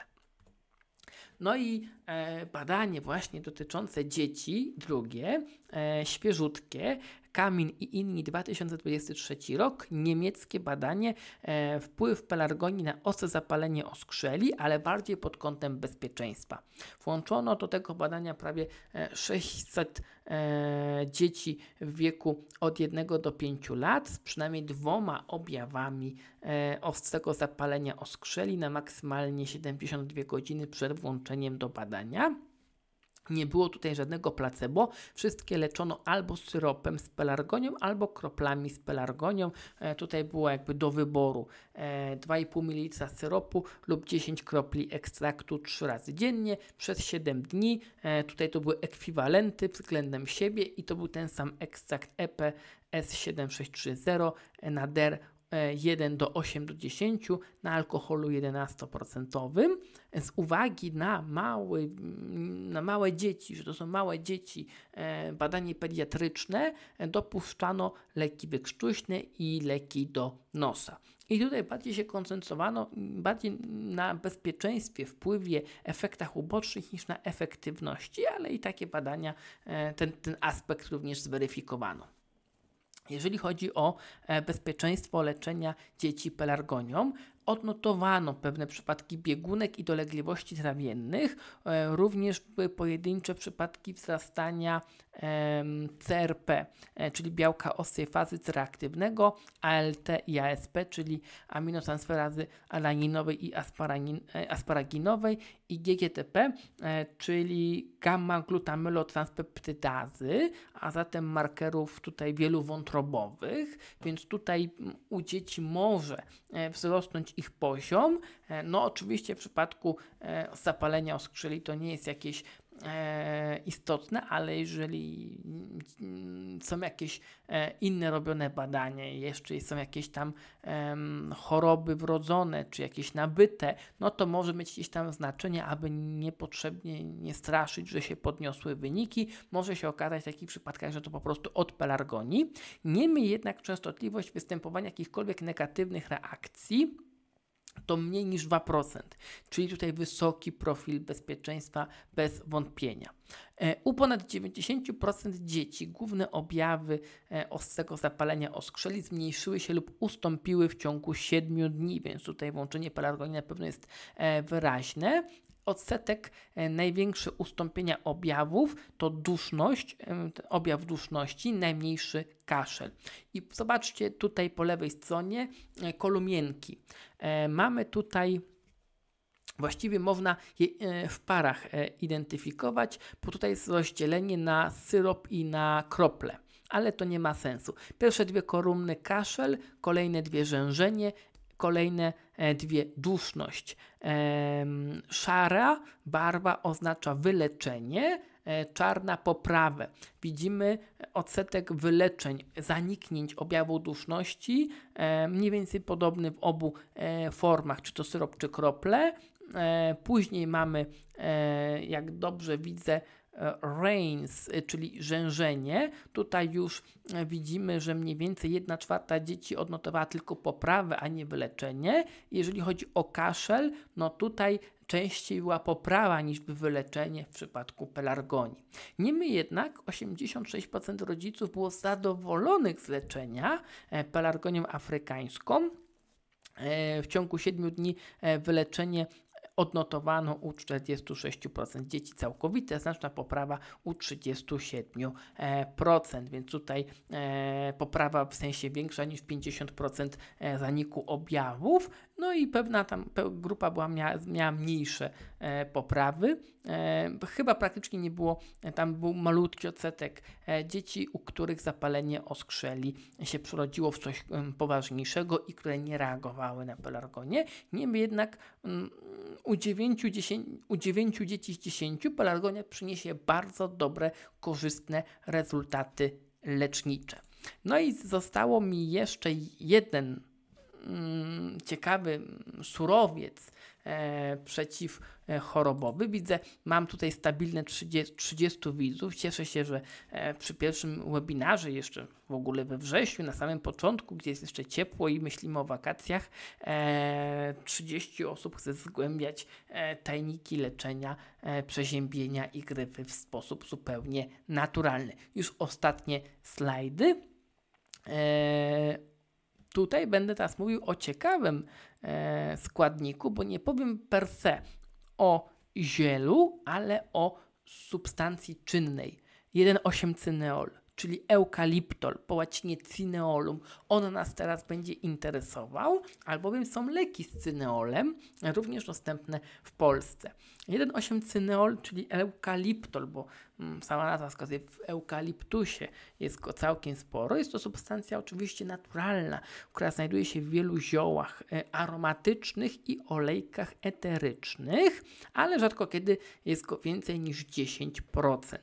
No i E, badanie właśnie dotyczące dzieci, drugie, e, świeżutkie, Kamin i inni 2023 rok, niemieckie badanie e, wpływ pelargonii na ostre zapalenie oskrzeli, ale bardziej pod kątem bezpieczeństwa. Włączono do tego badania prawie 600 dzieci w wieku od 1 do 5 lat z przynajmniej dwoma objawami e, ostrego zapalenia oskrzeli na maksymalnie 72 godziny przed włączeniem do badania. Nie było tutaj żadnego placebo. Wszystkie leczono albo syropem z pelargonią, albo kroplami z pelargonią. E, tutaj było jakby do wyboru e, 2,5 ml syropu lub 10 kropli ekstraktu 3 razy dziennie przez 7 dni. E, tutaj to były ekwiwalenty względem siebie i to był ten sam ekstrakt EP S7630 Nader 1 do 8 do 10 na alkoholu 11% z uwagi na, mały, na małe dzieci, że to są małe dzieci, e, badanie pediatryczne, e, dopuszczano leki wykrztuśne i leki do nosa. I tutaj bardziej się koncentrowano bardziej na bezpieczeństwie, wpływie, efektach ubocznych niż na efektywności, ale i takie badania, e, ten, ten aspekt również zweryfikowano jeżeli chodzi o e, bezpieczeństwo leczenia dzieci pelargonią, Odnotowano pewne przypadki biegunek i dolegliwości trawiennych, e, również pojedyncze przypadki wzrastania CRP, e, czyli białka fazy reaktywnego, ALT i ASP, czyli aminotransferazy alaninowej i e, asparaginowej i GGTP, czyli gamma glutamylotranspeptydazy a zatem markerów tutaj wielu wątrobowych, więc tutaj u dzieci może wzrosnąć ich poziom. E, no oczywiście w przypadku e, zapalenia oskrzeli to nie jest jakieś e, istotne, ale jeżeli mm, są jakieś inne robione badania, jeszcze są jakieś tam choroby wrodzone czy jakieś nabyte, no to może mieć jakieś tam znaczenie, aby niepotrzebnie nie straszyć, że się podniosły wyniki. Może się okazać w takich przypadkach, że to po prostu od pelargonii. Niemniej jednak częstotliwość występowania jakichkolwiek negatywnych reakcji to mniej niż 2%, czyli tutaj wysoki profil bezpieczeństwa bez wątpienia. E, u ponad 90% dzieci główne objawy e, ostrego zapalenia oskrzeli zmniejszyły się lub ustąpiły w ciągu 7 dni, więc tutaj włączenie pelargonii na pewno jest e, wyraźne, odsetek e, największy ustąpienia objawów to duszność, e, objaw duszności, najmniejszy kaszel. I zobaczcie tutaj po lewej stronie e, kolumienki. Mamy tutaj Właściwie można je w parach identyfikować, bo tutaj jest rozdzielenie na syrop i na krople, ale to nie ma sensu. Pierwsze dwie kolumny kaszel, kolejne dwie rzężenie, kolejne E, dwie duszność. E, szara barwa oznacza wyleczenie, e, czarna poprawę. Widzimy odsetek wyleczeń, zaniknięć objawu duszności, mniej więcej podobny w obu formach, czy to syrop, czy krople. Później mamy, jak dobrze widzę, E, rains, e, czyli rzężenie. Tutaj już e, widzimy, że mniej więcej 1 czwarta dzieci odnotowała tylko poprawę, a nie wyleczenie. Jeżeli chodzi o kaszel, no tutaj częściej była poprawa niż wyleczenie w przypadku pelargonii. Niemniej jednak 86% rodziców było zadowolonych z leczenia pelargonią afrykańską. W ciągu 7 dni wyleczenie odnotowano u 46% dzieci całkowite, znaczna poprawa u 37%, więc tutaj e, poprawa w sensie większa niż 50% e, zaniku objawów, no i pewna tam grupa była, miała, miała mniejsze e, poprawy. E, chyba praktycznie nie było, e, tam był malutki odsetek dzieci, u których zapalenie oskrzeli się przerodziło w coś poważniejszego i które nie reagowały na pelargonie. Niemniej jednak mm, u 9, 10, u 9 dzieci z 10 pelargonia przyniesie bardzo dobre, korzystne rezultaty lecznicze. No i zostało mi jeszcze jeden Mm, ciekawy mm, surowiec e, przeciwchorobowy. Widzę, mam tutaj stabilne 30, 30 widzów. Cieszę się, że e, przy pierwszym webinarze jeszcze w ogóle we wrześniu, na samym początku, gdzie jest jeszcze ciepło i myślimy o wakacjach, 30 e, osób chce zgłębiać tajniki leczenia przeziębienia i grypy w sposób zupełnie naturalny. Już ostatnie slajdy. Tutaj będę teraz mówił o ciekawym e, składniku, bo nie powiem per se o zielu, ale o substancji czynnej. 1,8-cyneol, czyli eukaliptol, po łacinie cineolum. On nas teraz będzie interesował, albowiem są leki z cyneolem, również dostępne w Polsce. 1,8-cyneol, czyli eukaliptol, bo sama mm, nazwa wskazuje, w eukaliptusie jest go całkiem sporo. Jest to substancja oczywiście naturalna, która znajduje się w wielu ziołach e, aromatycznych i olejkach eterycznych, ale rzadko kiedy jest go więcej niż 10%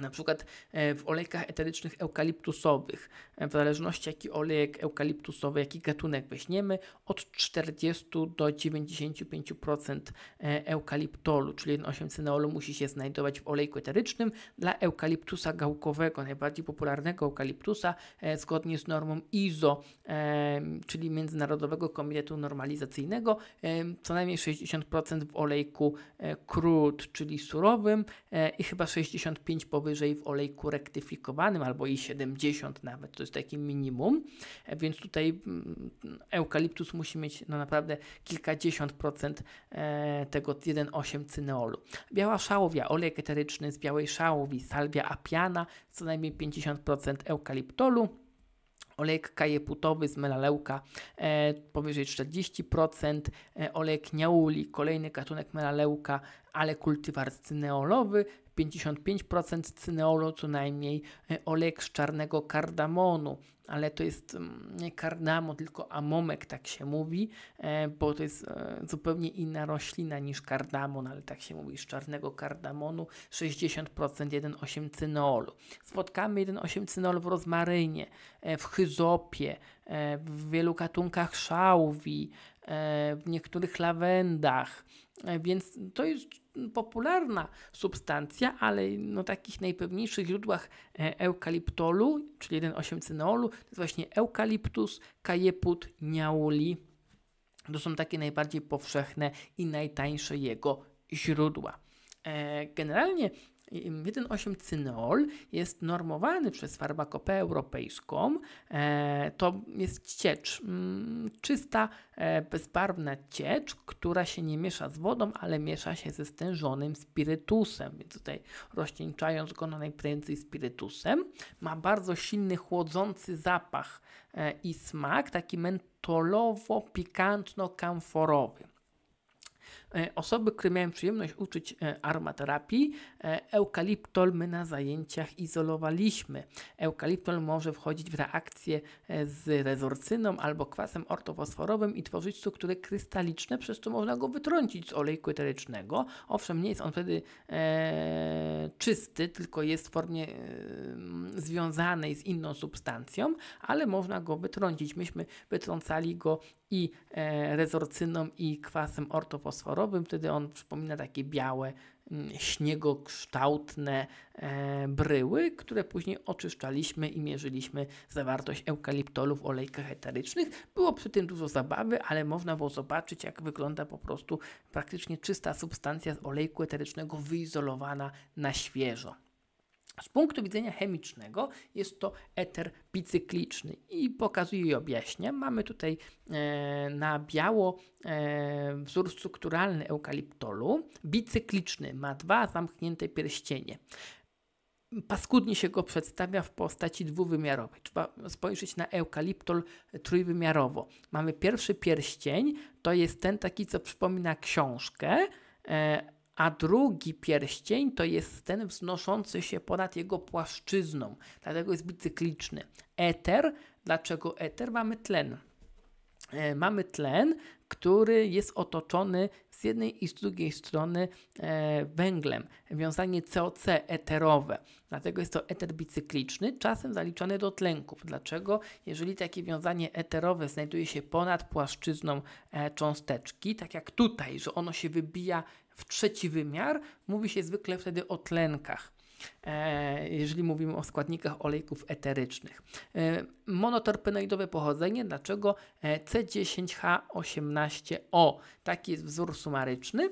na przykład e, w olejkach eterycznych eukaliptusowych, e, w zależności jaki olejek eukaliptusowy, jaki gatunek weźmiemy, od 40 do 95% e, eukaliptolu, czyli 1,8 cyneolu musi się znajdować w olejku eterycznym. Dla eukaliptusa gałkowego, najbardziej popularnego eukaliptusa, zgodnie z normą ISO, czyli Międzynarodowego Komitetu Normalizacyjnego, co najmniej 60% w olejku crude, czyli surowym i chyba 65% powyżej obejrzeli w olejku rektyfikowanym albo i 70 nawet, to jest taki minimum, e, więc tutaj mm, eukaliptus musi mieć no naprawdę kilkadziesiąt procent e, tego 1,8 cyneolu. Biała szałowia, olej eteryczny z białej szałwi, salvia apiana, co najmniej 50% eukaliptolu olejek kajeputowy z melaleuka e, powyżej 40%, e, olejek niauli, kolejny gatunek melaleuka, ale kultywar cyneolowy 55% cyneolu co najmniej, e, olek z czarnego kardamonu, ale to jest mm, nie kardamon, tylko amomek, tak się mówi, e, bo to jest e, zupełnie inna roślina niż kardamon, ale tak się mówi, z czarnego kardamonu 60% 1,8 cyneolu. Spotkamy 1,8 cyneolu w rozmarynie, w chyzopie, w wielu gatunkach szałwi, w niektórych lawendach, więc to jest popularna substancja, ale no takich najpewniejszych źródłach e, eukaliptolu, czyli 1,8-cyneolu, to jest właśnie eukaliptus, kajeput, niauli. To są takie najbardziej powszechne i najtańsze jego źródła. E, generalnie 1,8-cynol jest normowany przez farmakopeę europejską. E, to jest ciecz, mm, czysta, e, bezbarwna ciecz, która się nie miesza z wodą, ale miesza się ze stężonym spirytusem. Więc tutaj rozcieńczając go na najprędzej spirytusem, ma bardzo silny, chłodzący zapach e, i smak, taki mentolowo-pikantno-kamforowy. E, osoby, które miałem przyjemność uczyć e, aromaterapii, e, my na zajęciach izolowaliśmy. Eukaliptol może wchodzić w reakcję z rezorcyną albo kwasem ortofosforowym i tworzyć struktury krystaliczne, przez co można go wytrącić z olejku eterycznego. Owszem, nie jest on wtedy e, czysty, tylko jest w formie e, związanej z inną substancją, ale można go wytrącić. Myśmy wytrącali go i e, rezorcyną, i kwasem ortofosforowym kolorowym, wtedy on przypomina takie białe, mm, śniegokształtne e, bryły, które później oczyszczaliśmy i mierzyliśmy zawartość eukaliptolu w olejkach eterycznych. Było przy tym dużo zabawy, ale można było zobaczyć, jak wygląda po prostu praktycznie czysta substancja z olejku eterycznego wyizolowana na świeżo. Z punktu widzenia chemicznego jest to eter bicykliczny i pokazuję i objaśnię. Mamy tutaj e, na biało e, wzór strukturalny eukaliptolu, bicykliczny, ma dwa zamknięte pierścienie. Paskudnie się go przedstawia w postaci dwuwymiarowej. Trzeba spojrzeć na eukaliptol trójwymiarowo. Mamy pierwszy pierścień, to jest ten taki, co przypomina książkę. E, a drugi pierścień to jest ten wznoszący się ponad jego płaszczyzną, dlatego jest bicykliczny. Eter, dlaczego eter? Mamy tlen. E, mamy tlen, który jest otoczony z jednej i z drugiej strony e, węglem. Wiązanie COC eterowe, dlatego jest to eter bicykliczny, czasem zaliczany do tlenków. Dlaczego? Jeżeli takie wiązanie eterowe znajduje się ponad płaszczyzną e, cząsteczki, tak jak tutaj, że ono się wybija w trzeci wymiar, mówi się zwykle wtedy o tlenkach e, jeżeli mówimy o składnikach olejków eterycznych. E, Monoterpenoidowe pochodzenie, dlaczego e, C10H18O? Taki jest wzór sumaryczny.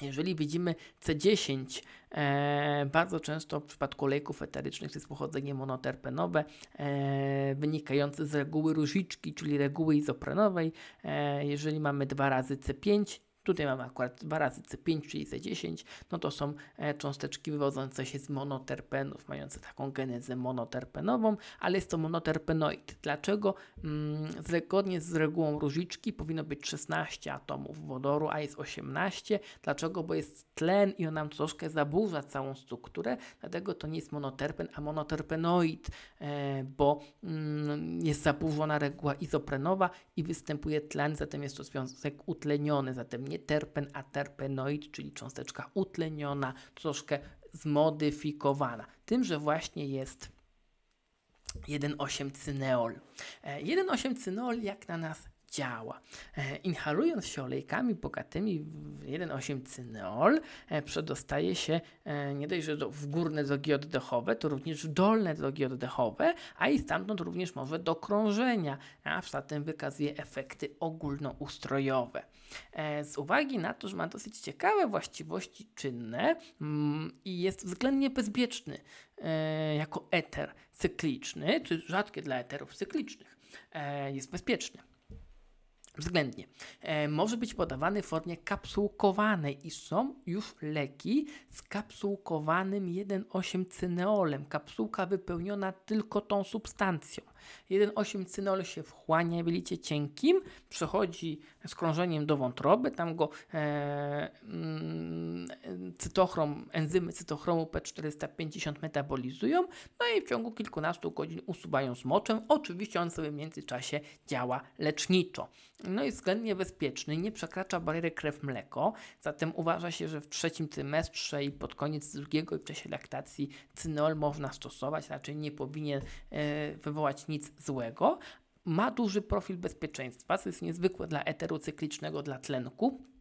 Jeżeli widzimy C10, bardzo często w przypadku olejków eterycznych jest pochodzenie monoterpenowe, wynikające z reguły różiczki, czyli reguły izoprenowej. jeżeli mamy dwa razy C5, Tutaj mamy akurat 2 razy C5, czyli C10, no to są e, cząsteczki wywodzące się z monoterpenów, mające taką genezę monoterpenową, ale jest to monoterpenoid. Dlaczego? Mm, zgodnie z regułą różyczki powinno być 16 atomów wodoru, a jest 18. Dlaczego? Bo jest tlen i on nam troszkę zaburza całą strukturę, dlatego to nie jest monoterpen, a monoterpenoid, e, bo mm, jest zaburzona reguła izoprenowa i występuje tlen, zatem jest to związek utleniony, zatem nie terpen, a terpenoid, czyli cząsteczka utleniona, troszkę zmodyfikowana. Tymże właśnie jest 1,8 cyneol. 1,8 e, cyneol jak na nas działa. E, inhalując się olejkami bogatymi w 1,8-cyneol, e, przedostaje się e, nie dość, że do, w górne drogi oddechowe, to również w dolne drogi oddechowe, a i stamtąd również może do krążenia, a w zatem wykazuje efekty ogólnoustrojowe. Z uwagi na to, że ma dosyć ciekawe właściwości czynne mm, i jest względnie bezpieczny jako eter cykliczny, czy rzadkie dla eterów cyklicznych, jest bezpieczny względnie. E, może być podawany w formie kapsułkowanej i są już leki z kapsułkowanym 1,8 cyneolem. Kapsułka wypełniona tylko tą substancją. 1,8 cyneol się wchłania w licie cienkim, przechodzi skrążeniem do wątroby, tam go e, mm, cytochrom, enzymy cytochromu P450 metabolizują, no i w ciągu kilkunastu godzin usuwają z moczem. Oczywiście on sobie w międzyczasie działa leczniczo no i względnie bezpieczny, nie przekracza bariery krew-mleko, zatem uważa się, że w trzecim trymestrze i pod koniec drugiego i w czasie laktacji cynol można stosować, raczej nie powinien e, wywołać nic złego, ma duży profil bezpieczeństwa, co jest niezwykłe dla eteru cyklicznego, dla tlenku.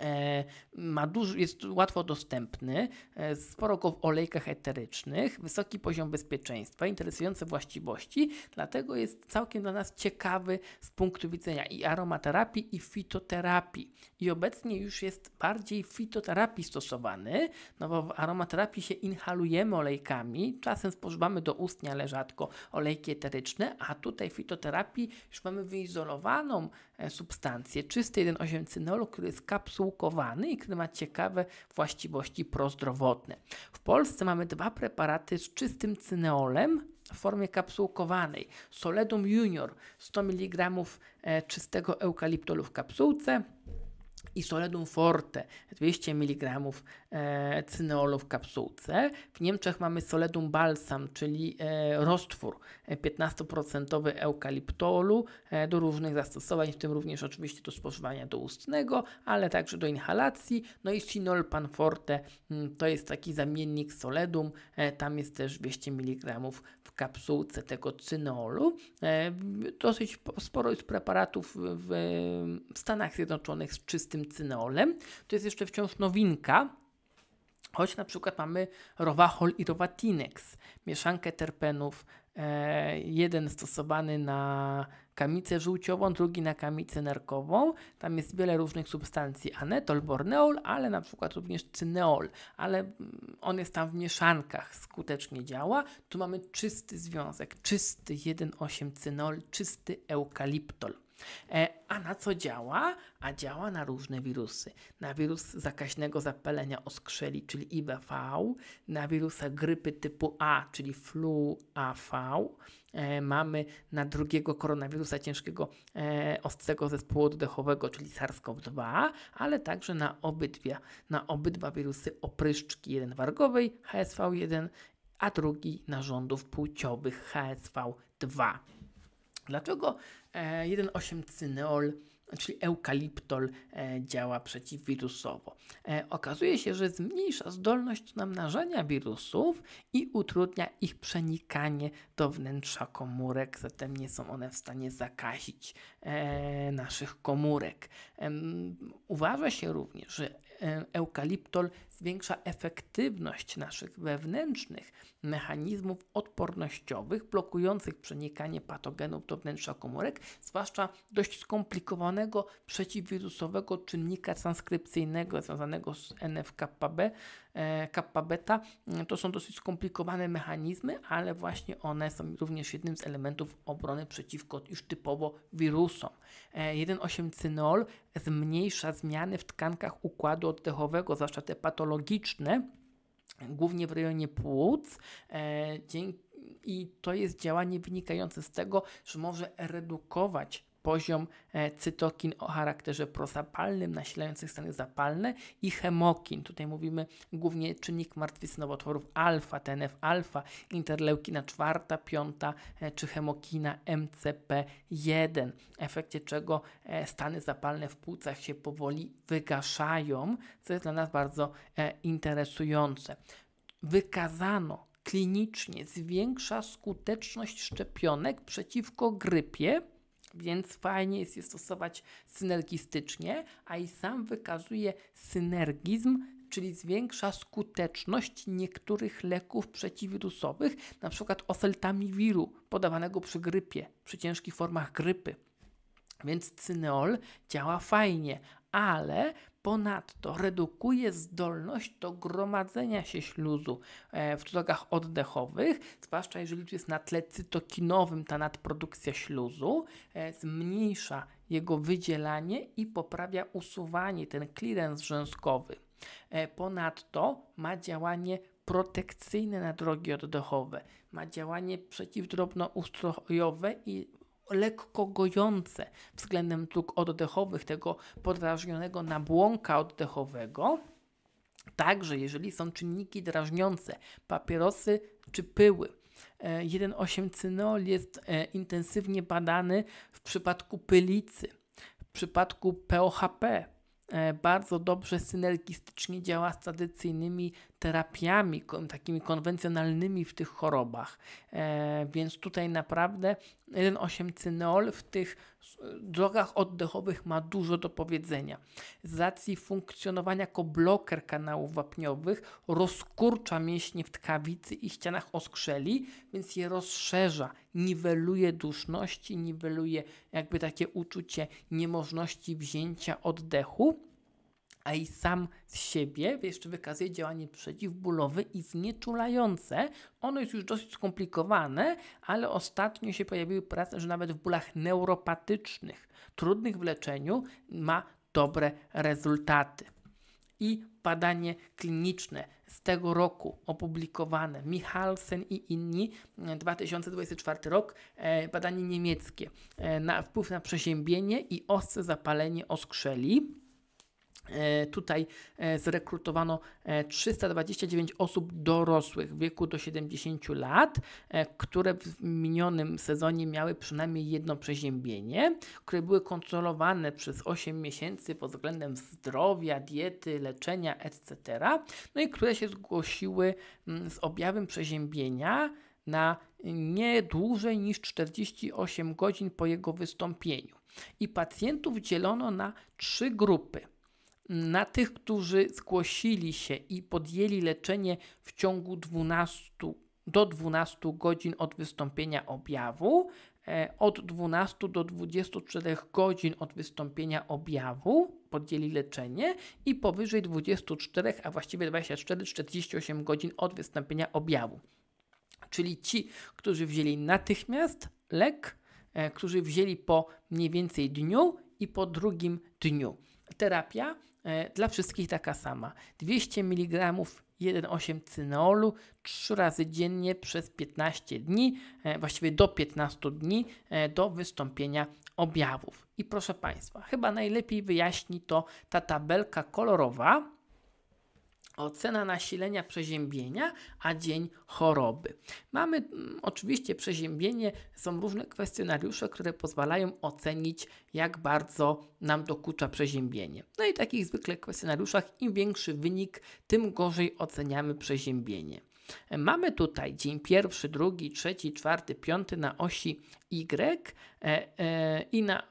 E, ma duży, jest łatwo dostępny, e, sporo go w olejkach eterycznych, wysoki poziom bezpieczeństwa, interesujące właściwości, dlatego jest całkiem dla nas ciekawy z punktu widzenia i aromaterapii, i fitoterapii. I obecnie już jest bardziej w fitoterapii stosowany, no bo w aromaterapii się inhalujemy olejkami, czasem spożywamy do ustnia, ale rzadko olejki eteryczne, a tutaj w fitoterapii już mamy wyizolowaną E, substancję. Czysty 1,8 cynolu, który jest kapsułkowany i który ma ciekawe właściwości prozdrowotne. W Polsce mamy dwa preparaty z czystym cyneolem w formie kapsułkowanej. Soledum Junior 100 mg e, czystego eukaliptolu w kapsułce i Soledum Forte 200 mg e, cyneolu w kapsułce. W Niemczech mamy Soledum Balsam, czyli e, roztwór 15% e, eukaliptolu e, do różnych zastosowań, w tym również oczywiście do spożywania doustnego, ale także do inhalacji. No i Pan Forte mm, to jest taki zamiennik Soledum, e, tam jest też 200 mg w kapsułce tego cyneolu. E, dosyć sporo jest preparatów w, w Stanach Zjednoczonych z czystym tym cyneolem. To jest jeszcze wciąż nowinka, choć na przykład mamy rowachol i rowatinex, mieszankę terpenów, e, jeden stosowany na kamicę żółciową, drugi na kamicę nerkową. Tam jest wiele różnych substancji, anetol, borneol, ale na przykład również cyneol, ale mm, on jest tam w mieszankach, skutecznie działa. Tu mamy czysty związek, czysty 1,8 cyneol, czysty eukaliptol. E, a na co działa? A działa na różne wirusy. Na wirus zakaźnego zapalenia oskrzeli, czyli IBV, na wirusa grypy typu A, czyli flu AV. E, mamy na drugiego koronawirusa ciężkiego e, ostrego zespołu oddechowego, czyli SARS-CoV-2, ale także na obydwa, na obydwa wirusy opryszczki, jeden wargowej HSV-1, a drugi narządów płciowych HSV-2. Dlaczego 1,8 e, cyneol czyli eukaliptol e, działa przeciwwirusowo. E, okazuje się, że zmniejsza zdolność do namnażania wirusów i utrudnia ich przenikanie do wnętrza komórek, zatem nie są one w stanie zakazić naszych komórek. Uważa się również, że E, eukaliptol zwiększa efektywność naszych wewnętrznych mechanizmów odpornościowych, blokujących przenikanie patogenów do wnętrza komórek, zwłaszcza dość skomplikowanego przeciwwirusowego czynnika transkrypcyjnego związanego z NFKB, E, kappa beta, mm, to są dosyć skomplikowane mechanizmy, ale właśnie one są również jednym z elementów obrony przeciwko już typowo wirusom. 1,8-cynol e, zmniejsza zmiany w tkankach układu oddechowego, zwłaszcza te patologiczne, głównie w rejonie płuc, e, dzięki i to jest działanie wynikające z tego, że może redukować poziom e, cytokin o charakterze prozapalnym, nasilających stany zapalne i hemokin. Tutaj mówimy głównie czynnik martwicy nowotworów alfa, TNF-alfa, interleukina czwarta, piąta e, czy hemokina MCP1, w efekcie czego e, stany zapalne w płucach się powoli wygaszają, co jest dla nas bardzo interesujące. Wykazano klinicznie zwiększa skuteczność szczepionek przeciwko grypie więc fajnie jest je stosować synergistycznie, a i sam wykazuje synergizm, czyli zwiększa skuteczność niektórych leków przeciwwirusowych, np. oseltamiviru podawanego przy grypie, przy ciężkich formach grypy. Więc cyneol działa fajnie, ale ponadto redukuje zdolność do gromadzenia się śluzu e, w drogach oddechowych, zwłaszcza jeżeli tu jest na tle cytokinowym ta nadprodukcja śluzu, e, zmniejsza jego wydzielanie i poprawia usuwanie, ten clearance rzęskowy. E, ponadto ma działanie protekcyjne na drogi oddechowe, ma działanie przeciwdrobnoustrojowe i lekko gojące względem dróg oddechowych, tego podrażnionego nabłąka oddechowego. Także jeżeli są czynniki drażniące, papierosy czy pyły. 1,8-cynol e, jest e, intensywnie badany w przypadku pylicy, w przypadku POHP, E, bardzo dobrze synergistycznie działa z tradycyjnymi terapiami, takimi konwencjonalnymi w tych chorobach. E, więc tutaj naprawdę 1,8-cyneol w tych drogach oddechowych ma dużo do powiedzenia. Z racji funkcjonowania jako bloker kanałów wapniowych rozkurcza mięśnie w tkawicy i ścianach oskrzeli, więc je rozszerza, niweluje duszności, niweluje jakby takie uczucie niemożności wzięcia oddechu a i sam z siebie jeszcze wykazuje działanie przeciwbólowe i znieczulające. Ono jest już dosyć skomplikowane, ale ostatnio się pojawiły prace, że nawet w bólach neuropatycznych, trudnych w leczeniu, ma dobre rezultaty. I badanie kliniczne z tego roku opublikowane, Michalsen i inni, 2024 rok, e, badanie niemieckie e, na wpływ na przeziębienie i ostre zapalenie oskrzeli E, tutaj e, zrekrutowano 329 e, osób dorosłych w wieku do 70 lat, które w minionym sezonie miały przynajmniej jedno przeziębienie, które były kontrolowane przez 8 miesięcy pod względem zdrowia, diety, leczenia, etc. No i które się zgłosiły mm, z objawem przeziębienia na nie dłużej niż 48 godzin po jego wystąpieniu. I pacjentów dzielono na trzy grupy na tych, którzy zgłosili się i podjęli leczenie w ciągu 12, do 12 godzin od wystąpienia objawu, e, od 12 do 24 godzin od wystąpienia objawu podjęli leczenie i powyżej 24, a właściwie 24-48 godzin od wystąpienia objawu. Czyli ci, którzy wzięli natychmiast lek, e, którzy wzięli po mniej więcej dniu i po drugim dniu. Terapia E, dla wszystkich taka sama. 200 mg 1,8 cyneolu 3 razy dziennie przez 15 dni, e, właściwie do 15 dni e, do wystąpienia objawów. I proszę Państwa, chyba najlepiej wyjaśni to ta tabelka kolorowa, ocena nasilenia przeziębienia, a dzień choroby. Mamy m, mm, oczywiście przeziębienie, są różne kwestionariusze, które pozwalają ocenić, jak bardzo nam dokucza przeziębienie. No i w takich zwykle kwestionariuszach im większy wynik, tym gorzej oceniamy przeziębienie. Mamy tutaj dzień pierwszy, drugi, trzeci, czwarty, piąty na osi Y e, e, i na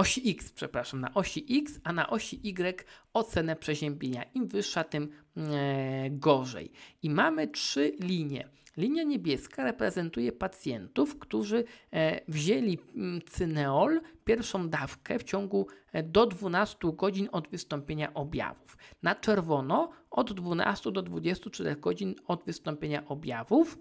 osi X, przepraszam, na osi X, a na osi Y ocenę przeziębienia. Im wyższa, tym e, gorzej. I mamy trzy linie. Linia niebieska reprezentuje pacjentów, którzy e, wzięli mm, cyneol, pierwszą dawkę w ciągu e, do 12 godzin od wystąpienia objawów. Na czerwono od 12 do 24 godzin od wystąpienia objawów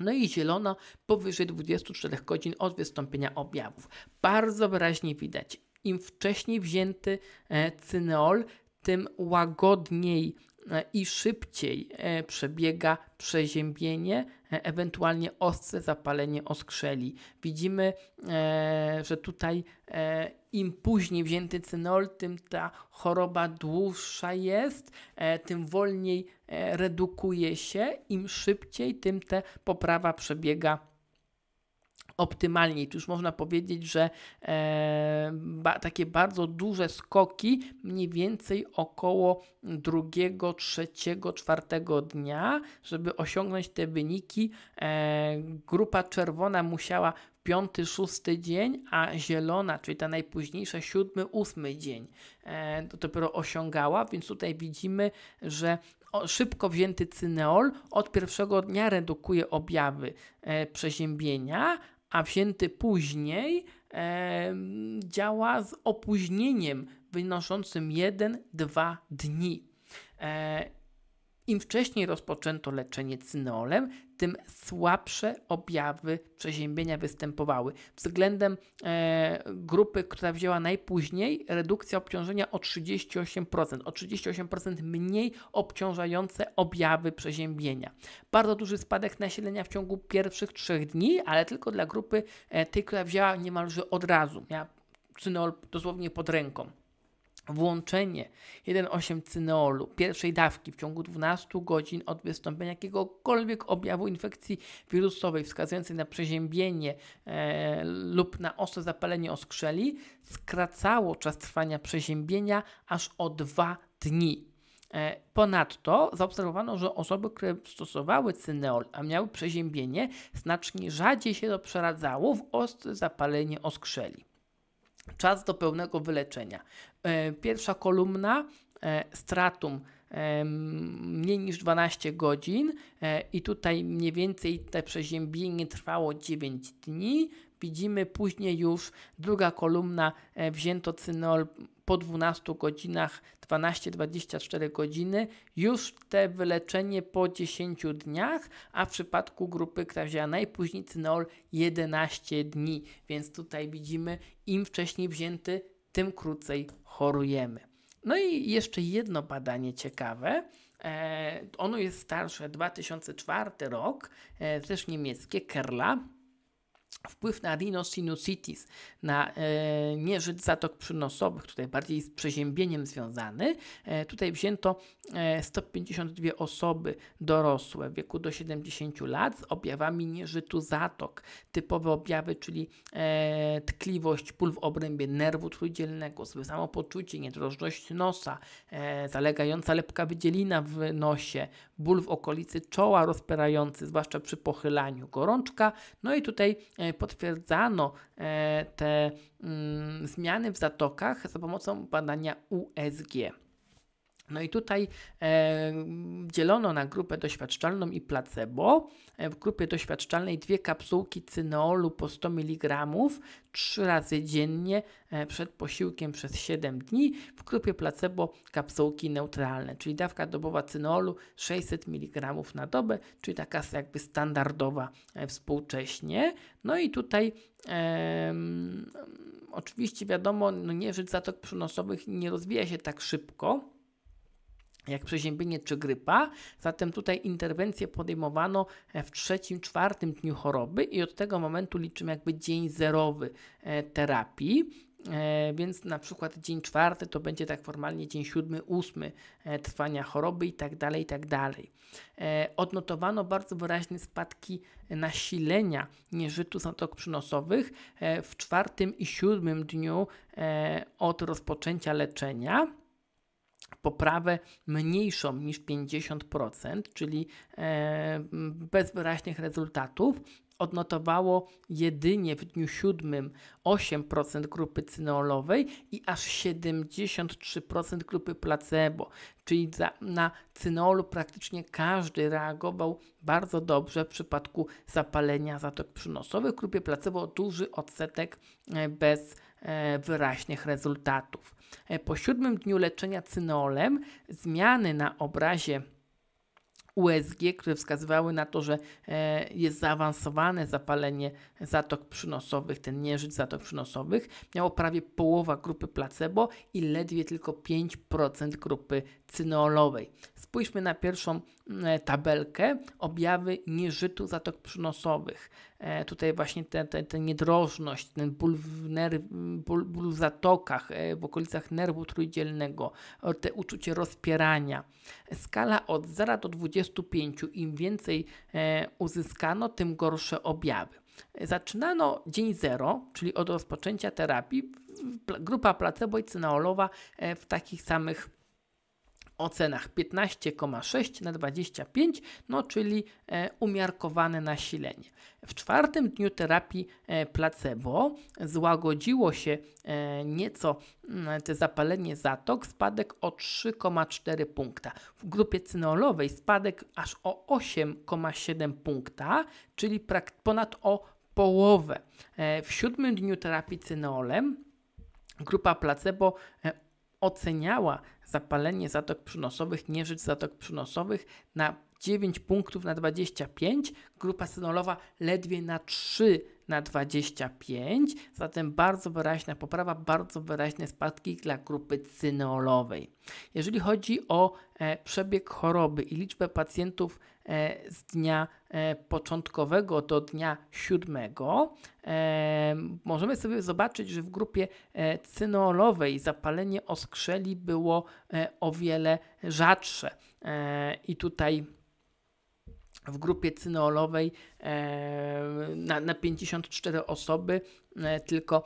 no i zielona powyżej 24 godzin od wystąpienia objawów. Bardzo wyraźnie widać, im wcześniej wzięty e, cyneol, tym łagodniej E, i szybciej e, przebiega przeziębienie, e, ewentualnie ostre zapalenie oskrzeli. Widzimy, że tutaj im później wzięty cynol, tym ta choroba dłuższa jest, tym wolniej redukuje się, im szybciej, tym ta poprawa przebiega optymalniej. Tu już można powiedzieć, że e, ba, takie bardzo duże skoki mniej więcej około drugiego, trzeciego, czwartego dnia, żeby osiągnąć te wyniki. E, grupa czerwona musiała piąty, szósty dzień, a zielona, czyli ta najpóźniejsza, siódmy, ósmy dzień e, to dopiero osiągała, więc tutaj widzimy, że szybko wzięty cyneol od pierwszego dnia redukuje objawy e, przeziębienia, a wzięty później e, działa z opóźnieniem wynoszącym 1-2 dni. E, im wcześniej rozpoczęto leczenie cyneolem, tym słabsze objawy przeziębienia występowały. Względem e, grupy, która wzięła najpóźniej, redukcja obciążenia o 38%, o 38% mniej obciążające objawy przeziębienia. Bardzo duży spadek nasilenia w ciągu pierwszych trzech dni, ale tylko dla grupy e, tej, która wzięła niemalże od razu. Miała cyneol dosłownie pod ręką. Włączenie 1,8 cyneolu pierwszej dawki w ciągu 12 godzin od wystąpienia jakiegokolwiek objawu infekcji wirusowej wskazującej na przeziębienie e, lub na ostre zapalenie oskrzeli skracało czas trwania przeziębienia aż o 2 dni. E, ponadto zaobserwowano, że osoby, które stosowały cyneol, a miały przeziębienie, znacznie rzadziej się to przeradzało w ostre zapalenie oskrzeli. Czas do pełnego wyleczenia. E, pierwsza kolumna e, stratum e, mniej niż 12 godzin i tutaj mniej więcej te przeziębienie trwało 9 dni. Widzimy później już druga kolumna wzięto cynol po 12 godzinach 12-24 godziny już te wyleczenie po 10 dniach, a w przypadku grupy, która wzięła najpóźniej cynol 11 dni. Więc tutaj widzimy, im wcześniej wzięty, tym krócej chorujemy. No i jeszcze jedno badanie ciekawe. E, ono jest starsze, 2004 rok, e, też niemieckie, Kerla Wpływ na rhinosinusitis, na e, nieżyt zatok przynosowych, tutaj bardziej z przeziębieniem związany. E, tutaj wzięto e, 152 osoby dorosłe w wieku do 70 lat z objawami nieżytu zatok. Typowe objawy, czyli e, tkliwość, pól w obrębie nerwu trójdzielnego, złe samopoczucie, niedrożność nosa, e, zalegająca lepka wydzielina w nosie, ból w okolicy czoła rozpierający, zwłaszcza przy pochylaniu, gorączka. No i tutaj e, E, potwierdzano e, te mm, zmiany w zatokach za pomocą badania USG. No i tutaj e, dzielono na grupę doświadczalną i placebo. E, w grupie doświadczalnej dwie kapsułki cyneolu po 100 mg trzy razy dziennie e, przed posiłkiem przez 7 dni. W grupie placebo kapsułki neutralne, czyli dawka dobowa cyneolu 600 mg na dobę, czyli taka jakby standardowa e, współcześnie. No i tutaj oczywiście wiadomo, no nie, zatok przynosowych nie rozwija się tak szybko jak przeziębienie czy grypa. Zatem tutaj interwencję podejmowano e, w trzecim, czwartym dniu choroby i od tego momentu liczymy jakby dzień zerowy e, terapii. E, więc na przykład dzień czwarty to będzie tak formalnie dzień siódmy, ósmy trwania choroby i tak dalej, i tak dalej. Odnotowano bardzo wyraźne spadki nasilenia nieżytu zatok przynosowych w czwartym i siódmym dniu od rozpoczęcia leczenia poprawę mniejszą niż 50%, czyli e, bez wyraźnych rezultatów, odnotowało jedynie w dniu 7 8% grupy cynolowej i aż 73% grupy placebo, czyli na cynolu praktycznie każdy reagował bardzo dobrze w przypadku zapalenia zatok przynosowych. W grupie placebo duży odsetek e, bez e, wyraźnych rezultatów. E, po siódmym dniu leczenia cynolem zmiany na obrazie USG, które wskazywały na to, że e, jest zaawansowane zapalenie zatok przynosowych, ten nieżyć zatok przynosowych, miało prawie połowa grupy placebo i ledwie tylko 5% grupy cynolowej. Spójrzmy na pierwszą mm, e, tabelkę, objawy nieżytu zatok przynosowych. E, tutaj właśnie ta te, te, te, niedrożność, ten ból w, nerw, ból, ból w zatokach, e, w okolicach nerwu trójdzielnego, te uczucie rozpierania. Skala od 0 do 25. Im więcej uzyskano, tym gorsze objawy. Zaczynano dzień 0, czyli od rozpoczęcia terapii. Grupa placebo i cynaolowa w takich samych ocenach 15,6 na 25, no czyli e, umiarkowane nasilenie. W czwartym dniu terapii e, placebo złagodziło się e, nieco te zapalenie zatok, spadek o 3,4 punkta. W grupie cynolowej spadek aż o 8,7 punkta, czyli ponad o połowę. W siódmym dniu terapii cynolem grupa placebo oceniała zapalenie zatok przynosowych, nieżyć zatok przynosowych na 9 punktów na 25, grupa synolowa ledwie na 3 na 25, zatem bardzo wyraźna poprawa, bardzo wyraźne spadki dla grupy cynolowej. Jeżeli chodzi o e, przebieg choroby i liczbę pacjentów e, z dnia e, początkowego do dnia siódmego, e, możemy sobie zobaczyć, że w grupie e, cynolowej zapalenie oskrzeli było e, o wiele rzadsze. I tutaj w grupie cyneolowej na, na 54 osoby e, tylko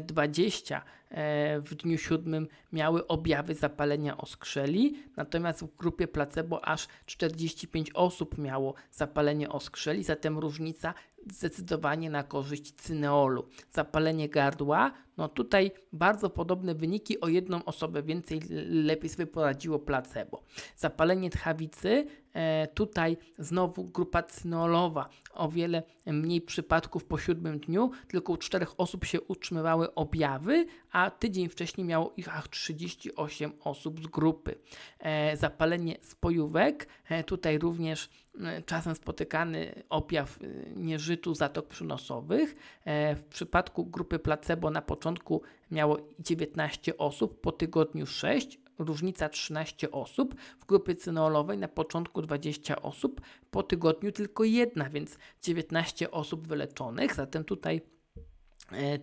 20 e, e, w dniu siódmym miały objawy zapalenia oskrzeli, natomiast w grupie placebo aż 45 osób miało zapalenie oskrzeli, zatem różnica zdecydowanie na korzyść cyneolu. Zapalenie gardła, no tutaj bardzo podobne wyniki, o jedną osobę więcej lepiej sobie poradziło placebo. Zapalenie tchawicy, e, tutaj znowu grupa cyneolowa, o wiele mniej przypadków po siódmym dniu, tylko u czterech osób się utrzymywały objawy, a tydzień wcześniej miało ich aż 38 osób z grupy. E, zapalenie spojówek, e, tutaj również E, czasem spotykany objaw e, nieżytu zatok przynosowych. E, w przypadku grupy placebo na początku miało 19 osób, po tygodniu 6, różnica 13 osób, w grupie cynolowej na początku 20 osób, po tygodniu tylko jedna, więc 19 osób wyleczonych. Zatem tutaj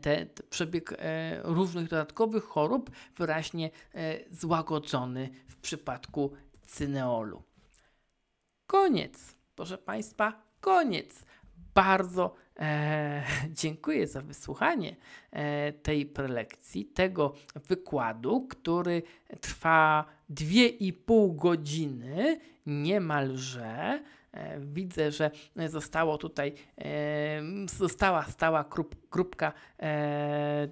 ten przebieg różnych dodatkowych chorób wyraźnie złagodzony w przypadku cyneolu koniec. Proszę Państwa, koniec. Bardzo e, dziękuję za wysłuchanie e, tej prelekcji, tego wykładu, który trwa 2,5 godziny niemalże. E, widzę, że zostało tutaj, e, została stała grupka e,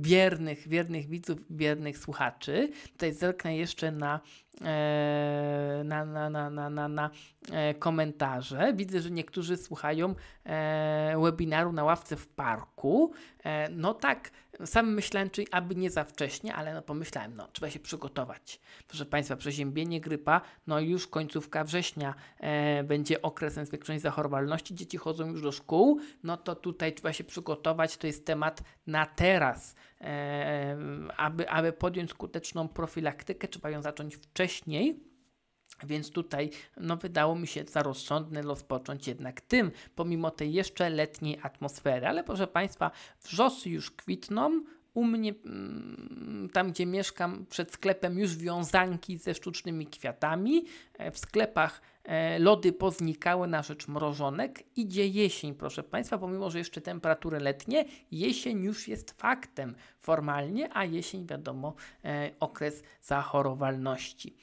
wiernych, wiernych widzów, wiernych słuchaczy. Tutaj zerknę jeszcze na, e, na, na, na, na, na, na e, komentarze. Widzę, że niektórzy słuchają e, webinaru na ławce w parku. E, no tak, sam myślałem, czyli aby nie za wcześnie, ale no pomyślałem, no trzeba się przygotować. Proszę Państwa, przeziębienie, grypa, no już końcówka września e, będzie okresem zwiększonej zachorowalności, dzieci chodzą już do szkół, no to tutaj trzeba się przygotować przygotować, to jest temat na teraz, e, aby, aby podjąć skuteczną profilaktykę, trzeba ją zacząć wcześniej. Więc tutaj no, wydało mi się za rozsądne rozpocząć jednak tym, pomimo tej jeszcze letniej atmosfery. Ale proszę Państwa, wrzosy już kwitną, u mnie, mm, tam gdzie mieszkam, przed sklepem już wiązanki ze sztucznymi kwiatami. E, w sklepach e, lody poznikały na rzecz mrożonek. Idzie jesień, proszę Państwa, pomimo, że jeszcze temperatury letnie, jesień już jest faktem formalnie, a jesień, wiadomo, e, okres zachorowalności.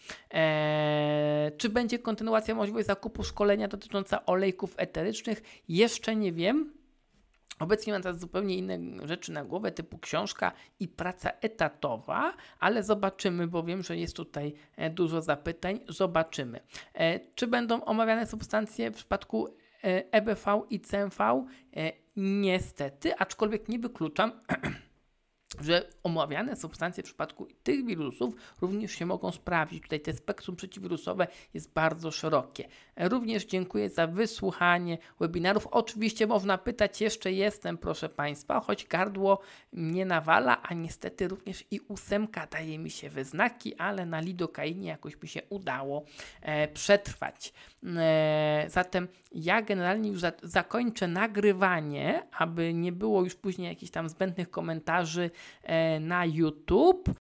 czy będzie kontynuacja możliwość zakupu szkolenia dotycząca olejków eterycznych? Jeszcze nie wiem Obecnie mam teraz zupełnie inne rzeczy na głowę, typu książka i praca etatowa, ale zobaczymy, bo wiem, że jest tutaj e, dużo zapytań. Zobaczymy. E, czy będą omawiane substancje w przypadku EBV e i CMV? Niestety, aczkolwiek nie wykluczam. że omawiane substancje w przypadku tych wirusów również się mogą sprawdzić. Tutaj te spektrum przeciwwirusowe jest bardzo szerokie. E, również dziękuję za wysłuchanie webinarów. Oczywiście można pytać, jeszcze jestem, proszę Państwa, choć gardło mnie nawala, a niestety również i ósemka daje mi się wyznaki, ale na lidokainie jakoś mi się udało e, przetrwać. E, zatem ja generalnie już za zakończę nagrywanie, aby nie było już później jakichś tam zbędnych komentarzy, E, na YouTube.